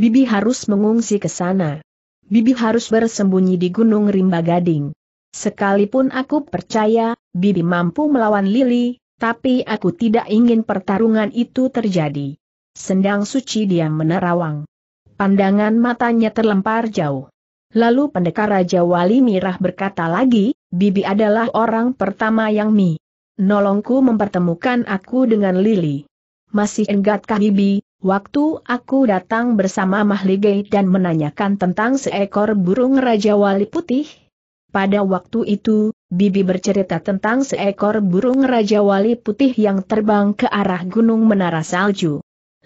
Bibi harus mengungsi ke sana. Bibi harus bersembunyi di Gunung Rimba Gading. Sekalipun aku percaya, Bibi mampu melawan Lili, tapi aku tidak ingin pertarungan itu terjadi. Sendang suci diam menerawang. Pandangan matanya terlempar jauh. Lalu pendekar Raja Wali Mirah berkata lagi, Bibi adalah orang pertama yang mi. Nolongku mempertemukan aku dengan Lili. Masih ingatkah Bibi, waktu aku datang bersama Mahligai dan menanyakan tentang seekor burung Raja Wali Putih? Pada waktu itu, Bibi bercerita tentang seekor burung Raja Wali Putih yang terbang ke arah Gunung Menara Salju.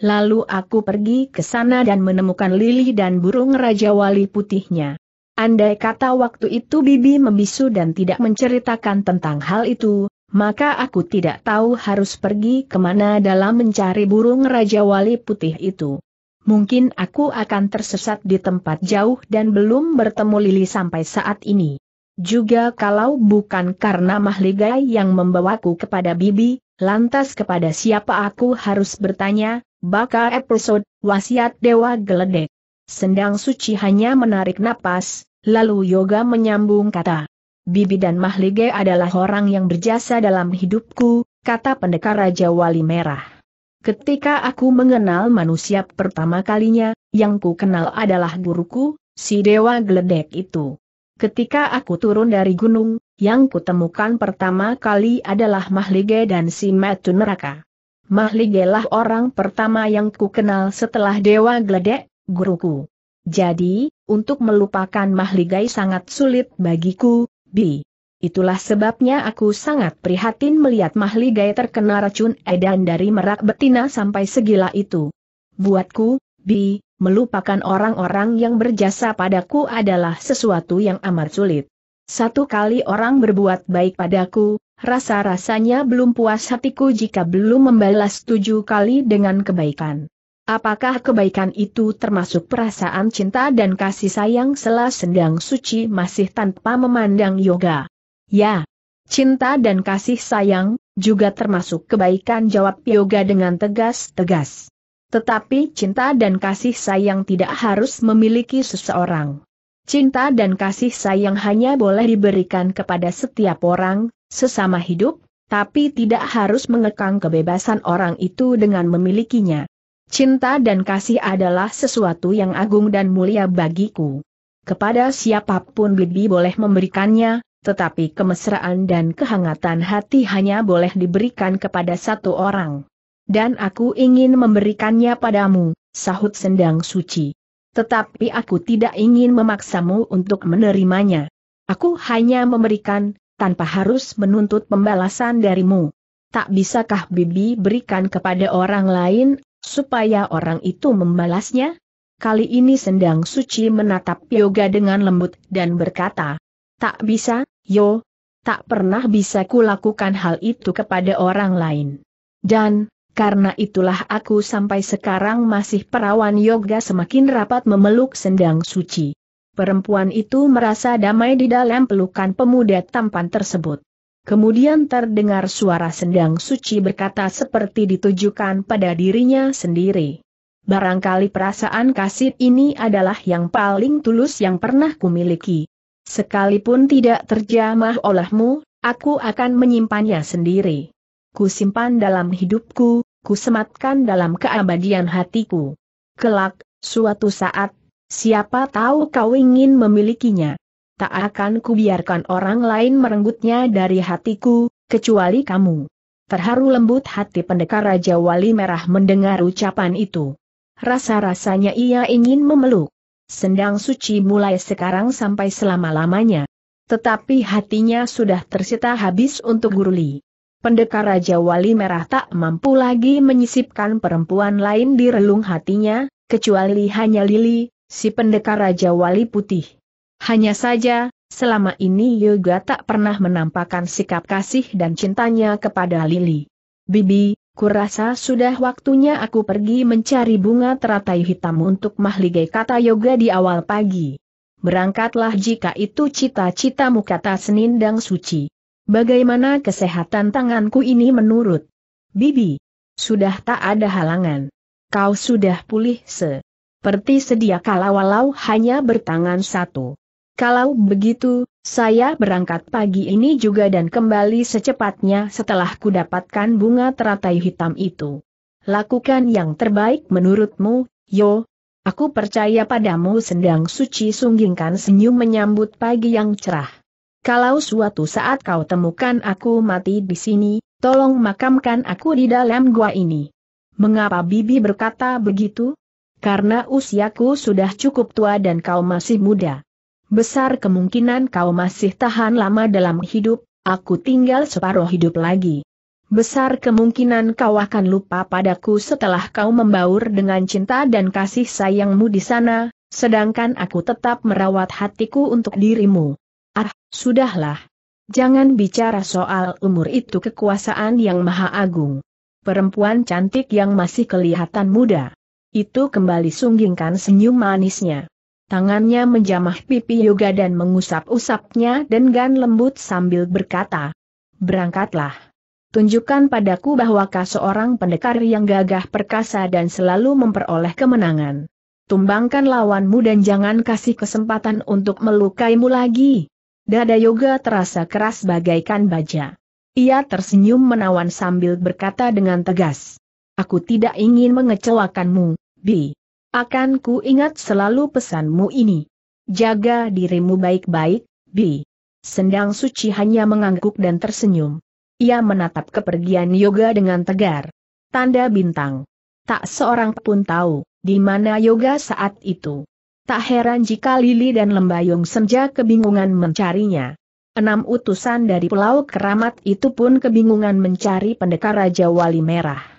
Lalu aku pergi ke sana dan menemukan lili dan burung raja wali putihnya. Andai kata waktu itu Bibi membisu dan tidak menceritakan tentang hal itu, maka aku tidak tahu harus pergi kemana dalam mencari burung raja wali putih itu. Mungkin aku akan tersesat di tempat jauh dan belum bertemu Lili sampai saat ini. Juga kalau bukan karena mahligai yang membawaku kepada Bibi, lantas kepada siapa aku harus bertanya, Baka episode, wasiat Dewa Geledek. Sendang suci hanya menarik napas, lalu Yoga menyambung kata. Bibi dan Mahlige adalah orang yang berjasa dalam hidupku, kata pendekar Raja Wali Merah. Ketika aku mengenal manusia pertama kalinya, yang ku kenal adalah guruku, si Dewa Geledek itu. Ketika aku turun dari gunung, yang kutemukan pertama kali adalah Mahlige dan si Metu Neraka. Mahligelah orang pertama yang kukenal setelah Dewa Gledek, guruku. Jadi, untuk melupakan Mahligai sangat sulit bagiku, Bi. Itulah sebabnya aku sangat prihatin melihat Mahligai terkena racun edan dari merak betina sampai segila itu. Buatku, Bi, melupakan orang-orang yang berjasa padaku adalah sesuatu yang amat sulit. Satu kali orang berbuat baik padaku, Rasa-rasanya belum puas hatiku jika belum membalas tujuh kali dengan kebaikan. Apakah kebaikan itu termasuk perasaan cinta dan kasih sayang setelah sendang suci masih tanpa memandang yoga? Ya. Cinta dan kasih sayang, juga termasuk kebaikan jawab yoga dengan tegas-tegas. Tetapi cinta dan kasih sayang tidak harus memiliki seseorang. Cinta dan kasih sayang hanya boleh diberikan kepada setiap orang, sesama hidup, tapi tidak harus mengekang kebebasan orang itu dengan memilikinya. Cinta dan kasih adalah sesuatu yang agung dan mulia bagiku. Kepada siapapun Bibi boleh memberikannya, tetapi kemesraan dan kehangatan hati hanya boleh diberikan kepada satu orang. Dan aku ingin memberikannya padamu, sahut sendang suci. Tetapi aku tidak ingin memaksamu untuk menerimanya. Aku hanya memberikan, tanpa harus menuntut pembalasan darimu. Tak bisakah Bibi berikan kepada orang lain, supaya orang itu membalasnya? Kali ini Sendang Suci menatap Yoga dengan lembut dan berkata, Tak bisa, Yo, tak pernah bisa kulakukan hal itu kepada orang lain. Dan, karena itulah aku sampai sekarang masih perawan Yoga semakin rapat memeluk Sendang Suci. Perempuan itu merasa damai di dalam pelukan pemuda tampan tersebut. Kemudian terdengar suara sendang suci berkata seperti ditujukan pada dirinya sendiri. Barangkali perasaan kasih ini adalah yang paling tulus yang pernah kumiliki. Sekalipun tidak terjamah olehmu, aku akan menyimpannya sendiri. Kusimpan dalam hidupku, kusematkan dalam keabadian hatiku. Kelak, suatu saat Siapa tahu kau ingin memilikinya. Tak akan kubiarkan orang lain merenggutnya dari hatiku, kecuali kamu. Terharu lembut hati pendekar Raja Wali Merah mendengar ucapan itu. Rasa-rasanya ia ingin memeluk. Sendang suci mulai sekarang sampai selama-lamanya. Tetapi hatinya sudah tersita habis untuk guruli. Pendekar Raja Wali Merah tak mampu lagi menyisipkan perempuan lain di relung hatinya, kecuali hanya Lili, si pendekar Raja Wali Putih. Hanya saja, selama ini Yoga tak pernah menampakkan sikap kasih dan cintanya kepada Lili. Bibi, kurasa sudah waktunya aku pergi mencari bunga teratai hitam untuk mahligai kata Yoga di awal pagi. Berangkatlah jika itu cita-citamu kata Senindang Suci. Bagaimana kesehatan tanganku ini menurut? Bibi, sudah tak ada halangan. Kau sudah pulih se seperti sedia kala walau hanya bertangan satu. Kalau begitu, saya berangkat pagi ini juga dan kembali secepatnya setelah kudapatkan bunga teratai hitam itu. Lakukan yang terbaik menurutmu, yo. Aku percaya padamu sendang suci sunggingkan senyum menyambut pagi yang cerah. Kalau suatu saat kau temukan aku mati di sini, tolong makamkan aku di dalam gua ini. Mengapa Bibi berkata begitu? Karena usiaku sudah cukup tua dan kau masih muda. Besar kemungkinan kau masih tahan lama dalam hidup, aku tinggal separuh hidup lagi. Besar kemungkinan kau akan lupa padaku setelah kau membaur dengan cinta dan kasih sayangmu di sana, sedangkan aku tetap merawat hatiku untuk dirimu. Ah, sudahlah. Jangan bicara soal umur itu kekuasaan yang maha agung. Perempuan cantik yang masih kelihatan muda. Itu kembali sunggingkan senyum manisnya. Tangannya menjamah pipi Yoga dan mengusap-usapnya dengan lembut sambil berkata, Berangkatlah. Tunjukkan padaku bahwa kau seorang pendekar yang gagah perkasa dan selalu memperoleh kemenangan. Tumbangkan lawanmu dan jangan kasih kesempatan untuk melukaimu lagi. Dada Yoga terasa keras bagaikan baja. Ia tersenyum menawan sambil berkata dengan tegas. Aku tidak ingin mengecewakanmu. Bi. Akan ku ingat selalu pesanmu ini. Jaga dirimu baik-baik, Bi. Sendang suci hanya mengangguk dan tersenyum. Ia menatap kepergian Yoga dengan tegar. Tanda bintang. Tak seorang pun tahu, di mana Yoga saat itu. Tak heran jika Lili dan Lembayung Senja kebingungan mencarinya. Enam utusan dari Pulau Keramat itu pun kebingungan mencari pendekar Raja Wali Merah.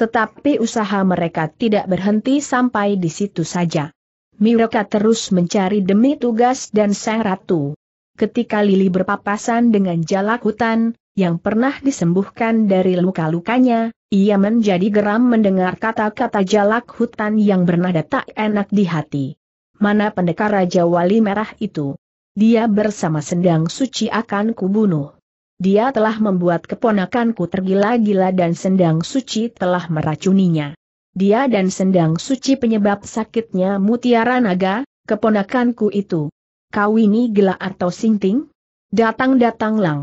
Tetapi usaha mereka tidak berhenti sampai di situ saja. Mereka terus mencari demi tugas dan sang ratu. Ketika Lili berpapasan dengan jalak hutan, yang pernah disembuhkan dari luka-lukanya, ia menjadi geram mendengar kata-kata jalak hutan yang bernada tak enak di hati. Mana pendekar Raja Wali Merah itu? Dia bersama sendang suci akan kubunuh dia telah membuat keponakanku tergila-gila dan sendang suci telah meracuninya. Dia dan sendang suci penyebab sakitnya mutiara naga, keponakanku itu. Kau ini gila atau sinting? Datang-datang lang.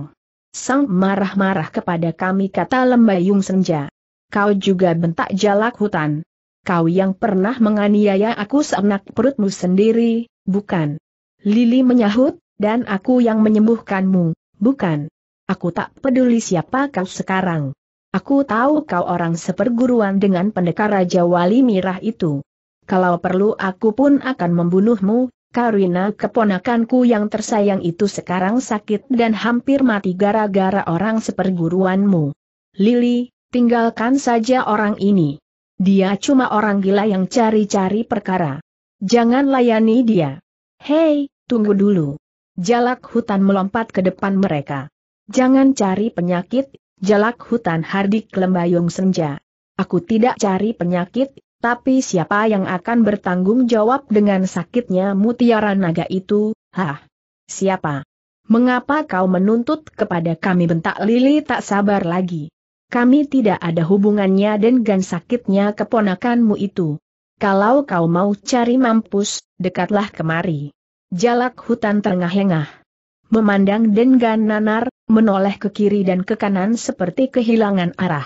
Sang marah-marah kepada kami kata lembayung senja. Kau juga bentak jalak hutan. Kau yang pernah menganiaya aku seenak perutmu sendiri, bukan? Lili menyahut, dan aku yang menyembuhkanmu, bukan? Aku tak peduli siapa kau sekarang. Aku tahu kau orang seperguruan dengan pendekar Raja Wali Mirah itu. Kalau perlu aku pun akan membunuhmu, Karina keponakanku yang tersayang itu sekarang sakit dan hampir mati gara-gara orang seperguruanmu. Lili, tinggalkan saja orang ini. Dia cuma orang gila yang cari-cari perkara. Jangan layani dia. Hei, tunggu dulu. Jalak hutan melompat ke depan mereka. Jangan cari penyakit, jalak hutan hardik lembayung senja. Aku tidak cari penyakit, tapi siapa yang akan bertanggung jawab dengan sakitnya mutiara naga itu, hah? Siapa? Mengapa kau menuntut kepada kami bentak Lili tak sabar lagi? Kami tidak ada hubungannya dengan sakitnya keponakanmu itu. Kalau kau mau cari mampus, dekatlah kemari. Jalak hutan terengah-engah memandang Denggan Nanar, menoleh ke kiri dan ke kanan seperti kehilangan arah.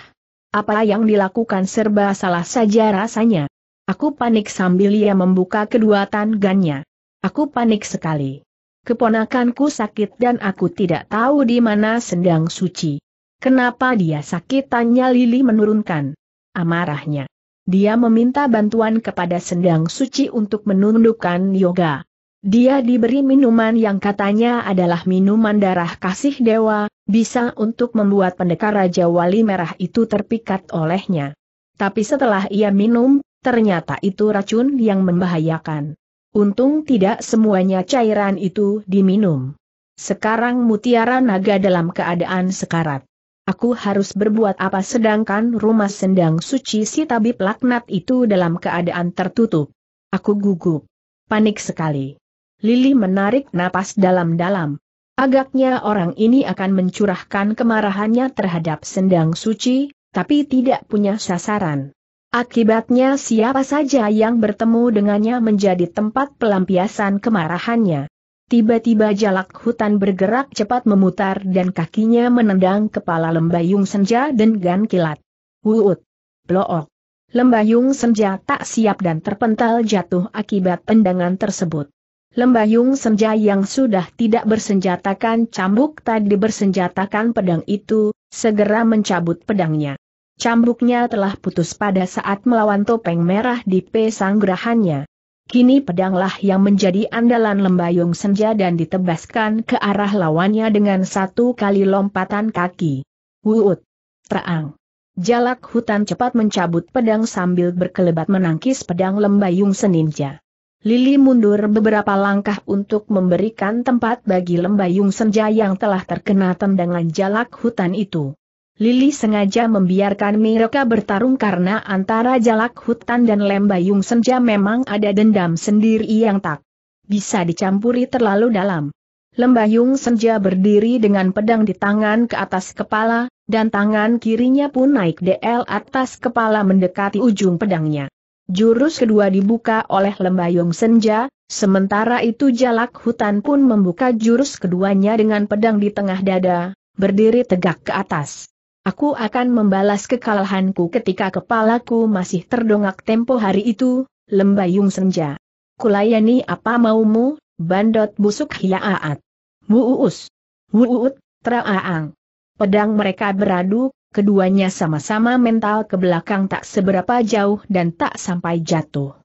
Apa yang dilakukan serba salah saja rasanya. Aku panik sambil ia membuka kedua tangannya. Aku panik sekali. Keponakanku sakit dan aku tidak tahu di mana Sendang suci. Kenapa dia sakit? Tanya Lili menurunkan amarahnya. Dia meminta bantuan kepada Sendang suci untuk menundukkan yoga. Dia diberi minuman yang katanya adalah minuman darah kasih dewa, bisa untuk membuat pendekar Raja Wali Merah itu terpikat olehnya. Tapi setelah ia minum, ternyata itu racun yang membahayakan. Untung tidak semuanya cairan itu diminum. Sekarang mutiara naga dalam keadaan sekarat. Aku harus berbuat apa sedangkan rumah sendang suci si tabib laknat itu dalam keadaan tertutup. Aku gugup. Panik sekali. Lili menarik napas dalam-dalam. Agaknya orang ini akan mencurahkan kemarahannya terhadap sendang suci, tapi tidak punya sasaran. Akibatnya siapa saja yang bertemu dengannya menjadi tempat pelampiasan kemarahannya. Tiba-tiba jalak hutan bergerak cepat memutar dan kakinya menendang kepala lembayung senja dengan kilat. Wuut! Blook! Lembayung senja tak siap dan terpental jatuh akibat tendangan tersebut. Lembayung senja yang sudah tidak bersenjatakan cambuk tadi bersenjatakan pedang itu, segera mencabut pedangnya. Cambuknya telah putus pada saat melawan topeng merah di pesanggrahannya. Kini pedanglah yang menjadi andalan lembayung senja dan ditebaskan ke arah lawannya dengan satu kali lompatan kaki. Wuut! Terang! Jalak hutan cepat mencabut pedang sambil berkelebat menangkis pedang lembayung seninja. Lili mundur beberapa langkah untuk memberikan tempat bagi lembayung senja yang telah terkena tendangan jalak hutan itu. Lili sengaja membiarkan mereka bertarung karena antara jalak hutan dan lembayung senja memang ada dendam sendiri yang tak bisa dicampuri terlalu dalam. Lembayung senja berdiri dengan pedang di tangan ke atas kepala, dan tangan kirinya pun naik DL atas kepala mendekati ujung pedangnya. Jurus kedua dibuka oleh Lembayung Senja, sementara itu Jalak Hutan pun membuka jurus keduanya dengan pedang di tengah dada, berdiri tegak ke atas. Aku akan membalas kekalahanku ketika kepalaku masih terdongak tempo hari itu, Lembayung Senja. Kulayani apa maumu, bandot busuk hiaat. Wuus, wuut, traaang. Pedang mereka beradu, keduanya sama-sama mental ke belakang tak seberapa jauh dan tak sampai jatuh.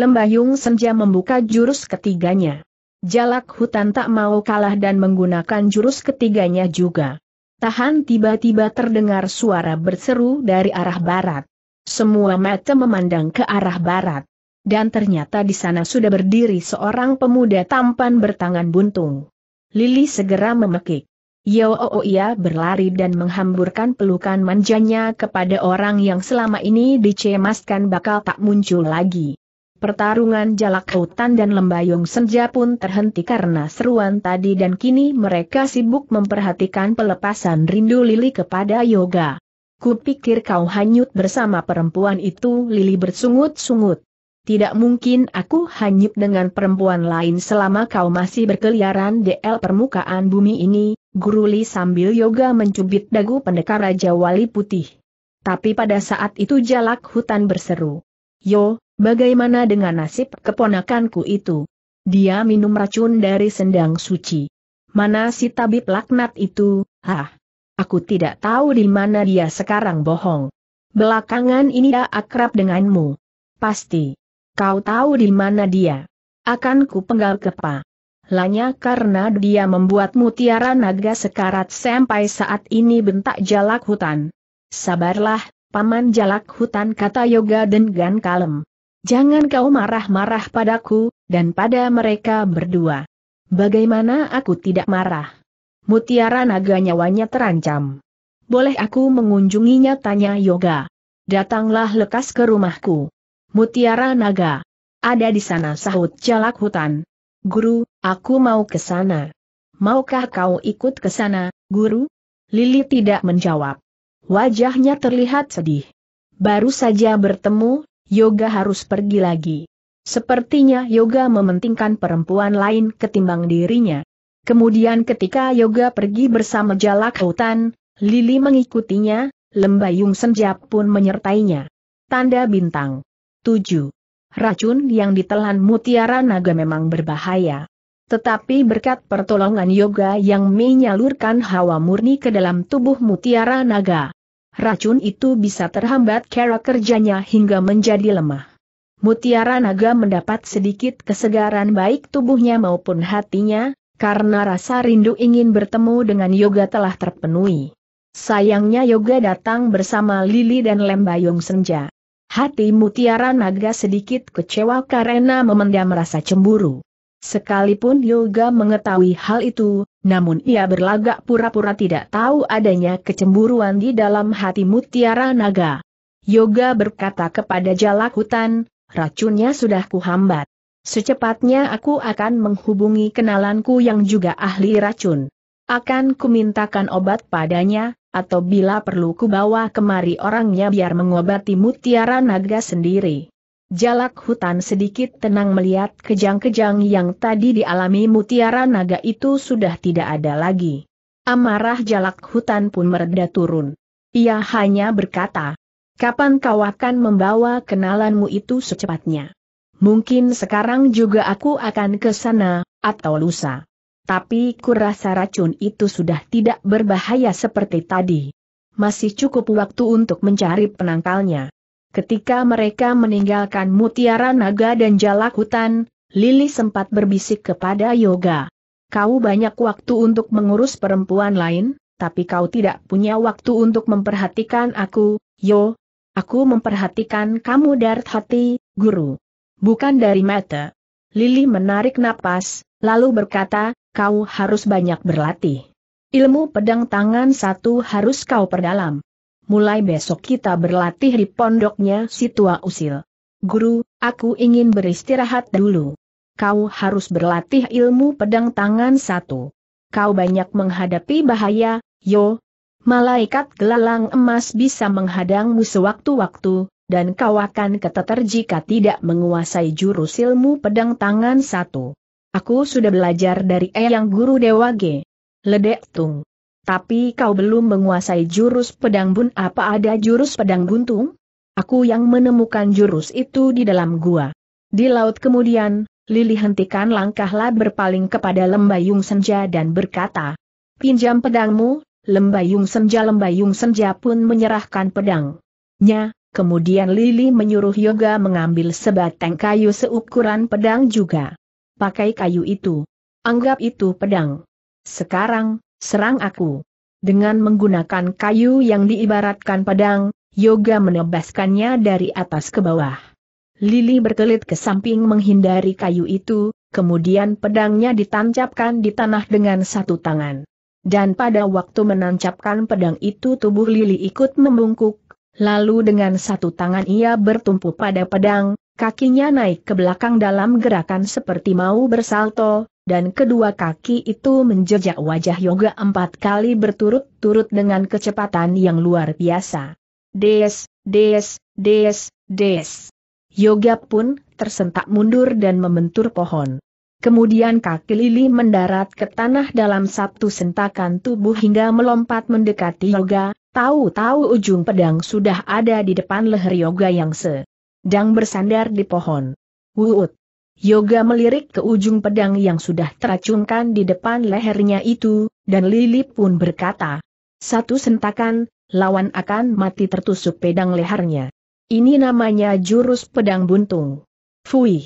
Lembayung Senja membuka jurus ketiganya. Jalak hutan tak mau kalah dan menggunakan jurus ketiganya juga. Tahan tiba-tiba terdengar suara berseru dari arah barat. Semua mata memandang ke arah barat. Dan ternyata di sana sudah berdiri seorang pemuda tampan bertangan buntung. Lili segera memekik. Yo -o oh, oh, ia berlari dan menghamburkan pelukan manjanya kepada orang yang selama ini dicemaskan bakal tak muncul lagi. Pertarungan jalak hutan dan lembayung senja pun terhenti karena seruan tadi dan kini mereka sibuk memperhatikan pelepasan rindu Lili kepada Yoga. Kupikir kau hanyut bersama perempuan itu Lili bersungut-sungut. Tidak mungkin aku hanyut dengan perempuan lain selama kau masih berkeliaran di l permukaan bumi ini, Guruli sambil yoga mencubit dagu pendekar Raja Wali Putih. Tapi pada saat itu jalak hutan berseru. Yo, bagaimana dengan nasib keponakanku itu? Dia minum racun dari sendang suci. Mana si tabib laknat itu, hah? Aku tidak tahu di mana dia sekarang bohong. Belakangan ini dia akrab denganmu. Pasti. Kau tahu di mana dia. Akan ku penggal kepa lanya karena dia membuat mutiara naga sekarat sampai saat ini bentak jalak hutan. Sabarlah, paman jalak hutan kata Yoga dengan kalem. Jangan kau marah-marah padaku, dan pada mereka berdua. Bagaimana aku tidak marah? Mutiara naga nyawanya terancam. Boleh aku mengunjunginya tanya Yoga. Datanglah lekas ke rumahku. Mutiara naga. Ada di sana sahut jalak hutan. Guru, Aku mau ke sana. Maukah kau ikut ke sana, guru? Lili tidak menjawab. Wajahnya terlihat sedih. Baru saja bertemu, Yoga harus pergi lagi. Sepertinya Yoga mementingkan perempuan lain ketimbang dirinya. Kemudian ketika Yoga pergi bersama jalak hutan, Lili mengikutinya, lembayung senja pun menyertainya. Tanda bintang. 7. Racun yang ditelan mutiara naga memang berbahaya. Tetapi berkat pertolongan yoga yang menyalurkan hawa murni ke dalam tubuh mutiara naga, racun itu bisa terhambat cara kerjanya hingga menjadi lemah. Mutiara naga mendapat sedikit kesegaran baik tubuhnya maupun hatinya, karena rasa rindu ingin bertemu dengan yoga telah terpenuhi. Sayangnya yoga datang bersama Lili dan Lembayung Senja. Hati mutiara naga sedikit kecewa karena memendam rasa cemburu. Sekalipun Yoga mengetahui hal itu, namun ia berlagak pura-pura tidak tahu adanya kecemburuan di dalam hati mutiara naga. Yoga berkata kepada jalak hutan, racunnya sudah kuhambat. Secepatnya aku akan menghubungi kenalanku yang juga ahli racun. Akan kumintakan obat padanya, atau bila perlu kubawa kemari orangnya biar mengobati mutiara naga sendiri. Jalak hutan sedikit tenang melihat kejang-kejang yang tadi dialami mutiara naga itu sudah tidak ada lagi. Amarah jalak hutan pun mereda turun. Ia hanya berkata, kapan kau akan membawa kenalanmu itu secepatnya? Mungkin sekarang juga aku akan ke sana, atau lusa. Tapi kurasa racun itu sudah tidak berbahaya seperti tadi. Masih cukup waktu untuk mencari penangkalnya. Ketika mereka meninggalkan mutiara naga dan jalak hutan, Lili sempat berbisik kepada Yoga. Kau banyak waktu untuk mengurus perempuan lain, tapi kau tidak punya waktu untuk memperhatikan aku, Yo. Aku memperhatikan kamu dari hati, guru. Bukan dari mata. Lili menarik napas, lalu berkata, kau harus banyak berlatih. Ilmu pedang tangan satu harus kau perdalam mulai besok kita berlatih di pondoknya si tua usil. Guru, aku ingin beristirahat dulu. Kau harus berlatih ilmu pedang tangan satu. Kau banyak menghadapi bahaya, yo. Malaikat gelalang emas bisa menghadangmu sewaktu-waktu, dan kau akan keteter jika tidak menguasai jurus ilmu pedang tangan satu. Aku sudah belajar dari Eyang Guru Dewa G. Ledek Tung. Tapi kau belum menguasai jurus pedang bun apa ada jurus pedang buntung? Aku yang menemukan jurus itu di dalam gua. Di laut kemudian, Lili hentikan langkahlah berpaling kepada lembayung senja dan berkata, Pinjam pedangmu, lembayung senja lembayung senja pun menyerahkan pedangnya. kemudian Lili menyuruh Yoga mengambil sebatang kayu seukuran pedang juga. Pakai kayu itu. Anggap itu pedang. Sekarang, serang aku. Dengan menggunakan kayu yang diibaratkan pedang, Yoga menebaskannya dari atas ke bawah. Lili berkelit ke samping menghindari kayu itu, kemudian pedangnya ditancapkan di tanah dengan satu tangan. Dan pada waktu menancapkan pedang itu tubuh Lili ikut membungkuk, lalu dengan satu tangan ia bertumpu pada pedang, kakinya naik ke belakang dalam gerakan seperti mau bersalto, dan kedua kaki itu menjejak wajah Yoga empat kali berturut-turut dengan kecepatan yang luar biasa. Des, des, des, des. Yoga pun tersentak mundur dan membentur pohon. Kemudian kaki Lili mendarat ke tanah dalam satu sentakan tubuh hingga melompat mendekati Yoga, tahu-tahu ujung pedang sudah ada di depan leher Yoga yang sedang bersandar di pohon. Wuut! Yoga melirik ke ujung pedang yang sudah teracungkan di depan lehernya itu, dan Lili pun berkata, satu sentakan, lawan akan mati tertusuk pedang lehernya. Ini namanya jurus pedang buntung. Fui,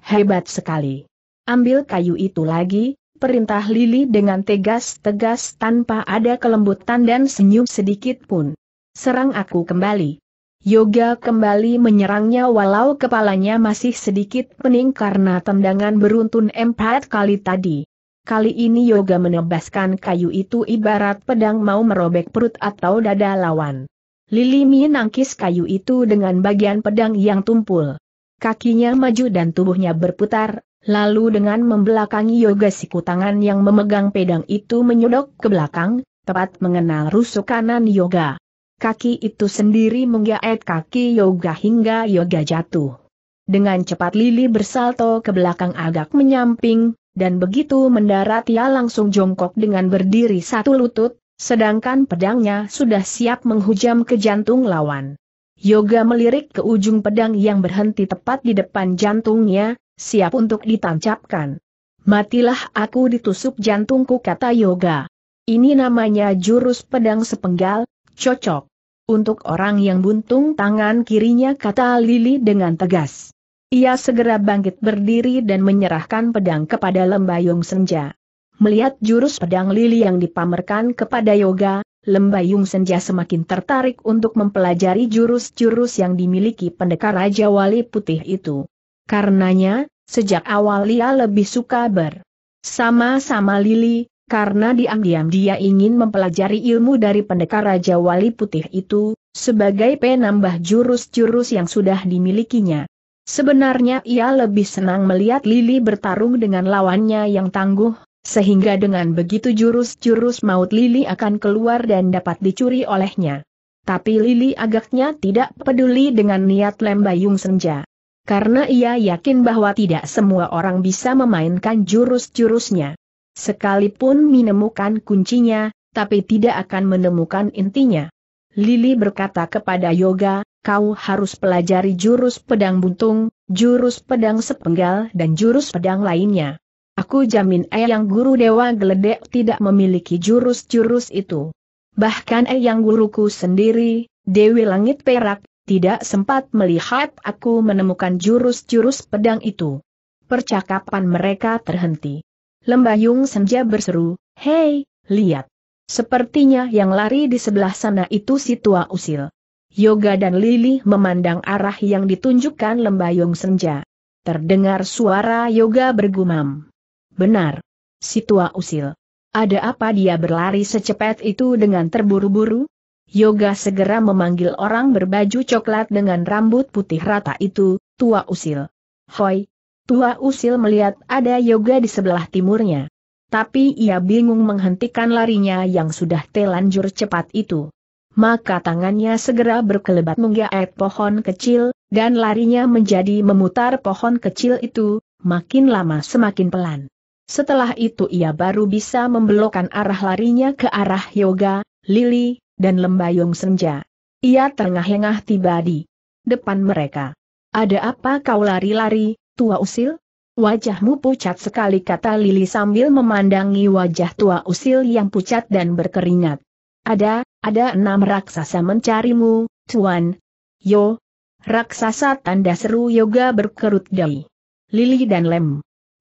Hebat sekali. Ambil kayu itu lagi, perintah Lili dengan tegas-tegas tanpa ada kelembutan dan senyum sedikit pun. Serang aku kembali. Yoga kembali menyerangnya walau kepalanya masih sedikit pening karena tendangan beruntun empat kali tadi. Kali ini Yoga menebaskan kayu itu ibarat pedang mau merobek perut atau dada lawan. Lili menangkis kayu itu dengan bagian pedang yang tumpul. Kakinya maju dan tubuhnya berputar, lalu dengan membelakangi Yoga siku tangan yang memegang pedang itu menyodok ke belakang, tepat mengenal rusuk kanan Yoga kaki itu sendiri menggaet kaki Yoga hingga Yoga jatuh. Dengan cepat Lili bersalto ke belakang agak menyamping, dan begitu mendarat ia langsung jongkok dengan berdiri satu lutut, sedangkan pedangnya sudah siap menghujam ke jantung lawan. Yoga melirik ke ujung pedang yang berhenti tepat di depan jantungnya, siap untuk ditancapkan. Matilah aku ditusuk jantungku kata Yoga. Ini namanya jurus pedang sepenggal, cocok. Untuk orang yang buntung tangan kirinya kata Lili dengan tegas. Ia segera bangkit berdiri dan menyerahkan pedang kepada Lembayung Senja. Melihat jurus pedang Lili yang dipamerkan kepada Yoga, Lembayung Senja semakin tertarik untuk mempelajari jurus-jurus yang dimiliki pendekar Raja Wali Putih itu. Karenanya, sejak awal ia lebih suka ber. Sama-sama Lili, karena diam-diam dia ingin mempelajari ilmu dari pendekar Raja Wali Putih itu, sebagai penambah jurus-jurus yang sudah dimilikinya. Sebenarnya ia lebih senang melihat Lili bertarung dengan lawannya yang tangguh, sehingga dengan begitu jurus-jurus maut Lili akan keluar dan dapat dicuri olehnya. Tapi Lili agaknya tidak peduli dengan niat Lembayung Senja. Karena ia yakin bahwa tidak semua orang bisa memainkan jurus-jurusnya. Sekalipun menemukan kuncinya, tapi tidak akan menemukan intinya. Lili berkata kepada Yoga, kau harus pelajari jurus pedang buntung, jurus pedang sepenggal dan jurus pedang lainnya. Aku jamin Eyang Guru Dewa Geledek tidak memiliki jurus-jurus itu. Bahkan Eyang Guruku sendiri, Dewi Langit Perak, tidak sempat melihat aku menemukan jurus-jurus pedang itu. Percakapan mereka terhenti. Lembayung Senja berseru, Hei, lihat. Sepertinya yang lari di sebelah sana itu si tua usil. Yoga dan Lili memandang arah yang ditunjukkan Lembayung Senja. Terdengar suara Yoga bergumam. Benar. Si tua usil. Ada apa dia berlari secepat itu dengan terburu-buru? Yoga segera memanggil orang berbaju coklat dengan rambut putih rata itu, tua usil. Hoi, Tua Usil melihat ada Yoga di sebelah timurnya. Tapi ia bingung menghentikan larinya yang sudah telanjur cepat itu. Maka tangannya segera berkelebat menggaet pohon kecil, dan larinya menjadi memutar pohon kecil itu, makin lama semakin pelan. Setelah itu ia baru bisa membelokkan arah larinya ke arah Yoga, Lili, dan Lembayung Senja. Ia terengah-engah tiba di depan mereka. Ada apa kau lari-lari, tua usil? Wajahmu pucat sekali kata Lili sambil memandangi wajah tua usil yang pucat dan berkeringat. Ada, ada enam raksasa mencarimu, tuan. Yo. Raksasa tanda seru yoga berkerut dahi. Lili dan Lem.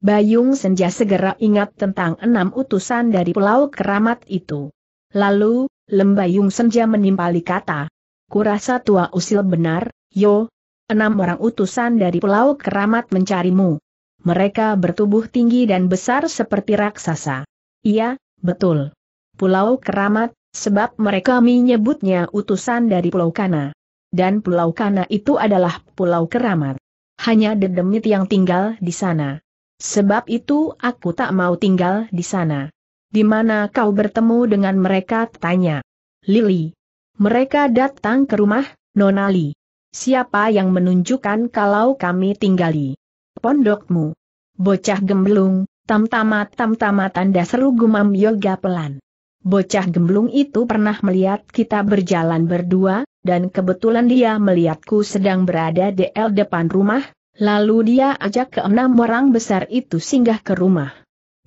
Bayung Senja segera ingat tentang enam utusan dari pulau keramat itu. Lalu, Lem Bayung Senja menimpali kata. Kurasa tua usil benar, yo, enam orang utusan dari Pulau Keramat mencarimu. Mereka bertubuh tinggi dan besar seperti raksasa. Iya, betul. Pulau Keramat, sebab mereka menyebutnya utusan dari Pulau Kana. Dan Pulau Kana itu adalah Pulau Keramat. Hanya dedemit yang tinggal di sana. Sebab itu aku tak mau tinggal di sana. Di mana kau bertemu dengan mereka? Tanya. Lili. Mereka datang ke rumah, Nonali siapa yang menunjukkan kalau kami tinggali pondokmu? Bocah gemblung, tamtama tamtama tanda seru gumam yoga pelan. Bocah gemblung itu pernah melihat kita berjalan berdua, dan kebetulan dia melihatku sedang berada di el depan rumah, lalu dia ajak ke enam orang besar itu singgah ke rumah.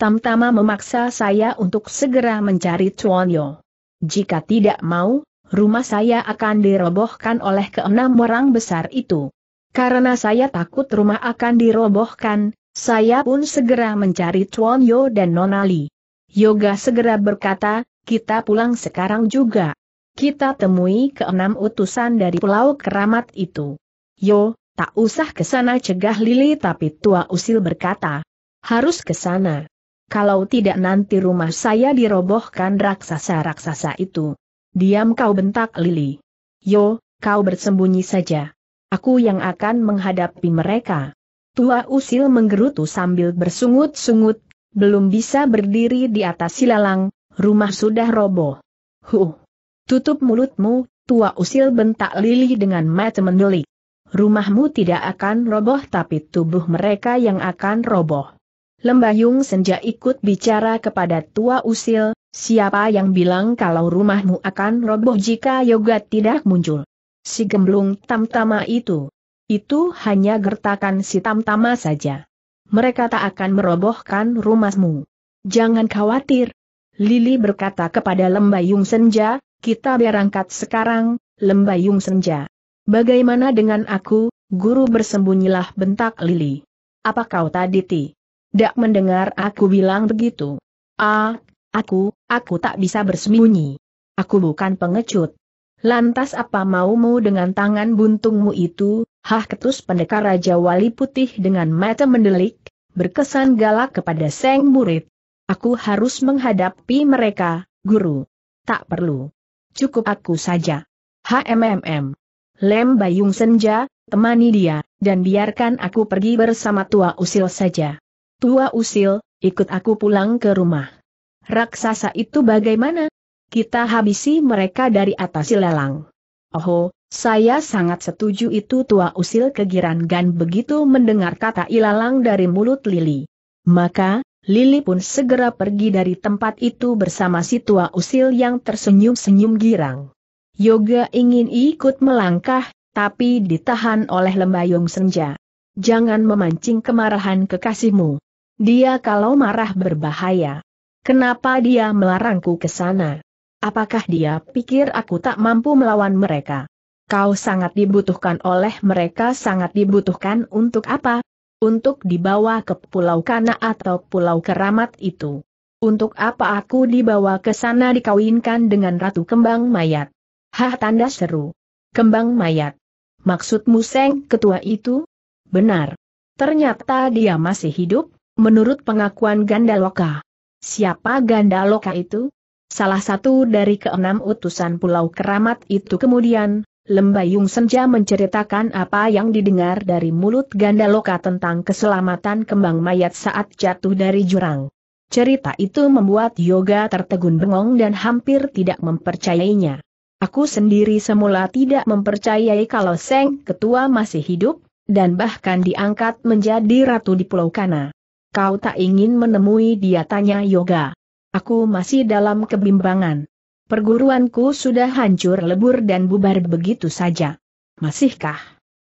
Tamtama memaksa saya untuk segera mencari Yo. Jika tidak mau, rumah saya akan dirobohkan oleh keenam orang besar itu. Karena saya takut rumah akan dirobohkan, saya pun segera mencari Chuan Yo dan Nonali. Yoga segera berkata, kita pulang sekarang juga. Kita temui keenam utusan dari pulau keramat itu. Yo, tak usah ke sana cegah Lili tapi tua usil berkata. Harus ke sana. Kalau tidak nanti rumah saya dirobohkan raksasa-raksasa itu. Diam kau bentak Lili. Yo, kau bersembunyi saja. Aku yang akan menghadapi mereka. Tua usil menggerutu sambil bersungut-sungut, belum bisa berdiri di atas silalang, rumah sudah roboh. Huh. Tutup mulutmu, tua usil bentak Lili dengan mata mendelik. Rumahmu tidak akan roboh tapi tubuh mereka yang akan roboh. Lembayung Senja ikut bicara kepada tua usil, Siapa yang bilang kalau rumahmu akan roboh jika yoga tidak muncul? Si gemblung tamtama itu. Itu hanya gertakan si tamtama saja. Mereka tak akan merobohkan rumahmu. Jangan khawatir. Lili berkata kepada Lembayung Senja, kita berangkat sekarang, Lembayung Senja. Bagaimana dengan aku, guru bersembunyilah bentak Lili. Apa kau tadi ti? Dak mendengar aku bilang begitu. Ah, aku, Aku tak bisa bersembunyi. Aku bukan pengecut. Lantas apa maumu dengan tangan buntungmu itu, hah ketus pendekar Raja Wali Putih dengan mata mendelik, berkesan galak kepada Seng Murid. Aku harus menghadapi mereka, guru. Tak perlu. Cukup aku saja. HMMM. Lem Bayung Senja, temani dia, dan biarkan aku pergi bersama Tua Usil saja. Tua Usil, ikut aku pulang ke rumah. Raksasa itu bagaimana? Kita habisi mereka dari atas lelang. Oho, saya sangat setuju itu tua usil kegiran Gan begitu mendengar kata ilalang dari mulut Lili. Maka, Lili pun segera pergi dari tempat itu bersama si tua usil yang tersenyum-senyum girang. Yoga ingin ikut melangkah, tapi ditahan oleh lembayung senja. Jangan memancing kemarahan kekasihmu. Dia kalau marah berbahaya. Kenapa dia melarangku ke sana? Apakah dia pikir aku tak mampu melawan mereka? Kau sangat dibutuhkan oleh mereka sangat dibutuhkan untuk apa? Untuk dibawa ke Pulau Kana atau Pulau Keramat itu. Untuk apa aku dibawa ke sana dikawinkan dengan Ratu Kembang Mayat? Hah tanda seru. Kembang Mayat. Maksudmu Seng Ketua itu? Benar. Ternyata dia masih hidup, menurut pengakuan Gandaloka. Siapa ganda loka itu? Salah satu dari keenam utusan Pulau Keramat itu kemudian, Lembayung Senja menceritakan apa yang didengar dari mulut ganda loka tentang keselamatan kembang mayat saat jatuh dari jurang. Cerita itu membuat Yoga tertegun bengong dan hampir tidak mempercayainya. Aku sendiri semula tidak mempercayai kalau Seng Ketua masih hidup, dan bahkan diangkat menjadi ratu di Pulau Kana. Kau tak ingin menemui dia tanya Yoga. Aku masih dalam kebimbangan. Perguruanku sudah hancur lebur dan bubar begitu saja. Masihkah?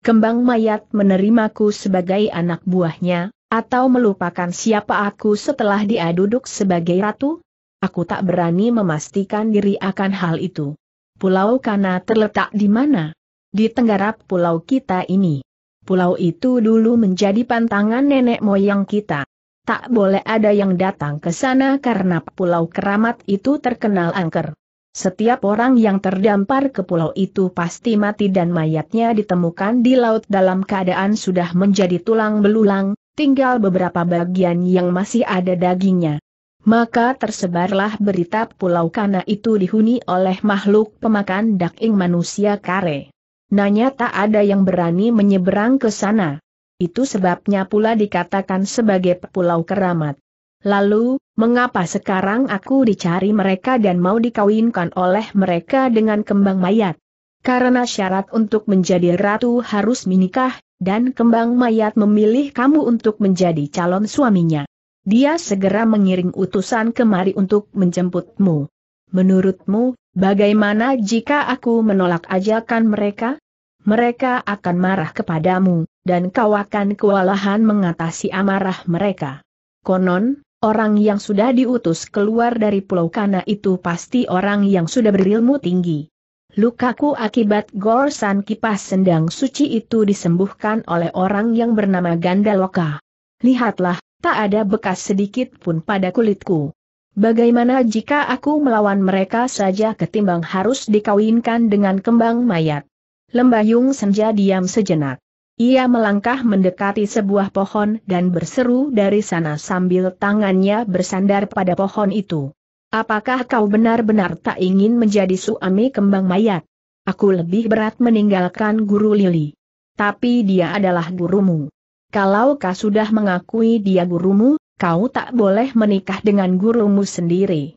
Kembang mayat menerimaku sebagai anak buahnya, atau melupakan siapa aku setelah dia duduk sebagai ratu? Aku tak berani memastikan diri akan hal itu. Pulau Kana terletak di mana? Di Tenggara pulau kita ini. Pulau itu dulu menjadi pantangan nenek moyang kita. Tak boleh ada yang datang ke sana karena pulau keramat itu terkenal angker. Setiap orang yang terdampar ke pulau itu pasti mati dan mayatnya ditemukan di laut dalam keadaan sudah menjadi tulang belulang, tinggal beberapa bagian yang masih ada dagingnya. Maka tersebarlah berita pulau kana itu dihuni oleh makhluk pemakan daging manusia kare nanya tak ada yang berani menyeberang ke sana. Itu sebabnya pula dikatakan sebagai pulau keramat. Lalu, mengapa sekarang aku dicari mereka dan mau dikawinkan oleh mereka dengan kembang mayat? Karena syarat untuk menjadi ratu harus menikah, dan kembang mayat memilih kamu untuk menjadi calon suaminya. Dia segera mengiring utusan kemari untuk menjemputmu. Menurutmu, bagaimana jika aku menolak ajakan mereka? Mereka akan marah kepadamu, dan kau akan kewalahan mengatasi amarah mereka. Konon, orang yang sudah diutus keluar dari pulau Kana itu pasti orang yang sudah berilmu tinggi. Lukaku akibat gorsan kipas sendang suci itu disembuhkan oleh orang yang bernama Gandaloka. Lihatlah, tak ada bekas sedikit pun pada kulitku. Bagaimana jika aku melawan mereka saja ketimbang harus dikawinkan dengan kembang mayat? Lembayung senja diam sejenak. Ia melangkah mendekati sebuah pohon dan berseru dari sana sambil tangannya bersandar pada pohon itu. Apakah kau benar-benar tak ingin menjadi suami kembang mayat? Aku lebih berat meninggalkan guru Lili. Tapi dia adalah gurumu. Kalau kau sudah mengakui dia gurumu, kau tak boleh menikah dengan gurumu sendiri.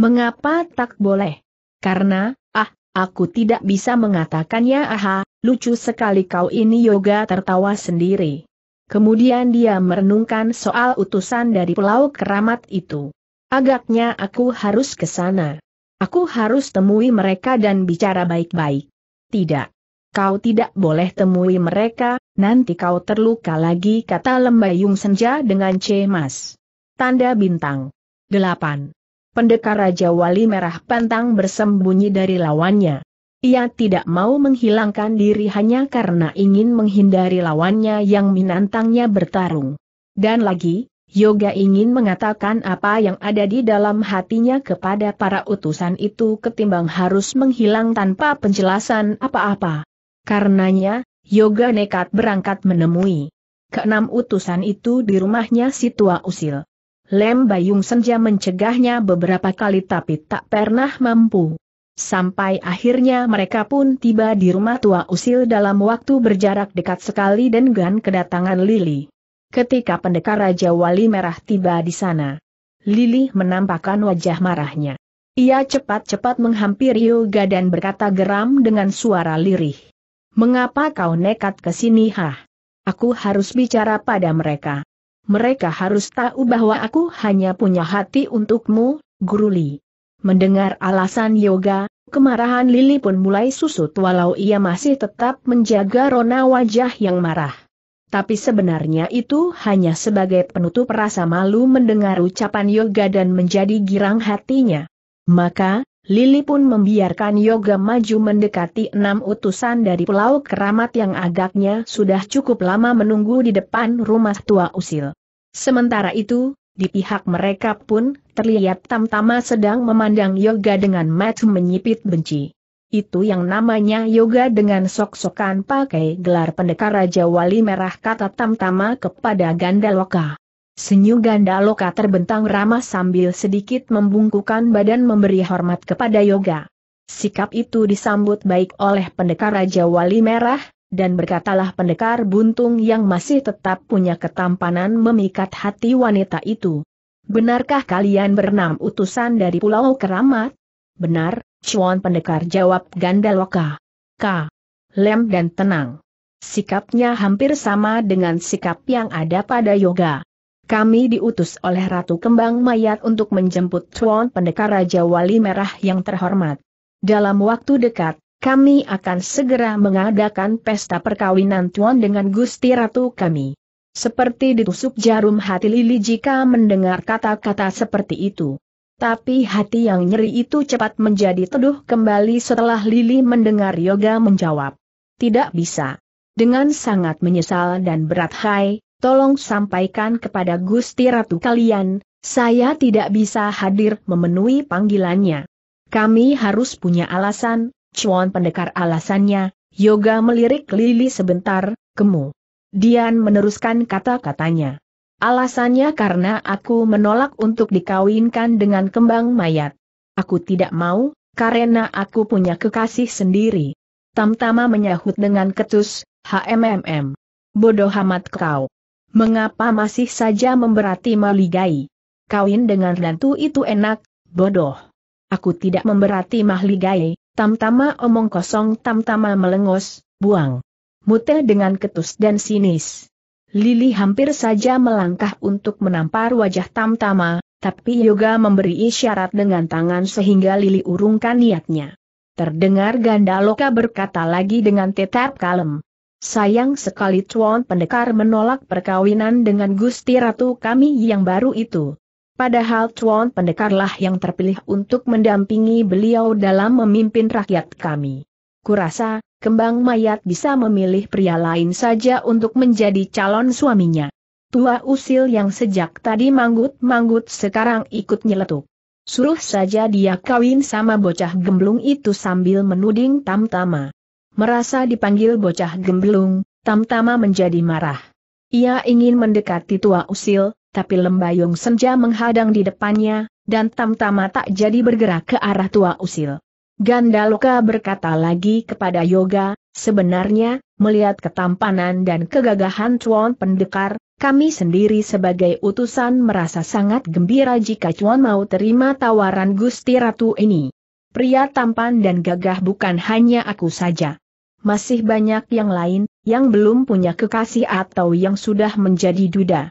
Mengapa tak boleh? Karena, ah, aku tidak bisa mengatakannya aha, lucu sekali kau ini yoga tertawa sendiri. Kemudian dia merenungkan soal utusan dari pulau keramat itu. Agaknya aku harus ke sana. Aku harus temui mereka dan bicara baik-baik. Tidak. Kau tidak boleh temui mereka, nanti kau terluka lagi kata lembayung senja dengan cemas. Tanda bintang. 8. Pendekar Raja Wali Merah Pantang bersembunyi dari lawannya. Ia tidak mau menghilangkan diri hanya karena ingin menghindari lawannya yang menantangnya bertarung. Dan lagi, Yoga ingin mengatakan apa yang ada di dalam hatinya kepada para utusan itu ketimbang harus menghilang tanpa penjelasan apa-apa. Karenanya, Yoga nekat berangkat menemui keenam utusan itu di rumahnya si tua usil. Lem Bayung Senja mencegahnya beberapa kali tapi tak pernah mampu. Sampai akhirnya mereka pun tiba di rumah tua usil dalam waktu berjarak dekat sekali dengan kedatangan Lili. Ketika pendekar Raja Wali Merah tiba di sana, Lili menampakkan wajah marahnya. Ia cepat-cepat menghampiri Yoga dan berkata geram dengan suara lirih. Mengapa kau nekat ke sini hah? Aku harus bicara pada mereka. Mereka harus tahu bahwa aku hanya punya hati untukmu, Guru Li. Mendengar alasan yoga, kemarahan Lili pun mulai susut walau ia masih tetap menjaga rona wajah yang marah. Tapi sebenarnya itu hanya sebagai penutup rasa malu mendengar ucapan yoga dan menjadi girang hatinya. Maka, Lili pun membiarkan Yoga maju mendekati enam utusan dari Pulau Keramat yang agaknya sudah cukup lama menunggu di depan rumah tua usil. Sementara itu, di pihak mereka pun, terlihat Tamtama sedang memandang Yoga dengan mata menyipit benci. Itu yang namanya yoga dengan sok-sokan pakai gelar pendekar Raja Wali Merah kata Tamtama kepada Gandaloka. Senyum ganda loka terbentang ramah sambil sedikit membungkukan badan memberi hormat kepada Yoga. Sikap itu disambut baik oleh pendekar Raja Wali Merah, dan berkatalah pendekar buntung yang masih tetap punya ketampanan memikat hati wanita itu. Benarkah kalian bernam utusan dari Pulau Keramat? Benar, Cuan pendekar jawab ganda Gandaloka. K. Lem dan tenang. Sikapnya hampir sama dengan sikap yang ada pada Yoga. Kami diutus oleh Ratu Kembang Mayat untuk menjemput Tuan Pendekar Raja Wali Merah yang terhormat. Dalam waktu dekat, kami akan segera mengadakan pesta perkawinan Tuan dengan Gusti Ratu kami. Seperti ditusuk jarum hati Lili jika mendengar kata-kata seperti itu. Tapi hati yang nyeri itu cepat menjadi teduh kembali setelah Lili mendengar Yoga menjawab. Tidak bisa. Dengan sangat menyesal dan berat hai, tolong sampaikan kepada Gusti Ratu kalian, saya tidak bisa hadir memenuhi panggilannya. Kami harus punya alasan, cuan pendekar alasannya, Yoga melirik Lili sebentar, kemu. Dian meneruskan kata-katanya. Alasannya karena aku menolak untuk dikawinkan dengan kembang mayat. Aku tidak mau, karena aku punya kekasih sendiri. Tamtama menyahut dengan ketus, HMMM. Bodoh amat kau. Mengapa masih saja memberati Mahligai? Kawin dengan Ratu itu enak, bodoh. Aku tidak memberati Mahligai, tamtama omong kosong tamtama melengos, buang. Mute dengan ketus dan sinis. Lili hampir saja melangkah untuk menampar wajah tamtama, tapi Yoga memberi isyarat dengan tangan sehingga Lili urungkan niatnya. Terdengar Gandaloka berkata lagi dengan tetap kalem. Sayang sekali Tuan Pendekar menolak perkawinan dengan Gusti Ratu kami yang baru itu. Padahal Tuan Pendekarlah yang terpilih untuk mendampingi beliau dalam memimpin rakyat kami. Kurasa, kembang mayat bisa memilih pria lain saja untuk menjadi calon suaminya. Tua usil yang sejak tadi manggut-manggut sekarang ikut nyeletuk. Suruh saja dia kawin sama bocah gemblung itu sambil menuding tamtama. Merasa dipanggil bocah gembelung, Tamtama menjadi marah. Ia ingin mendekati tua usil, tapi lembayung senja menghadang di depannya, dan Tamtama tak jadi bergerak ke arah tua usil. Gandaloka berkata lagi kepada Yoga, sebenarnya, melihat ketampanan dan kegagahan Chuan pendekar, kami sendiri sebagai utusan merasa sangat gembira jika Chuan mau terima tawaran Gusti Ratu ini. Pria tampan dan gagah bukan hanya aku saja masih banyak yang lain, yang belum punya kekasih atau yang sudah menjadi duda.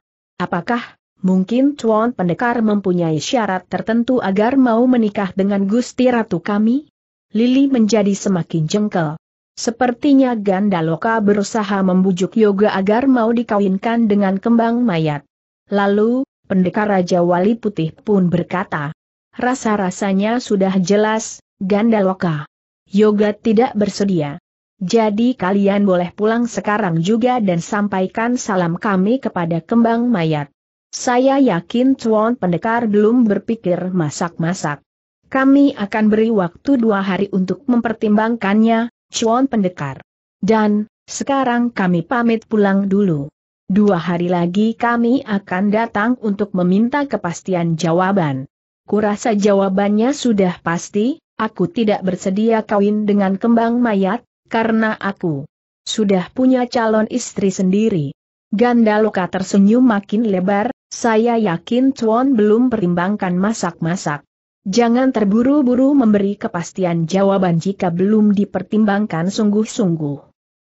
Apakah, mungkin Tuan Pendekar mempunyai syarat tertentu agar mau menikah dengan Gusti Ratu kami? Lili menjadi semakin jengkel. Sepertinya Gandaloka berusaha membujuk Yoga agar mau dikawinkan dengan kembang mayat. Lalu, pendekar Raja Wali Putih pun berkata, Rasa-rasanya sudah jelas, Gandaloka. Yoga tidak bersedia. Jadi kalian boleh pulang sekarang juga dan sampaikan salam kami kepada kembang mayat. Saya yakin Tuan Pendekar belum berpikir masak-masak. Kami akan beri waktu dua hari untuk mempertimbangkannya, Tuan Pendekar. Dan, sekarang kami pamit pulang dulu. Dua hari lagi kami akan datang untuk meminta kepastian jawaban. Kurasa jawabannya sudah pasti, aku tidak bersedia kawin dengan kembang mayat, karena aku sudah punya calon istri sendiri. Gandaloka tersenyum makin lebar, saya yakin Chuan belum perimbangkan masak-masak. Jangan terburu-buru memberi kepastian jawaban jika belum dipertimbangkan sungguh-sungguh.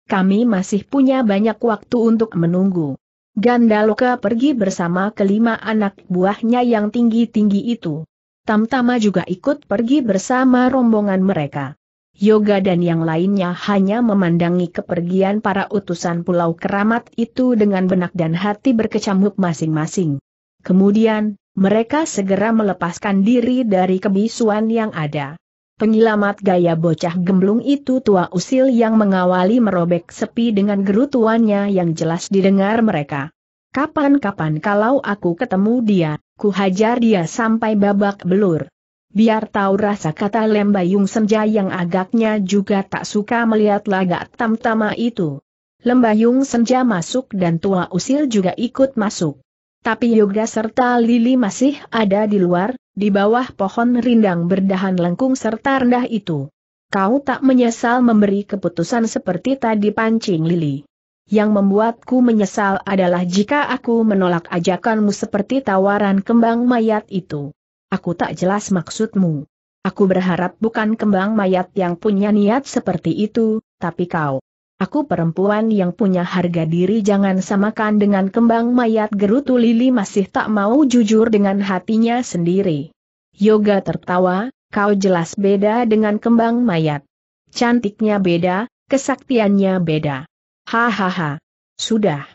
Kami masih punya banyak waktu untuk menunggu. Gandaloka pergi bersama kelima anak buahnya yang tinggi-tinggi itu. Tamtama juga ikut pergi bersama rombongan mereka. Yoga dan yang lainnya hanya memandangi kepergian para utusan pulau keramat itu dengan benak dan hati berkecamuk masing-masing. Kemudian, mereka segera melepaskan diri dari kebisuan yang ada. Penyelamat gaya bocah gemblung itu tua usil yang mengawali merobek sepi dengan gerutuannya yang jelas didengar mereka. Kapan-kapan kalau aku ketemu dia, ku hajar dia sampai babak belur. Biar tahu rasa kata Lembayung Senja yang agaknya juga tak suka melihat lagak tamtama itu. Lembayung Senja masuk dan Tua Usil juga ikut masuk. Tapi Yoga serta Lili masih ada di luar, di bawah pohon rindang berdahan lengkung serta rendah itu. Kau tak menyesal memberi keputusan seperti tadi pancing Lili. Yang membuatku menyesal adalah jika aku menolak ajakanmu seperti tawaran kembang mayat itu. Aku tak jelas maksudmu. Aku berharap bukan kembang mayat yang punya niat seperti itu, tapi kau. Aku perempuan yang punya harga diri jangan samakan dengan kembang mayat gerutu Lili masih tak mau jujur dengan hatinya sendiri. Yoga tertawa, kau jelas beda dengan kembang mayat. Cantiknya beda, kesaktiannya beda. Hahaha. Sudah.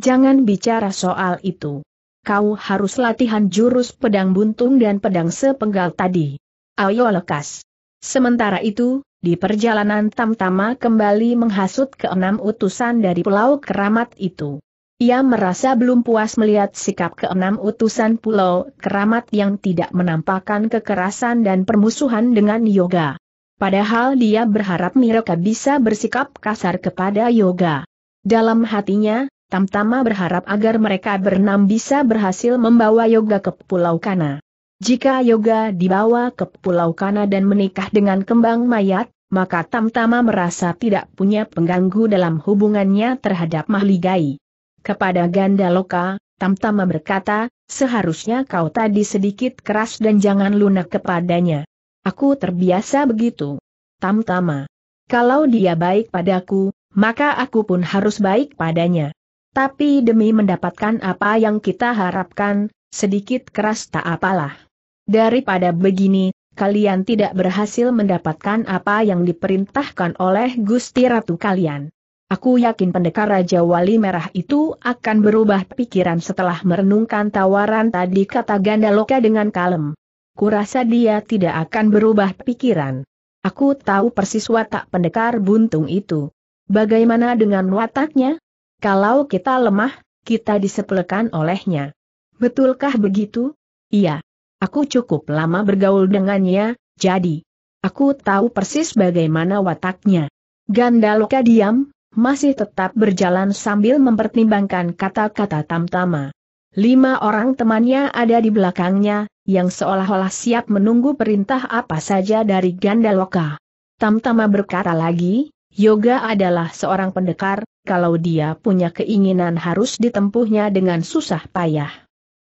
Jangan bicara soal itu kau harus latihan jurus pedang buntung dan pedang sepenggal tadi. Ayo lekas. Sementara itu, di perjalanan Tamtama kembali menghasut keenam utusan dari Pulau Keramat itu. Ia merasa belum puas melihat sikap keenam utusan Pulau Keramat yang tidak menampakkan kekerasan dan permusuhan dengan Yoga. Padahal dia berharap mereka bisa bersikap kasar kepada Yoga. Dalam hatinya, Tamtama berharap agar mereka berenam bisa berhasil membawa Yoga ke Pulau Kana. Jika Yoga dibawa ke Pulau Kana dan menikah dengan kembang mayat, maka Tamtama merasa tidak punya pengganggu dalam hubungannya terhadap Mahligai. Kepada Gandaloka, Tamtama berkata, seharusnya kau tadi sedikit keras dan jangan lunak kepadanya. Aku terbiasa begitu. Tamtama. Kalau dia baik padaku, maka aku pun harus baik padanya. Tapi demi mendapatkan apa yang kita harapkan, sedikit keras tak apalah. Daripada begini, kalian tidak berhasil mendapatkan apa yang diperintahkan oleh Gusti Ratu kalian. Aku yakin pendekar Raja Wali Merah itu akan berubah pikiran setelah merenungkan tawaran tadi kata Gandaloka dengan kalem. Kurasa dia tidak akan berubah pikiran. Aku tahu persis watak pendekar buntung itu. Bagaimana dengan wataknya? Kalau kita lemah, kita disepelekan olehnya. Betulkah begitu? Iya. Aku cukup lama bergaul dengannya, jadi. Aku tahu persis bagaimana wataknya. Gandaloka diam, masih tetap berjalan sambil mempertimbangkan kata-kata tamtama. Lima orang temannya ada di belakangnya, yang seolah-olah siap menunggu perintah apa saja dari Gandaloka. Tamtama berkata lagi, Yoga adalah seorang pendekar, kalau dia punya keinginan harus ditempuhnya dengan susah payah.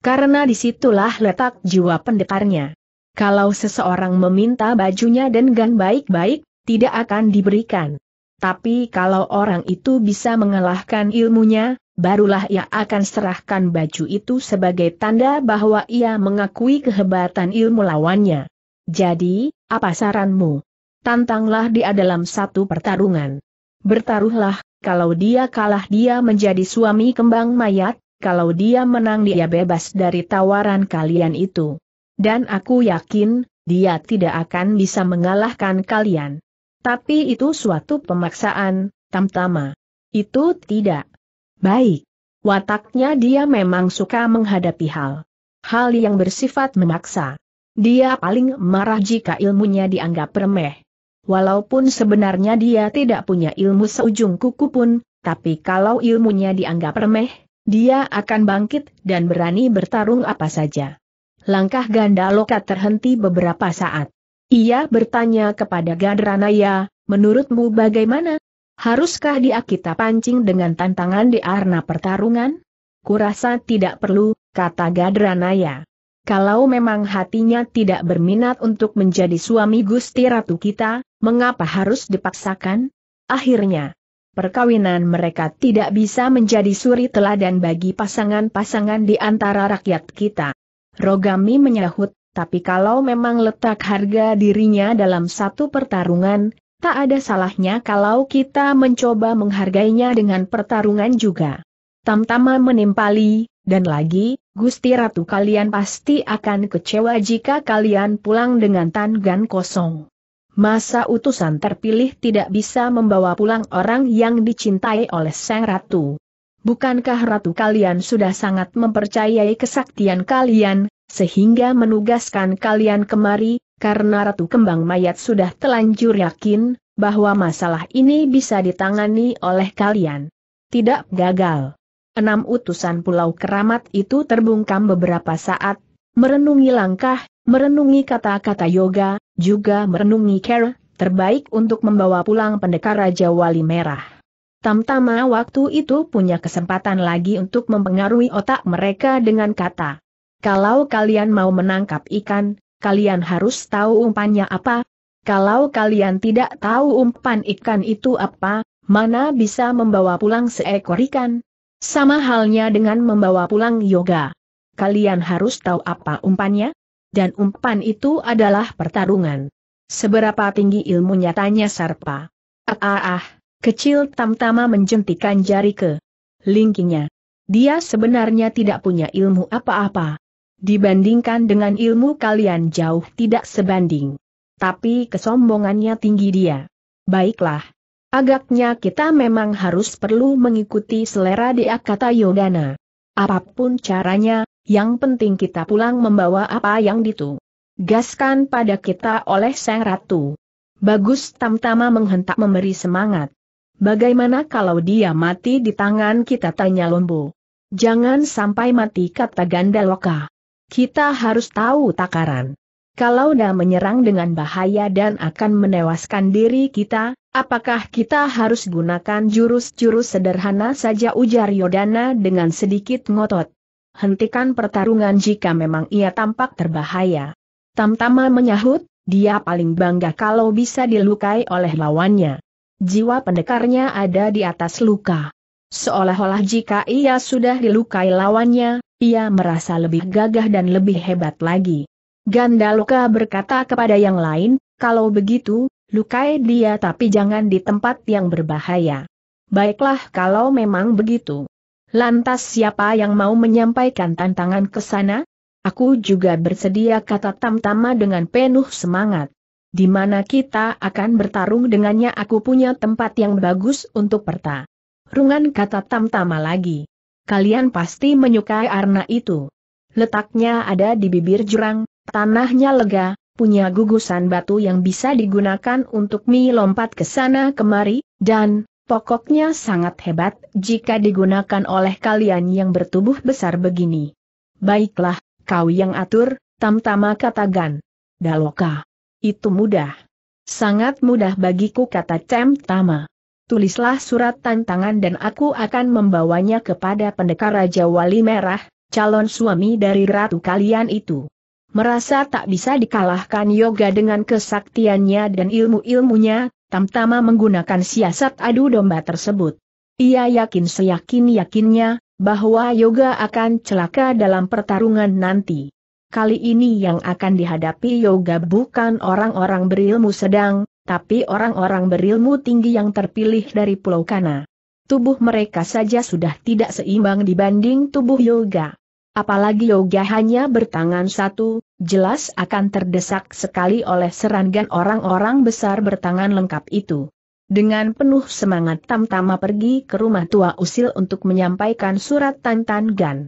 Karena disitulah letak jiwa pendekarnya. Kalau seseorang meminta bajunya dan gan baik-baik, tidak akan diberikan. Tapi kalau orang itu bisa mengalahkan ilmunya, barulah ia akan serahkan baju itu sebagai tanda bahwa ia mengakui kehebatan ilmu lawannya. Jadi, apa saranmu? Tantanglah dia dalam satu pertarungan. Bertaruhlah, kalau dia kalah dia menjadi suami kembang mayat, kalau dia menang dia bebas dari tawaran kalian itu. Dan aku yakin, dia tidak akan bisa mengalahkan kalian. Tapi itu suatu pemaksaan, tamtama. Itu tidak baik. Wataknya dia memang suka menghadapi hal. Hal yang bersifat memaksa. Dia paling marah jika ilmunya dianggap remeh. Walaupun sebenarnya dia tidak punya ilmu seujung kuku pun, tapi kalau ilmunya dianggap remeh, dia akan bangkit dan berani bertarung apa saja. Langkah ganda lokat terhenti beberapa saat. Ia bertanya kepada Gadranaya, menurutmu bagaimana? Haruskah dia kita pancing dengan tantangan di arena pertarungan? Kurasa tidak perlu, kata Gadranaya. Kalau memang hatinya tidak berminat untuk menjadi suami Gusti Ratu kita, mengapa harus dipaksakan? Akhirnya, perkawinan mereka tidak bisa menjadi suri teladan bagi pasangan-pasangan di antara rakyat kita. Rogami menyahut, tapi kalau memang letak harga dirinya dalam satu pertarungan, tak ada salahnya kalau kita mencoba menghargainya dengan pertarungan juga. Tamtama menimpali, dan lagi, Gusti Ratu kalian pasti akan kecewa jika kalian pulang dengan tangan kosong. Masa utusan terpilih tidak bisa membawa pulang orang yang dicintai oleh Sang Ratu. Bukankah Ratu kalian sudah sangat mempercayai kesaktian kalian, sehingga menugaskan kalian kemari, karena Ratu Kembang Mayat sudah telanjur yakin, bahwa masalah ini bisa ditangani oleh kalian. Tidak gagal enam utusan pulau keramat itu terbungkam beberapa saat, merenungi langkah, merenungi kata-kata yoga, juga merenungi care, terbaik untuk membawa pulang pendekar Raja Wali Merah. Tamtama waktu itu punya kesempatan lagi untuk mempengaruhi otak mereka dengan kata, kalau kalian mau menangkap ikan, kalian harus tahu umpannya apa. Kalau kalian tidak tahu umpan ikan itu apa, mana bisa membawa pulang seekor ikan, sama halnya dengan membawa pulang yoga. Kalian harus tahu apa umpannya? Dan umpan itu adalah pertarungan. Seberapa tinggi ilmunya tanya Sarpa. Ah, ah, ah kecil tamtama menjentikan jari ke lingkinya. Dia sebenarnya tidak punya ilmu apa-apa. Dibandingkan dengan ilmu kalian jauh tidak sebanding. Tapi kesombongannya tinggi dia. Baiklah, Agaknya kita memang harus perlu mengikuti selera dia kata Yodana. Apapun caranya, yang penting kita pulang membawa apa yang ditu. Gaskan pada kita oleh Sang Ratu. Bagus Tamtama menghentak memberi semangat. Bagaimana kalau dia mati di tangan kita tanya Lombo. Jangan sampai mati kata Gandaloka. Kita harus tahu takaran. Kalau dia menyerang dengan bahaya dan akan menewaskan diri kita, Apakah kita harus gunakan jurus-jurus sederhana saja ujar Yodana dengan sedikit ngotot? Hentikan pertarungan jika memang ia tampak terbahaya. Tamtama menyahut, dia paling bangga kalau bisa dilukai oleh lawannya. Jiwa pendekarnya ada di atas luka. Seolah-olah jika ia sudah dilukai lawannya, ia merasa lebih gagah dan lebih hebat lagi. Gandaloka berkata kepada yang lain, kalau begitu, lukai dia tapi jangan di tempat yang berbahaya. Baiklah kalau memang begitu. Lantas siapa yang mau menyampaikan tantangan ke sana? Aku juga bersedia kata Tamtama dengan penuh semangat. Di mana kita akan bertarung dengannya aku punya tempat yang bagus untuk perta. Rungan kata Tamtama lagi. Kalian pasti menyukai arna itu. Letaknya ada di bibir jurang, tanahnya lega, punya gugusan batu yang bisa digunakan untuk mi lompat ke sana kemari, dan, pokoknya sangat hebat jika digunakan oleh kalian yang bertubuh besar begini. Baiklah, kau yang atur, tamtama katakan. Daloka. Itu mudah. Sangat mudah bagiku kata Tama. Tulislah surat tantangan dan aku akan membawanya kepada pendekar Raja Wali Merah, calon suami dari ratu kalian itu. Merasa tak bisa dikalahkan yoga dengan kesaktiannya dan ilmu-ilmunya, Tamtama menggunakan siasat adu domba tersebut. Ia yakin seyakin-yakinnya, bahwa yoga akan celaka dalam pertarungan nanti. Kali ini yang akan dihadapi yoga bukan orang-orang berilmu sedang, tapi orang-orang berilmu tinggi yang terpilih dari Pulau Kana. Tubuh mereka saja sudah tidak seimbang dibanding tubuh yoga. Apalagi yoga hanya bertangan satu, jelas akan terdesak sekali oleh serangan orang-orang besar bertangan lengkap itu. Dengan penuh semangat Tamtama pergi ke rumah tua usil untuk menyampaikan surat tantangan. Gan.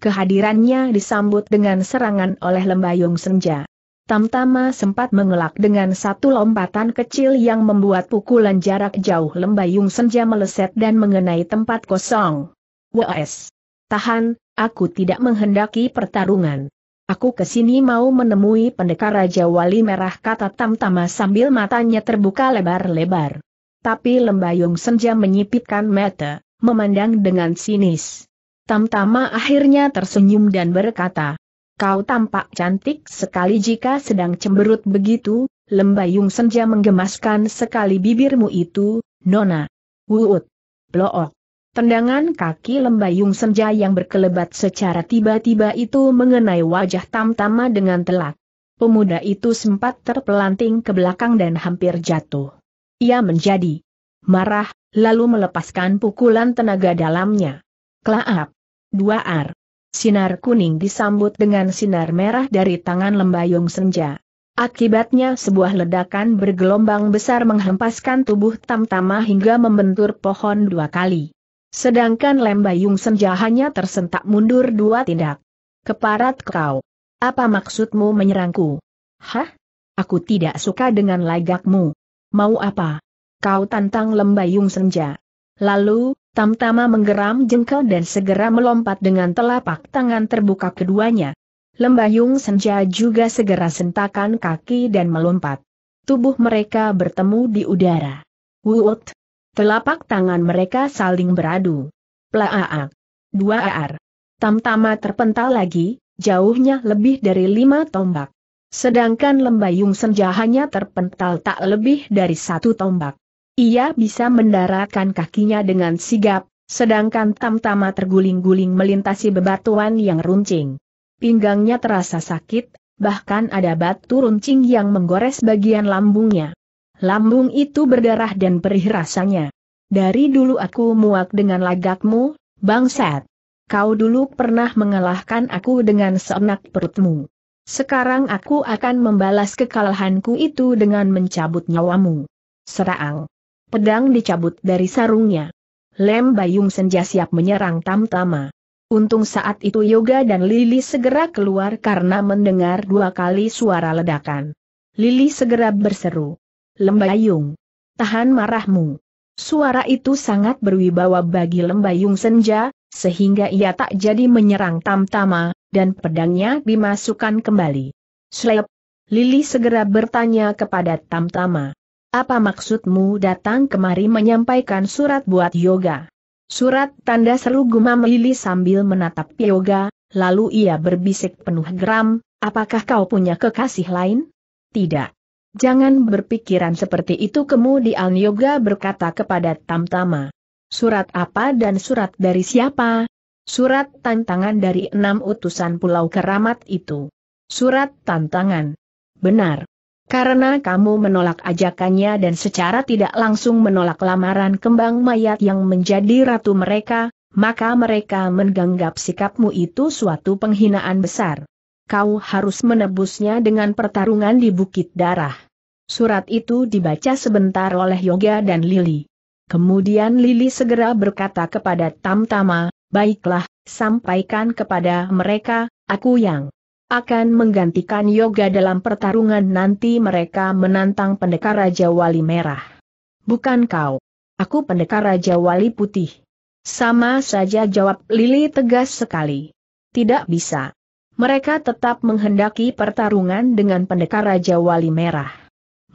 Kehadirannya disambut dengan serangan oleh lembayung senja. Tamtama sempat mengelak dengan satu lompatan kecil yang membuat pukulan jarak jauh lembayung senja meleset dan mengenai tempat kosong. Wes, Tahan, aku tidak menghendaki pertarungan. Aku kesini mau menemui pendekar Raja Wali Merah kata Tamtama sambil matanya terbuka lebar-lebar. Tapi lembayung senja menyipitkan mata, memandang dengan sinis. Tamtama akhirnya tersenyum dan berkata, Kau tampak cantik sekali jika sedang cemberut begitu, lembayung senja menggemaskan sekali bibirmu itu, Nona. Wuut. Blook. Tendangan kaki lembayung senja yang berkelebat secara tiba-tiba itu mengenai wajah Tamtama dengan telak. Pemuda itu sempat terpelanting ke belakang dan hampir jatuh. Ia menjadi marah, lalu melepaskan pukulan tenaga dalamnya. Kelaap. Dua ar! Sinar kuning disambut dengan sinar merah dari tangan lembayung senja. Akibatnya sebuah ledakan bergelombang besar menghempaskan tubuh Tamtama hingga membentur pohon dua kali. Sedangkan Lembayung Senja hanya tersentak mundur dua tindak. Keparat kau. Apa maksudmu menyerangku? Hah? Aku tidak suka dengan lagakmu. Mau apa? Kau tantang Lembayung Senja. Lalu, Tamtama menggeram jengkel dan segera melompat dengan telapak tangan terbuka keduanya. Lembayung Senja juga segera sentakan kaki dan melompat. Tubuh mereka bertemu di udara. wut Telapak tangan mereka saling beradu. Plaaak. Dua ar. Tamtama terpental lagi, jauhnya lebih dari lima tombak. Sedangkan lembayung senja hanya terpental tak lebih dari satu tombak. Ia bisa mendaratkan kakinya dengan sigap, sedangkan tamtama terguling-guling melintasi bebatuan yang runcing. Pinggangnya terasa sakit, bahkan ada batu runcing yang menggores bagian lambungnya. Lambung itu berdarah dan perih rasanya. Dari dulu aku muak dengan lagakmu, bangsat. Kau dulu pernah mengalahkan aku dengan seenak perutmu. Sekarang aku akan membalas kekalahanku itu dengan mencabut nyawamu. Serang. Pedang dicabut dari sarungnya. Lem Bayung Senja siap menyerang Tamtama. Untung saat itu Yoga dan Lili segera keluar karena mendengar dua kali suara ledakan. Lili segera berseru. Lembayung. Tahan marahmu. Suara itu sangat berwibawa bagi lembayung senja, sehingga ia tak jadi menyerang tamtama, dan pedangnya dimasukkan kembali. Slep. Lili segera bertanya kepada tamtama. Apa maksudmu datang kemari menyampaikan surat buat yoga? Surat tanda seru gumam Lili sambil menatap yoga, lalu ia berbisik penuh geram, apakah kau punya kekasih lain? Tidak. Jangan berpikiran seperti itu kemudian Yoga berkata kepada Tamtama. Surat apa dan surat dari siapa? Surat tantangan dari enam utusan Pulau Keramat itu. Surat tantangan. Benar. Karena kamu menolak ajakannya dan secara tidak langsung menolak lamaran kembang mayat yang menjadi ratu mereka, maka mereka menganggap sikapmu itu suatu penghinaan besar. Kau harus menebusnya dengan pertarungan di Bukit Darah. Surat itu dibaca sebentar oleh Yoga dan Lili. Kemudian Lili segera berkata kepada Tamtama, baiklah, sampaikan kepada mereka, aku yang akan menggantikan yoga dalam pertarungan nanti mereka menantang pendekar Raja Wali Merah. Bukan kau. Aku pendekar Raja Wali Putih. Sama saja jawab Lili tegas sekali. Tidak bisa. Mereka tetap menghendaki pertarungan dengan pendekar Raja Wali Merah.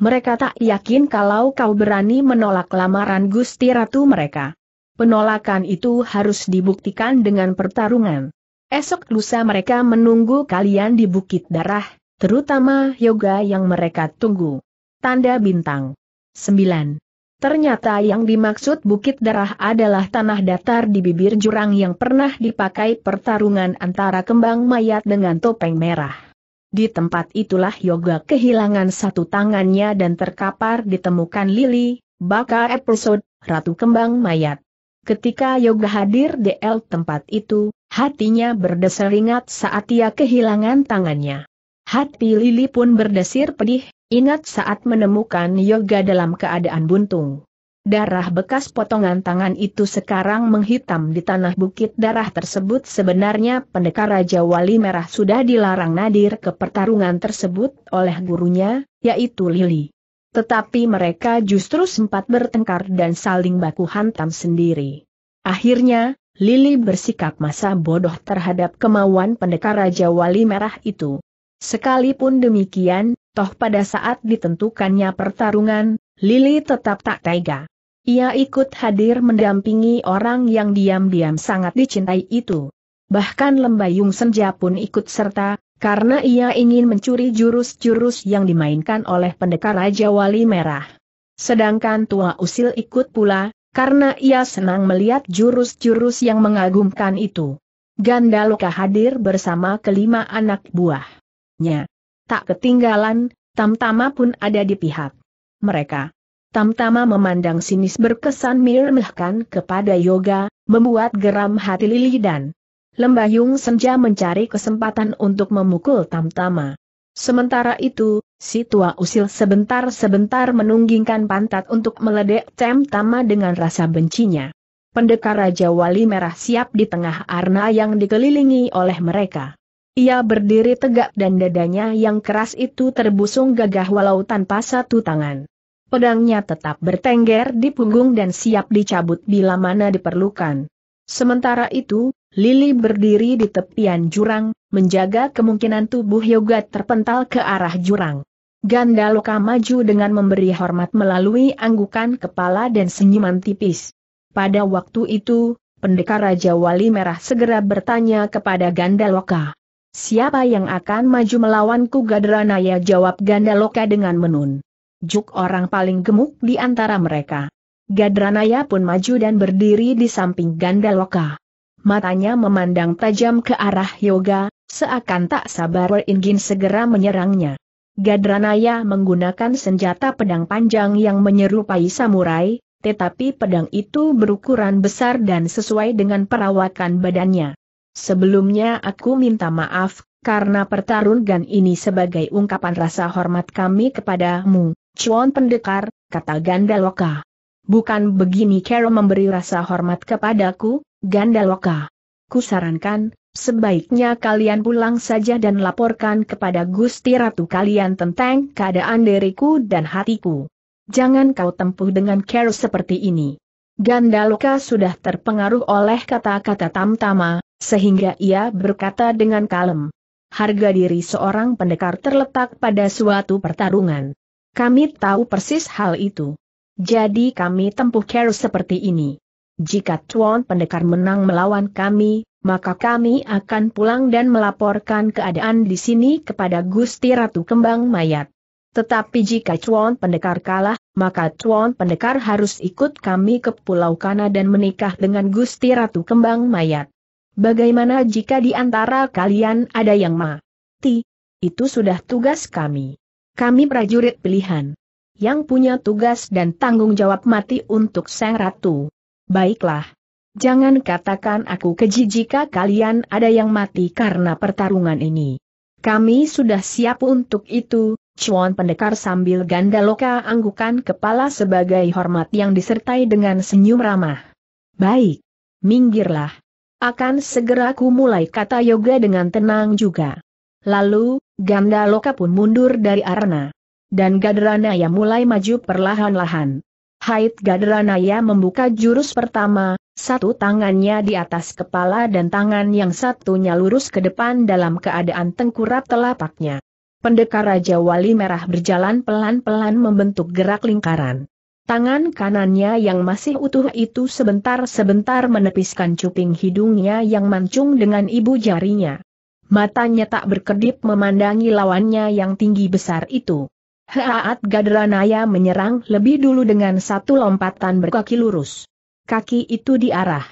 Mereka tak yakin kalau kau berani menolak lamaran Gusti Ratu mereka. Penolakan itu harus dibuktikan dengan pertarungan. Esok lusa mereka menunggu kalian di Bukit Darah, terutama yoga yang mereka tunggu. Tanda bintang. 9. Ternyata yang dimaksud Bukit Darah adalah tanah datar di bibir jurang yang pernah dipakai pertarungan antara kembang mayat dengan topeng merah. Di tempat itulah Yoga kehilangan satu tangannya dan terkapar ditemukan Lily. baka episode, Ratu Kembang Mayat. Ketika Yoga hadir di L tempat itu, hatinya berdesir ingat saat ia kehilangan tangannya. Hati Lily pun berdesir pedih, ingat saat menemukan Yoga dalam keadaan buntung. Darah bekas potongan tangan itu sekarang menghitam di tanah bukit darah tersebut sebenarnya pendekar Raja Wali Merah sudah dilarang nadir ke pertarungan tersebut oleh gurunya, yaitu Lili. Tetapi mereka justru sempat bertengkar dan saling baku hantam sendiri. Akhirnya, Lili bersikap masa bodoh terhadap kemauan pendekar Raja Wali Merah itu. Sekalipun demikian, toh pada saat ditentukannya pertarungan, Lili tetap tak tega. Ia ikut hadir mendampingi orang yang diam-diam sangat dicintai itu. Bahkan Lembayung Senja pun ikut serta, karena ia ingin mencuri jurus-jurus yang dimainkan oleh pendekar Raja Wali Merah. Sedangkan Tua Usil ikut pula, karena ia senang melihat jurus-jurus yang mengagumkan itu. Gandaloka hadir bersama kelima anak buahnya. Tak ketinggalan, Tamtama pun ada di pihak mereka. Tamtama memandang sinis berkesan meremehkan kepada yoga, membuat geram hati Lili dan Lembayung Senja mencari kesempatan untuk memukul Tamtama. Sementara itu, si tua usil sebentar-sebentar menunggingkan pantat untuk meledek Tamtama dengan rasa bencinya. Pendekar Raja Wali Merah siap di tengah arna yang dikelilingi oleh mereka. Ia berdiri tegak dan dadanya yang keras itu terbusung gagah walau tanpa satu tangan. Pedangnya tetap bertengger di punggung dan siap dicabut bila mana diperlukan. Sementara itu, Lili berdiri di tepian jurang, menjaga kemungkinan tubuh Yoga terpental ke arah jurang. Gandaloka maju dengan memberi hormat melalui anggukan kepala dan senyuman tipis. Pada waktu itu, pendekar Raja Wali Merah segera bertanya kepada Gandaloka. Siapa yang akan maju melawanku Gadranaya jawab Gandaloka dengan menun. Juk orang paling gemuk di antara mereka. Gadranaya pun maju dan berdiri di samping Gandaloka. Matanya memandang tajam ke arah Yoga, seakan tak sabar ingin segera menyerangnya. Gadranaya menggunakan senjata pedang panjang yang menyerupai samurai, tetapi pedang itu berukuran besar dan sesuai dengan perawakan badannya. Sebelumnya aku minta maaf, karena pertarungan ini sebagai ungkapan rasa hormat kami kepadamu, Cuan pendekar, kata Gandaloka. Bukan begini Kero memberi rasa hormat kepadaku, Gandaloka. Kusarankan, sebaiknya kalian pulang saja dan laporkan kepada Gusti Ratu kalian tentang keadaan diriku dan hatiku. Jangan kau tempuh dengan Kero seperti ini. Gandaloka sudah terpengaruh oleh kata-kata Tamtama, sehingga ia berkata dengan kalem. Harga diri seorang pendekar terletak pada suatu pertarungan. Kami tahu persis hal itu. Jadi kami tempuh cara seperti ini. Jika Tuan Pendekar menang melawan kami, maka kami akan pulang dan melaporkan keadaan di sini kepada Gusti Ratu Kembang Mayat. Tetapi jika Cuan Pendekar kalah, maka Cuan Pendekar harus ikut kami ke Pulau Kana dan menikah dengan Gusti Ratu Kembang Mayat. Bagaimana jika di antara kalian ada yang mati? Itu sudah tugas kami kami prajurit pilihan. Yang punya tugas dan tanggung jawab mati untuk Sang Ratu. Baiklah. Jangan katakan aku keji jika kalian ada yang mati karena pertarungan ini. Kami sudah siap untuk itu, Cuan pendekar sambil gandaloka anggukan kepala sebagai hormat yang disertai dengan senyum ramah. Baik. Minggirlah. Akan segera ku mulai kata yoga dengan tenang juga. Lalu, Ganda Loka pun mundur dari arena. Dan Gadranaya mulai maju perlahan-lahan. Haid Gadranaya membuka jurus pertama, satu tangannya di atas kepala dan tangan yang satunya lurus ke depan dalam keadaan tengkurap telapaknya. Pendekar Raja Wali Merah berjalan pelan-pelan membentuk gerak lingkaran. Tangan kanannya yang masih utuh itu sebentar-sebentar menepiskan cuping hidungnya yang mancung dengan ibu jarinya matanya tak berkedip memandangi lawannya yang tinggi besar itu. Haat Gadranaya menyerang lebih dulu dengan satu lompatan berkaki lurus. Kaki itu diarah.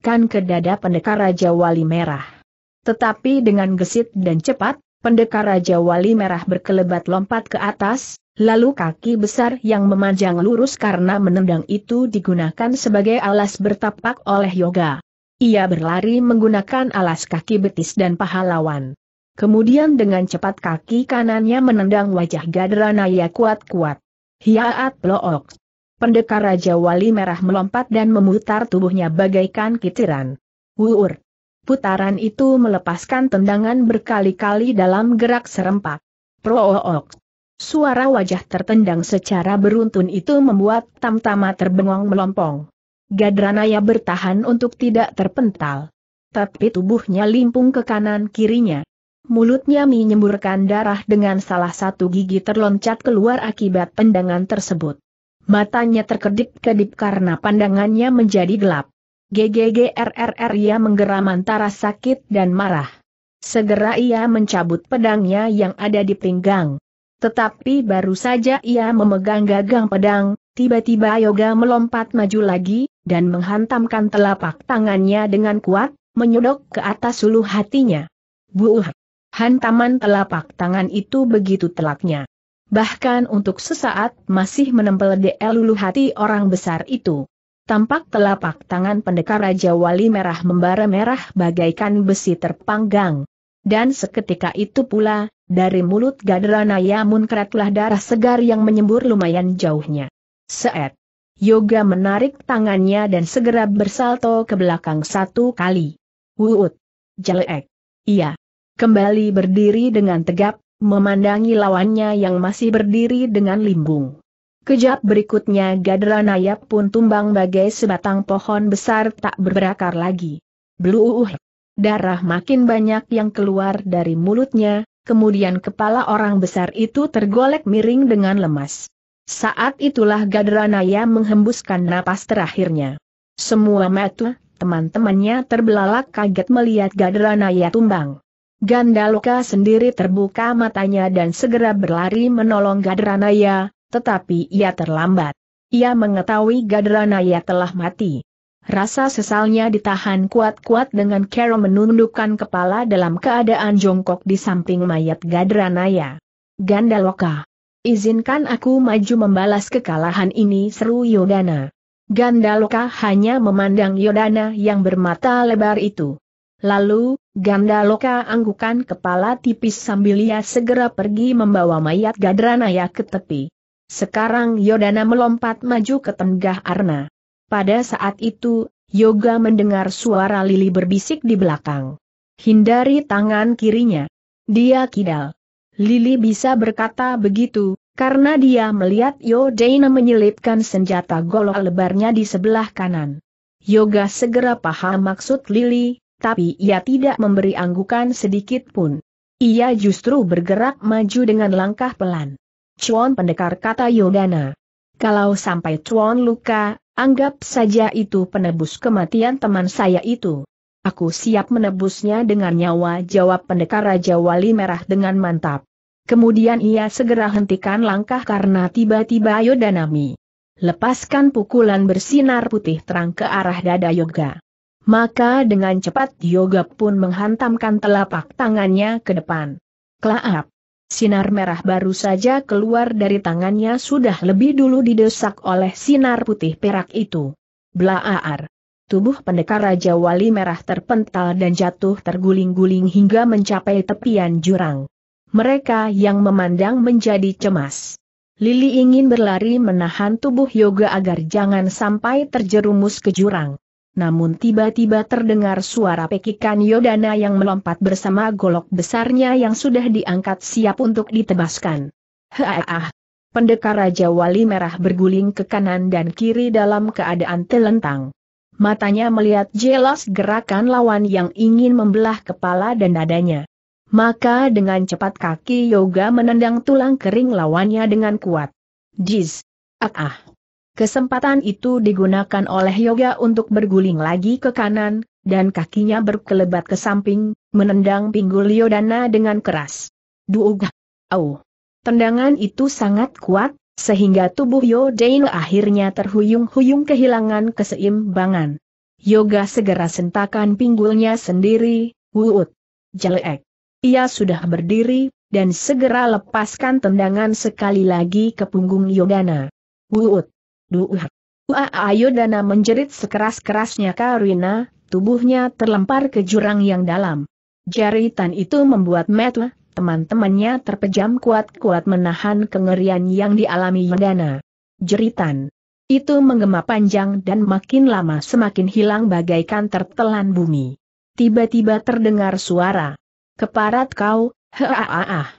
Kan ke dada pendekar Raja Wali Merah. Tetapi dengan gesit dan cepat, pendekar Raja Wali Merah berkelebat lompat ke atas, Lalu kaki besar yang memanjang lurus karena menendang itu digunakan sebagai alas bertapak oleh yoga. Ia berlari menggunakan alas kaki betis dan pahlawan. Kemudian dengan cepat kaki kanannya menendang wajah Gadranaya kuat-kuat. Hiaat blook. Pendekar Raja Wali Merah melompat dan memutar tubuhnya bagaikan kitiran. Wuur. Putaran itu melepaskan tendangan berkali-kali dalam gerak serempak. Prook. Suara wajah tertendang secara beruntun itu membuat tamtama terbengong melompong. Gadranaya bertahan untuk tidak terpental. Tapi tubuhnya limpung ke kanan kirinya. Mulutnya menyemburkan darah dengan salah satu gigi terloncat keluar akibat tendangan tersebut. Matanya terkedip-kedip karena pandangannya menjadi gelap. GGGRRR ia menggeram antara sakit dan marah. Segera ia mencabut pedangnya yang ada di pinggang. Tetapi baru saja ia memegang gagang pedang, Tiba-tiba Yoga melompat maju lagi, dan menghantamkan telapak tangannya dengan kuat, menyodok ke atas ulu hatinya. Buuh! Hantaman telapak tangan itu begitu telaknya. Bahkan untuk sesaat masih menempel di lulu hati orang besar itu. Tampak telapak tangan pendekar Raja Wali merah membara merah bagaikan besi terpanggang. Dan seketika itu pula, dari mulut Gadranaya munkratlah darah segar yang menyembur lumayan jauhnya. Seet. Yoga menarik tangannya dan segera bersalto ke belakang satu kali. Wuut. Jelek. Iya. Kembali berdiri dengan tegap, memandangi lawannya yang masih berdiri dengan limbung. Kejap berikutnya Gadranayap pun tumbang bagai sebatang pohon besar tak berbakar lagi. Bluuh. Darah makin banyak yang keluar dari mulutnya, kemudian kepala orang besar itu tergolek miring dengan lemas. Saat itulah Gadranaya menghembuskan napas terakhirnya. Semua metu, teman-temannya terbelalak kaget melihat Gadranaya tumbang. Gandaloka sendiri terbuka matanya dan segera berlari menolong Gadranaya, tetapi ia terlambat. Ia mengetahui Gadranaya telah mati. Rasa sesalnya ditahan kuat-kuat dengan Carol menundukkan kepala dalam keadaan jongkok di samping mayat Gadranaya. Gandaloka. Izinkan aku maju membalas kekalahan ini seru Yodana. Gandaloka hanya memandang Yodana yang bermata lebar itu. Lalu, Gandaloka anggukan kepala tipis sambil ia segera pergi membawa mayat Gadranaya ke tepi. Sekarang Yodana melompat maju ke tengah Arna. Pada saat itu, Yoga mendengar suara Lili berbisik di belakang. Hindari tangan kirinya. Dia kidal. Lili bisa berkata begitu, karena dia melihat Yo Daina menyelipkan senjata golok lebarnya di sebelah kanan. Yoga segera paham maksud Lili, tapi ia tidak memberi anggukan sedikit pun. Ia justru bergerak maju dengan langkah pelan. Chuan pendekar kata Yogana. Kalau sampai Chuan luka, anggap saja itu penebus kematian teman saya itu. Aku siap menebusnya dengan nyawa jawab pendekar Raja Wali Merah dengan mantap. Kemudian ia segera hentikan langkah karena tiba-tiba Yodanami lepaskan pukulan bersinar putih terang ke arah dada Yoga. Maka dengan cepat Yoga pun menghantamkan telapak tangannya ke depan. Klaap! Sinar merah baru saja keluar dari tangannya sudah lebih dulu didesak oleh sinar putih perak itu. Blaar. Tubuh pendekar Raja Wali Merah terpental dan jatuh terguling-guling hingga mencapai tepian jurang mereka yang memandang menjadi cemas. Lili ingin berlari menahan tubuh Yoga agar jangan sampai terjerumus ke jurang. Namun tiba-tiba terdengar suara pekikan Yodana yang melompat bersama golok besarnya yang sudah diangkat siap untuk ditebaskan. Haah! Pendekar Raja Wali Merah berguling ke kanan dan kiri dalam keadaan telentang. Matanya melihat jelas gerakan lawan yang ingin membelah kepala dan dadanya. Maka dengan cepat kaki Yoga menendang tulang kering lawannya dengan kuat. Jiz! Ah ah! Kesempatan itu digunakan oleh Yoga untuk berguling lagi ke kanan, dan kakinya berkelebat ke samping, menendang pinggul Yodana dengan keras. Duga! Au! Tendangan itu sangat kuat, sehingga tubuh Yodain akhirnya terhuyung-huyung kehilangan keseimbangan. Yoga segera sentakan pinggulnya sendiri, wuut. Jelek. Ia sudah berdiri, dan segera lepaskan tendangan sekali lagi ke punggung Yodana. Wuut! duh, Ua Yodana menjerit sekeras-kerasnya Karina, tubuhnya terlempar ke jurang yang dalam. Jaritan itu membuat Metwa, teman-temannya terpejam kuat-kuat menahan kengerian yang dialami Yodana. Jeritan itu menggema panjang dan makin lama semakin hilang bagaikan tertelan bumi. Tiba-tiba terdengar suara. Keparat kau, heaaah.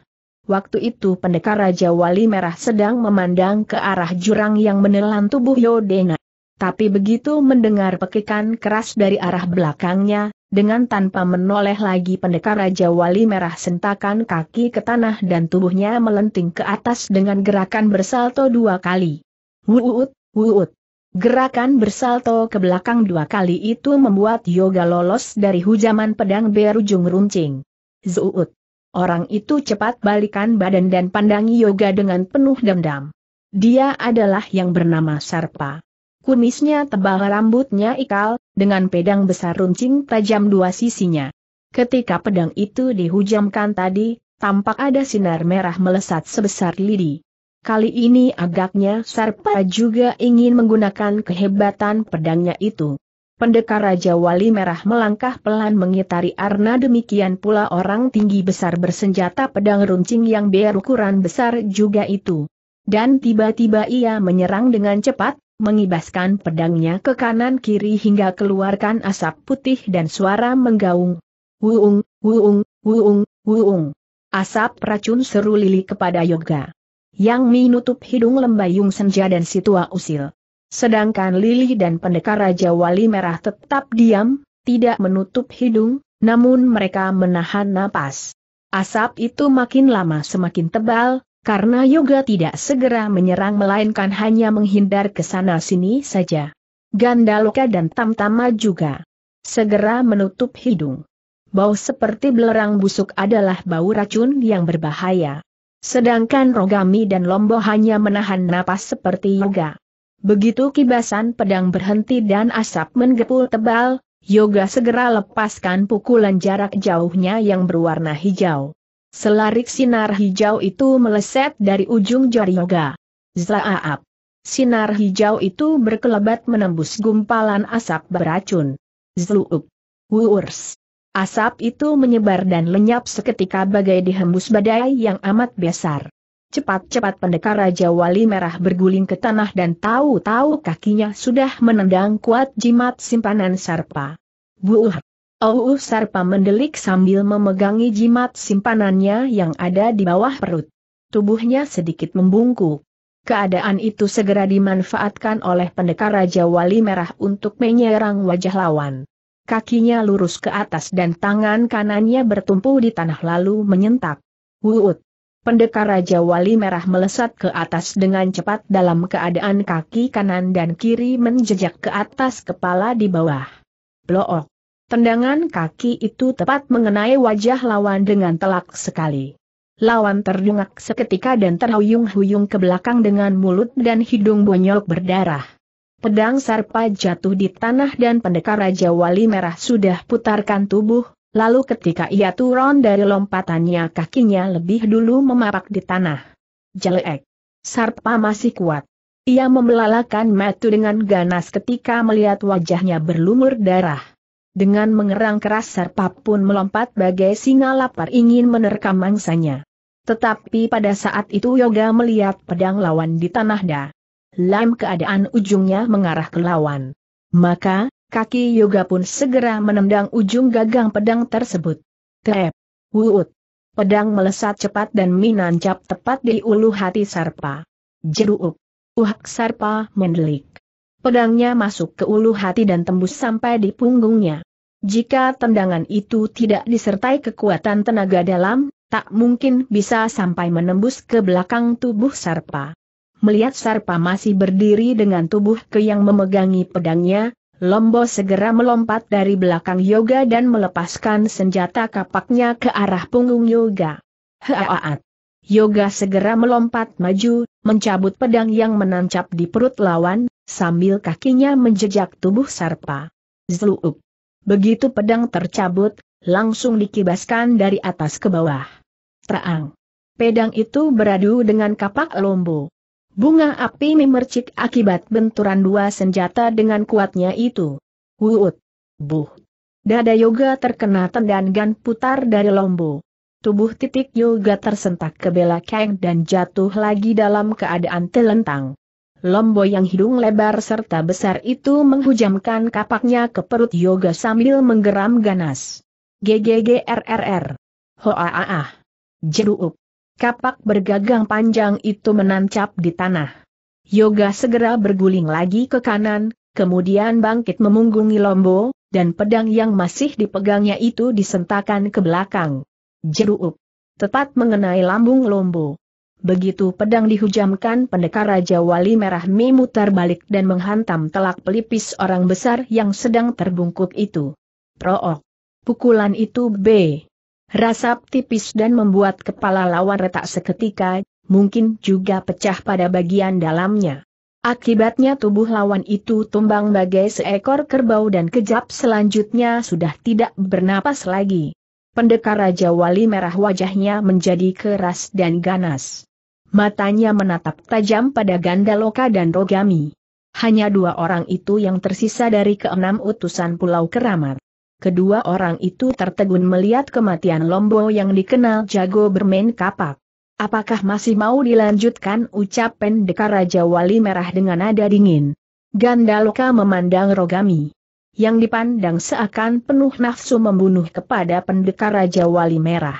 Waktu itu pendekar Raja Wali Merah sedang memandang ke arah jurang yang menelan tubuh Yodena. Tapi begitu mendengar pekikan keras dari arah belakangnya, dengan tanpa menoleh lagi pendekar Raja Wali Merah sentakan kaki ke tanah dan tubuhnya melenting ke atas dengan gerakan bersalto dua kali. Wuut, wuut. Gerakan bersalto ke belakang dua kali itu membuat Yoga lolos dari hujaman pedang berujung runcing. Zuut. Orang itu cepat balikan badan dan pandangi Yoga dengan penuh dendam. Dia adalah yang bernama Sarpa. Kumisnya tebal rambutnya ikal, dengan pedang besar runcing tajam dua sisinya. Ketika pedang itu dihujamkan tadi, tampak ada sinar merah melesat sebesar lidi. Kali ini agaknya Sarpa juga ingin menggunakan kehebatan pedangnya itu. Pendekar Raja Wali Merah melangkah pelan mengitari Arna demikian pula orang tinggi besar bersenjata pedang runcing yang berukuran besar juga itu. Dan tiba-tiba ia menyerang dengan cepat, mengibaskan pedangnya ke kanan-kiri hingga keluarkan asap putih dan suara menggaung. Wuung, wuung, wuung, wuung. Asap racun seru lili kepada Yoga. Yang menutup hidung lembayung senja dan situa usil. Sedangkan Lili dan pendekar Raja Wali Merah tetap diam, tidak menutup hidung, namun mereka menahan napas. Asap itu makin lama semakin tebal, karena Yoga tidak segera menyerang melainkan hanya menghindar ke sana-sini saja. Gandaloka dan Tamtama juga segera menutup hidung. Bau seperti belerang busuk adalah bau racun yang berbahaya. Sedangkan Rogami dan Lombo hanya menahan napas seperti Yoga. Begitu kibasan pedang berhenti dan asap menggepul tebal, Yoga segera lepaskan pukulan jarak jauhnya yang berwarna hijau. Selarik sinar hijau itu meleset dari ujung jari Yoga. Zaaap. Sinar hijau itu berkelebat menembus gumpalan asap beracun. Zluup. Wurs! Asap itu menyebar dan lenyap seketika bagai dihembus badai yang amat besar. Cepat-cepat pendekar Raja Wali Merah berguling ke tanah dan tahu-tahu kakinya sudah menendang kuat jimat simpanan Sarpa. Buuh! Ouh Sarpa mendelik sambil memegangi jimat simpanannya yang ada di bawah perut. Tubuhnya sedikit membungkuk. Keadaan itu segera dimanfaatkan oleh pendekar Raja Wali Merah untuk menyerang wajah lawan. Kakinya lurus ke atas dan tangan kanannya bertumpu di tanah lalu menyentak. Wuut! Pendekar Raja Wali Merah melesat ke atas dengan cepat dalam keadaan kaki kanan dan kiri menjejak ke atas kepala di bawah. Blook. Tendangan kaki itu tepat mengenai wajah lawan dengan telak sekali. Lawan terdungak seketika dan terhuyung-huyung ke belakang dengan mulut dan hidung bonyok berdarah. Pedang Sarpa jatuh di tanah dan pendekar Raja Wali Merah sudah putarkan tubuh, Lalu ketika ia turun dari lompatannya kakinya lebih dulu memapak di tanah. Jelek. Sarpa masih kuat. Ia membelalakan matu dengan ganas ketika melihat wajahnya berlumur darah. Dengan mengerang keras Sarpa pun melompat bagai singa lapar ingin menerkam mangsanya. Tetapi pada saat itu Yoga melihat pedang lawan di tanah da. Lam keadaan ujungnya mengarah ke lawan. Maka, kaki Yoga pun segera menendang ujung gagang pedang tersebut. Tep! Wuut! Pedang melesat cepat dan minancap tepat di ulu hati Sarpa. Jeruk. Uhak Sarpa mendelik. Pedangnya masuk ke ulu hati dan tembus sampai di punggungnya. Jika tendangan itu tidak disertai kekuatan tenaga dalam, tak mungkin bisa sampai menembus ke belakang tubuh Sarpa. Melihat Sarpa masih berdiri dengan tubuh ke yang memegangi pedangnya, Lombo segera melompat dari belakang Yoga dan melepaskan senjata kapaknya ke arah punggung Yoga. Heaat. Yoga segera melompat maju, mencabut pedang yang menancap di perut lawan, sambil kakinya menjejak tubuh Sarpa. Zluuk. Begitu pedang tercabut, langsung dikibaskan dari atas ke bawah. Traang. Pedang itu beradu dengan kapak lombo. Bunga api memercik akibat benturan dua senjata dengan kuatnya itu. Wuut. Buh. Dada yoga terkena tendangan putar dari lombo. Tubuh titik yoga tersentak ke belakang dan jatuh lagi dalam keadaan telentang. Lombo yang hidung lebar serta besar itu menghujamkan kapaknya ke perut yoga sambil menggeram ganas. GGGRRR. Hoaaah. Jeruup. Kapak bergagang panjang itu menancap di tanah. Yoga segera berguling lagi ke kanan, kemudian bangkit memunggungi Lombo, dan pedang yang masih dipegangnya itu disentakan ke belakang. Jeruup. Tepat mengenai lambung Lombo. Begitu pedang dihujamkan pendekar Raja Wali Merah memutar balik dan menghantam telak pelipis orang besar yang sedang terbungkuk itu. Prook. Pukulan itu B. Rasap tipis dan membuat kepala lawan retak seketika, mungkin juga pecah pada bagian dalamnya. Akibatnya tubuh lawan itu tumbang bagai seekor kerbau dan kejap selanjutnya sudah tidak bernapas lagi. Pendekar Raja Wali merah wajahnya menjadi keras dan ganas. Matanya menatap tajam pada Gandaloka dan Rogami. Hanya dua orang itu yang tersisa dari keenam utusan Pulau Keramat kedua orang itu tertegun melihat kematian Lombo yang dikenal jago bermain kapak. Apakah masih mau dilanjutkan ucap pendekar Raja Wali Merah dengan nada dingin? Gandaloka memandang Rogami. Yang dipandang seakan penuh nafsu membunuh kepada pendekar Raja Wali Merah.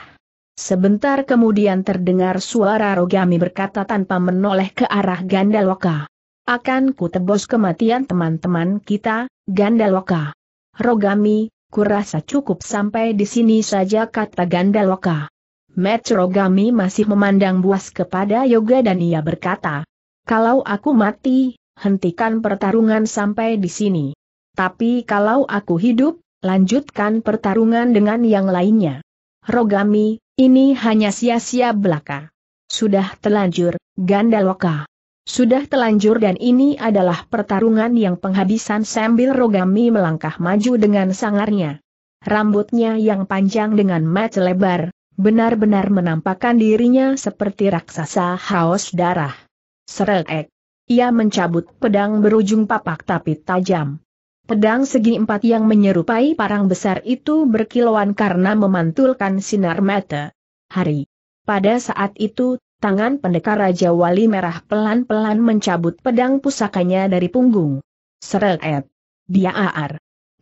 Sebentar kemudian terdengar suara Rogami berkata tanpa menoleh ke arah Gandaloka. Akan ku tebus kematian teman-teman kita, Gandaloka. Rogami, Kurasa cukup sampai di sini saja kata Gandaloka. Metrogami masih memandang buas kepada Yoga dan ia berkata, Kalau aku mati, hentikan pertarungan sampai di sini. Tapi kalau aku hidup, lanjutkan pertarungan dengan yang lainnya. Rogami, ini hanya sia-sia belaka. Sudah telanjur, Gandaloka. Sudah telanjur dan ini adalah pertarungan yang penghabisan sambil Rogami melangkah maju dengan sangarnya. Rambutnya yang panjang dengan mat lebar, benar-benar menampakkan dirinya seperti raksasa haus darah. Serek. Ia mencabut pedang berujung papak tapi tajam. Pedang segi empat yang menyerupai parang besar itu berkilauan karena memantulkan sinar mata. Hari. Pada saat itu, tangan pendekar Raja Wali Merah pelan-pelan mencabut pedang pusakanya dari punggung. Seret. Dia aar.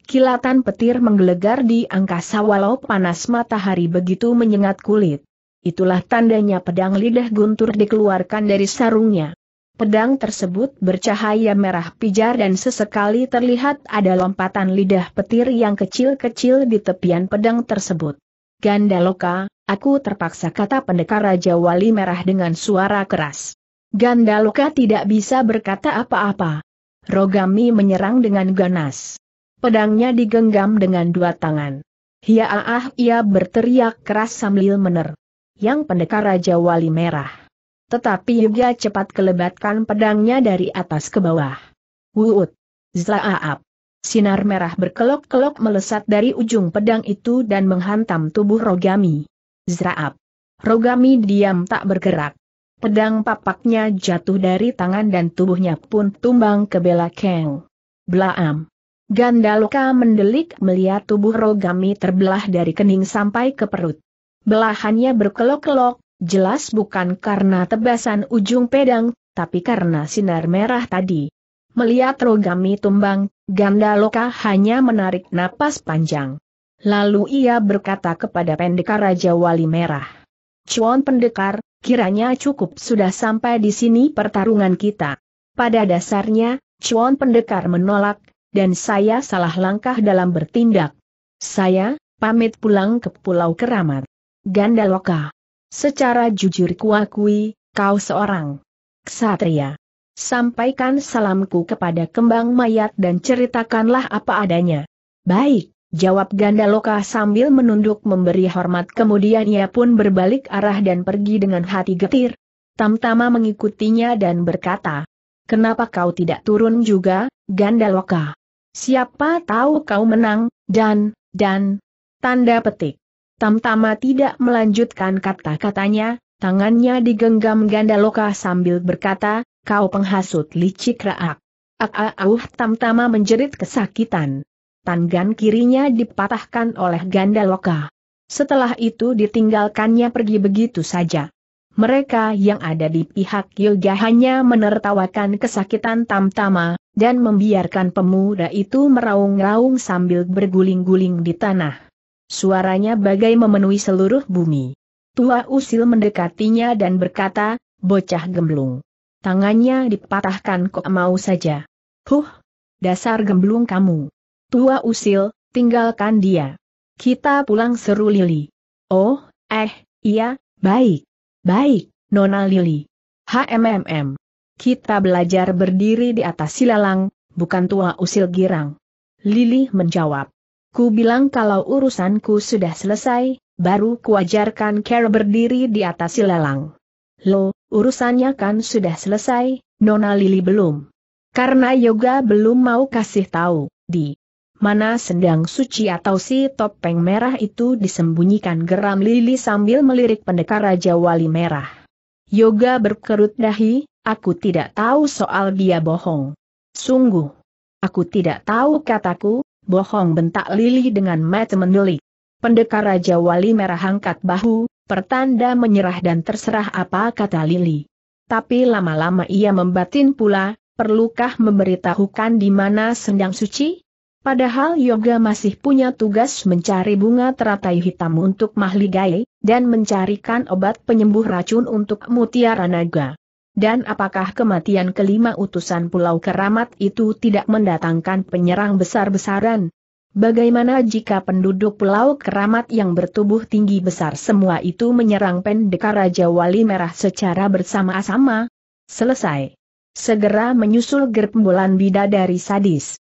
Kilatan petir menggelegar di angkasa walau panas matahari begitu menyengat kulit. Itulah tandanya pedang lidah guntur dikeluarkan dari sarungnya. Pedang tersebut bercahaya merah pijar dan sesekali terlihat ada lompatan lidah petir yang kecil-kecil di tepian pedang tersebut. Gandaloka, Aku terpaksa kata pendekar Raja Wali Merah dengan suara keras. Gandaloka tidak bisa berkata apa-apa. Rogami menyerang dengan ganas. Pedangnya digenggam dengan dua tangan. ah ia berteriak keras sambil mener. Yang pendekar Raja Wali Merah. Tetapi Yuga cepat kelebatkan pedangnya dari atas ke bawah. Wuut. Zlaaap. Sinar merah berkelok-kelok melesat dari ujung pedang itu dan menghantam tubuh Rogami. Zraab. Rogami diam tak bergerak. Pedang papaknya jatuh dari tangan dan tubuhnya pun tumbang ke belakang. Blaam. Gandaloka mendelik melihat tubuh Rogami terbelah dari kening sampai ke perut. Belahannya berkelok-kelok, jelas bukan karena tebasan ujung pedang, tapi karena sinar merah tadi. Melihat Rogami tumbang, Gandaloka hanya menarik napas panjang. Lalu ia berkata kepada pendekar Raja Wali Merah. Cuan pendekar, kiranya cukup sudah sampai di sini pertarungan kita. Pada dasarnya, Cuan pendekar menolak, dan saya salah langkah dalam bertindak. Saya, pamit pulang ke Pulau Keramat. Gandaloka. Secara jujur kuakui, kau seorang ksatria. Sampaikan salamku kepada kembang mayat dan ceritakanlah apa adanya. Baik. Jawab Gandaloka sambil menunduk memberi hormat kemudian ia pun berbalik arah dan pergi dengan hati getir. Tamtama mengikutinya dan berkata, Kenapa kau tidak turun juga, Gandaloka? Siapa tahu kau menang, dan, dan, tanda petik. Tamtama tidak melanjutkan kata-katanya, tangannya digenggam Gandaloka sambil berkata, kau penghasut licik raak. Ak-auh ah, ah, ah, tamtama menjerit kesakitan tangan kirinya dipatahkan oleh ganda Gandaloka. Setelah itu ditinggalkannya pergi begitu saja. Mereka yang ada di pihak Yoga hanya menertawakan kesakitan Tamtama, dan membiarkan pemuda itu meraung-raung sambil berguling-guling di tanah. Suaranya bagai memenuhi seluruh bumi. Tua usil mendekatinya dan berkata, bocah gemblung. Tangannya dipatahkan kok mau saja. Huh, dasar gemblung kamu. Tua usil, tinggalkan dia. Kita pulang seru Lili. Oh, eh, iya, baik. Baik, Nona Lili. HMMM. Kita belajar berdiri di atas silalang, bukan tua usil girang. Lili menjawab. Ku bilang kalau urusanku sudah selesai, baru kuajarkan Kara berdiri di atas silalang. Lo, urusannya kan sudah selesai, Nona Lili belum. Karena Yoga belum mau kasih tahu, di mana sendang suci atau si topeng merah itu disembunyikan geram Lili sambil melirik pendekar Raja Wali Merah. Yoga berkerut dahi, aku tidak tahu soal dia bohong. Sungguh. Aku tidak tahu kataku, bohong bentak Lili dengan mata mendelik. Pendekar Raja Wali Merah angkat bahu, pertanda menyerah dan terserah apa kata Lili. Tapi lama-lama ia membatin pula, perlukah memberitahukan di mana sendang suci? Padahal Yoga masih punya tugas mencari bunga teratai hitam untuk mahligai, dan mencarikan obat penyembuh racun untuk mutiara naga. Dan apakah kematian kelima utusan Pulau Keramat itu tidak mendatangkan penyerang besar-besaran? Bagaimana jika penduduk Pulau Keramat yang bertubuh tinggi besar semua itu menyerang pendekar Raja Wali Merah secara bersama-sama? Selesai. Segera menyusul gerombolan bidadari sadis.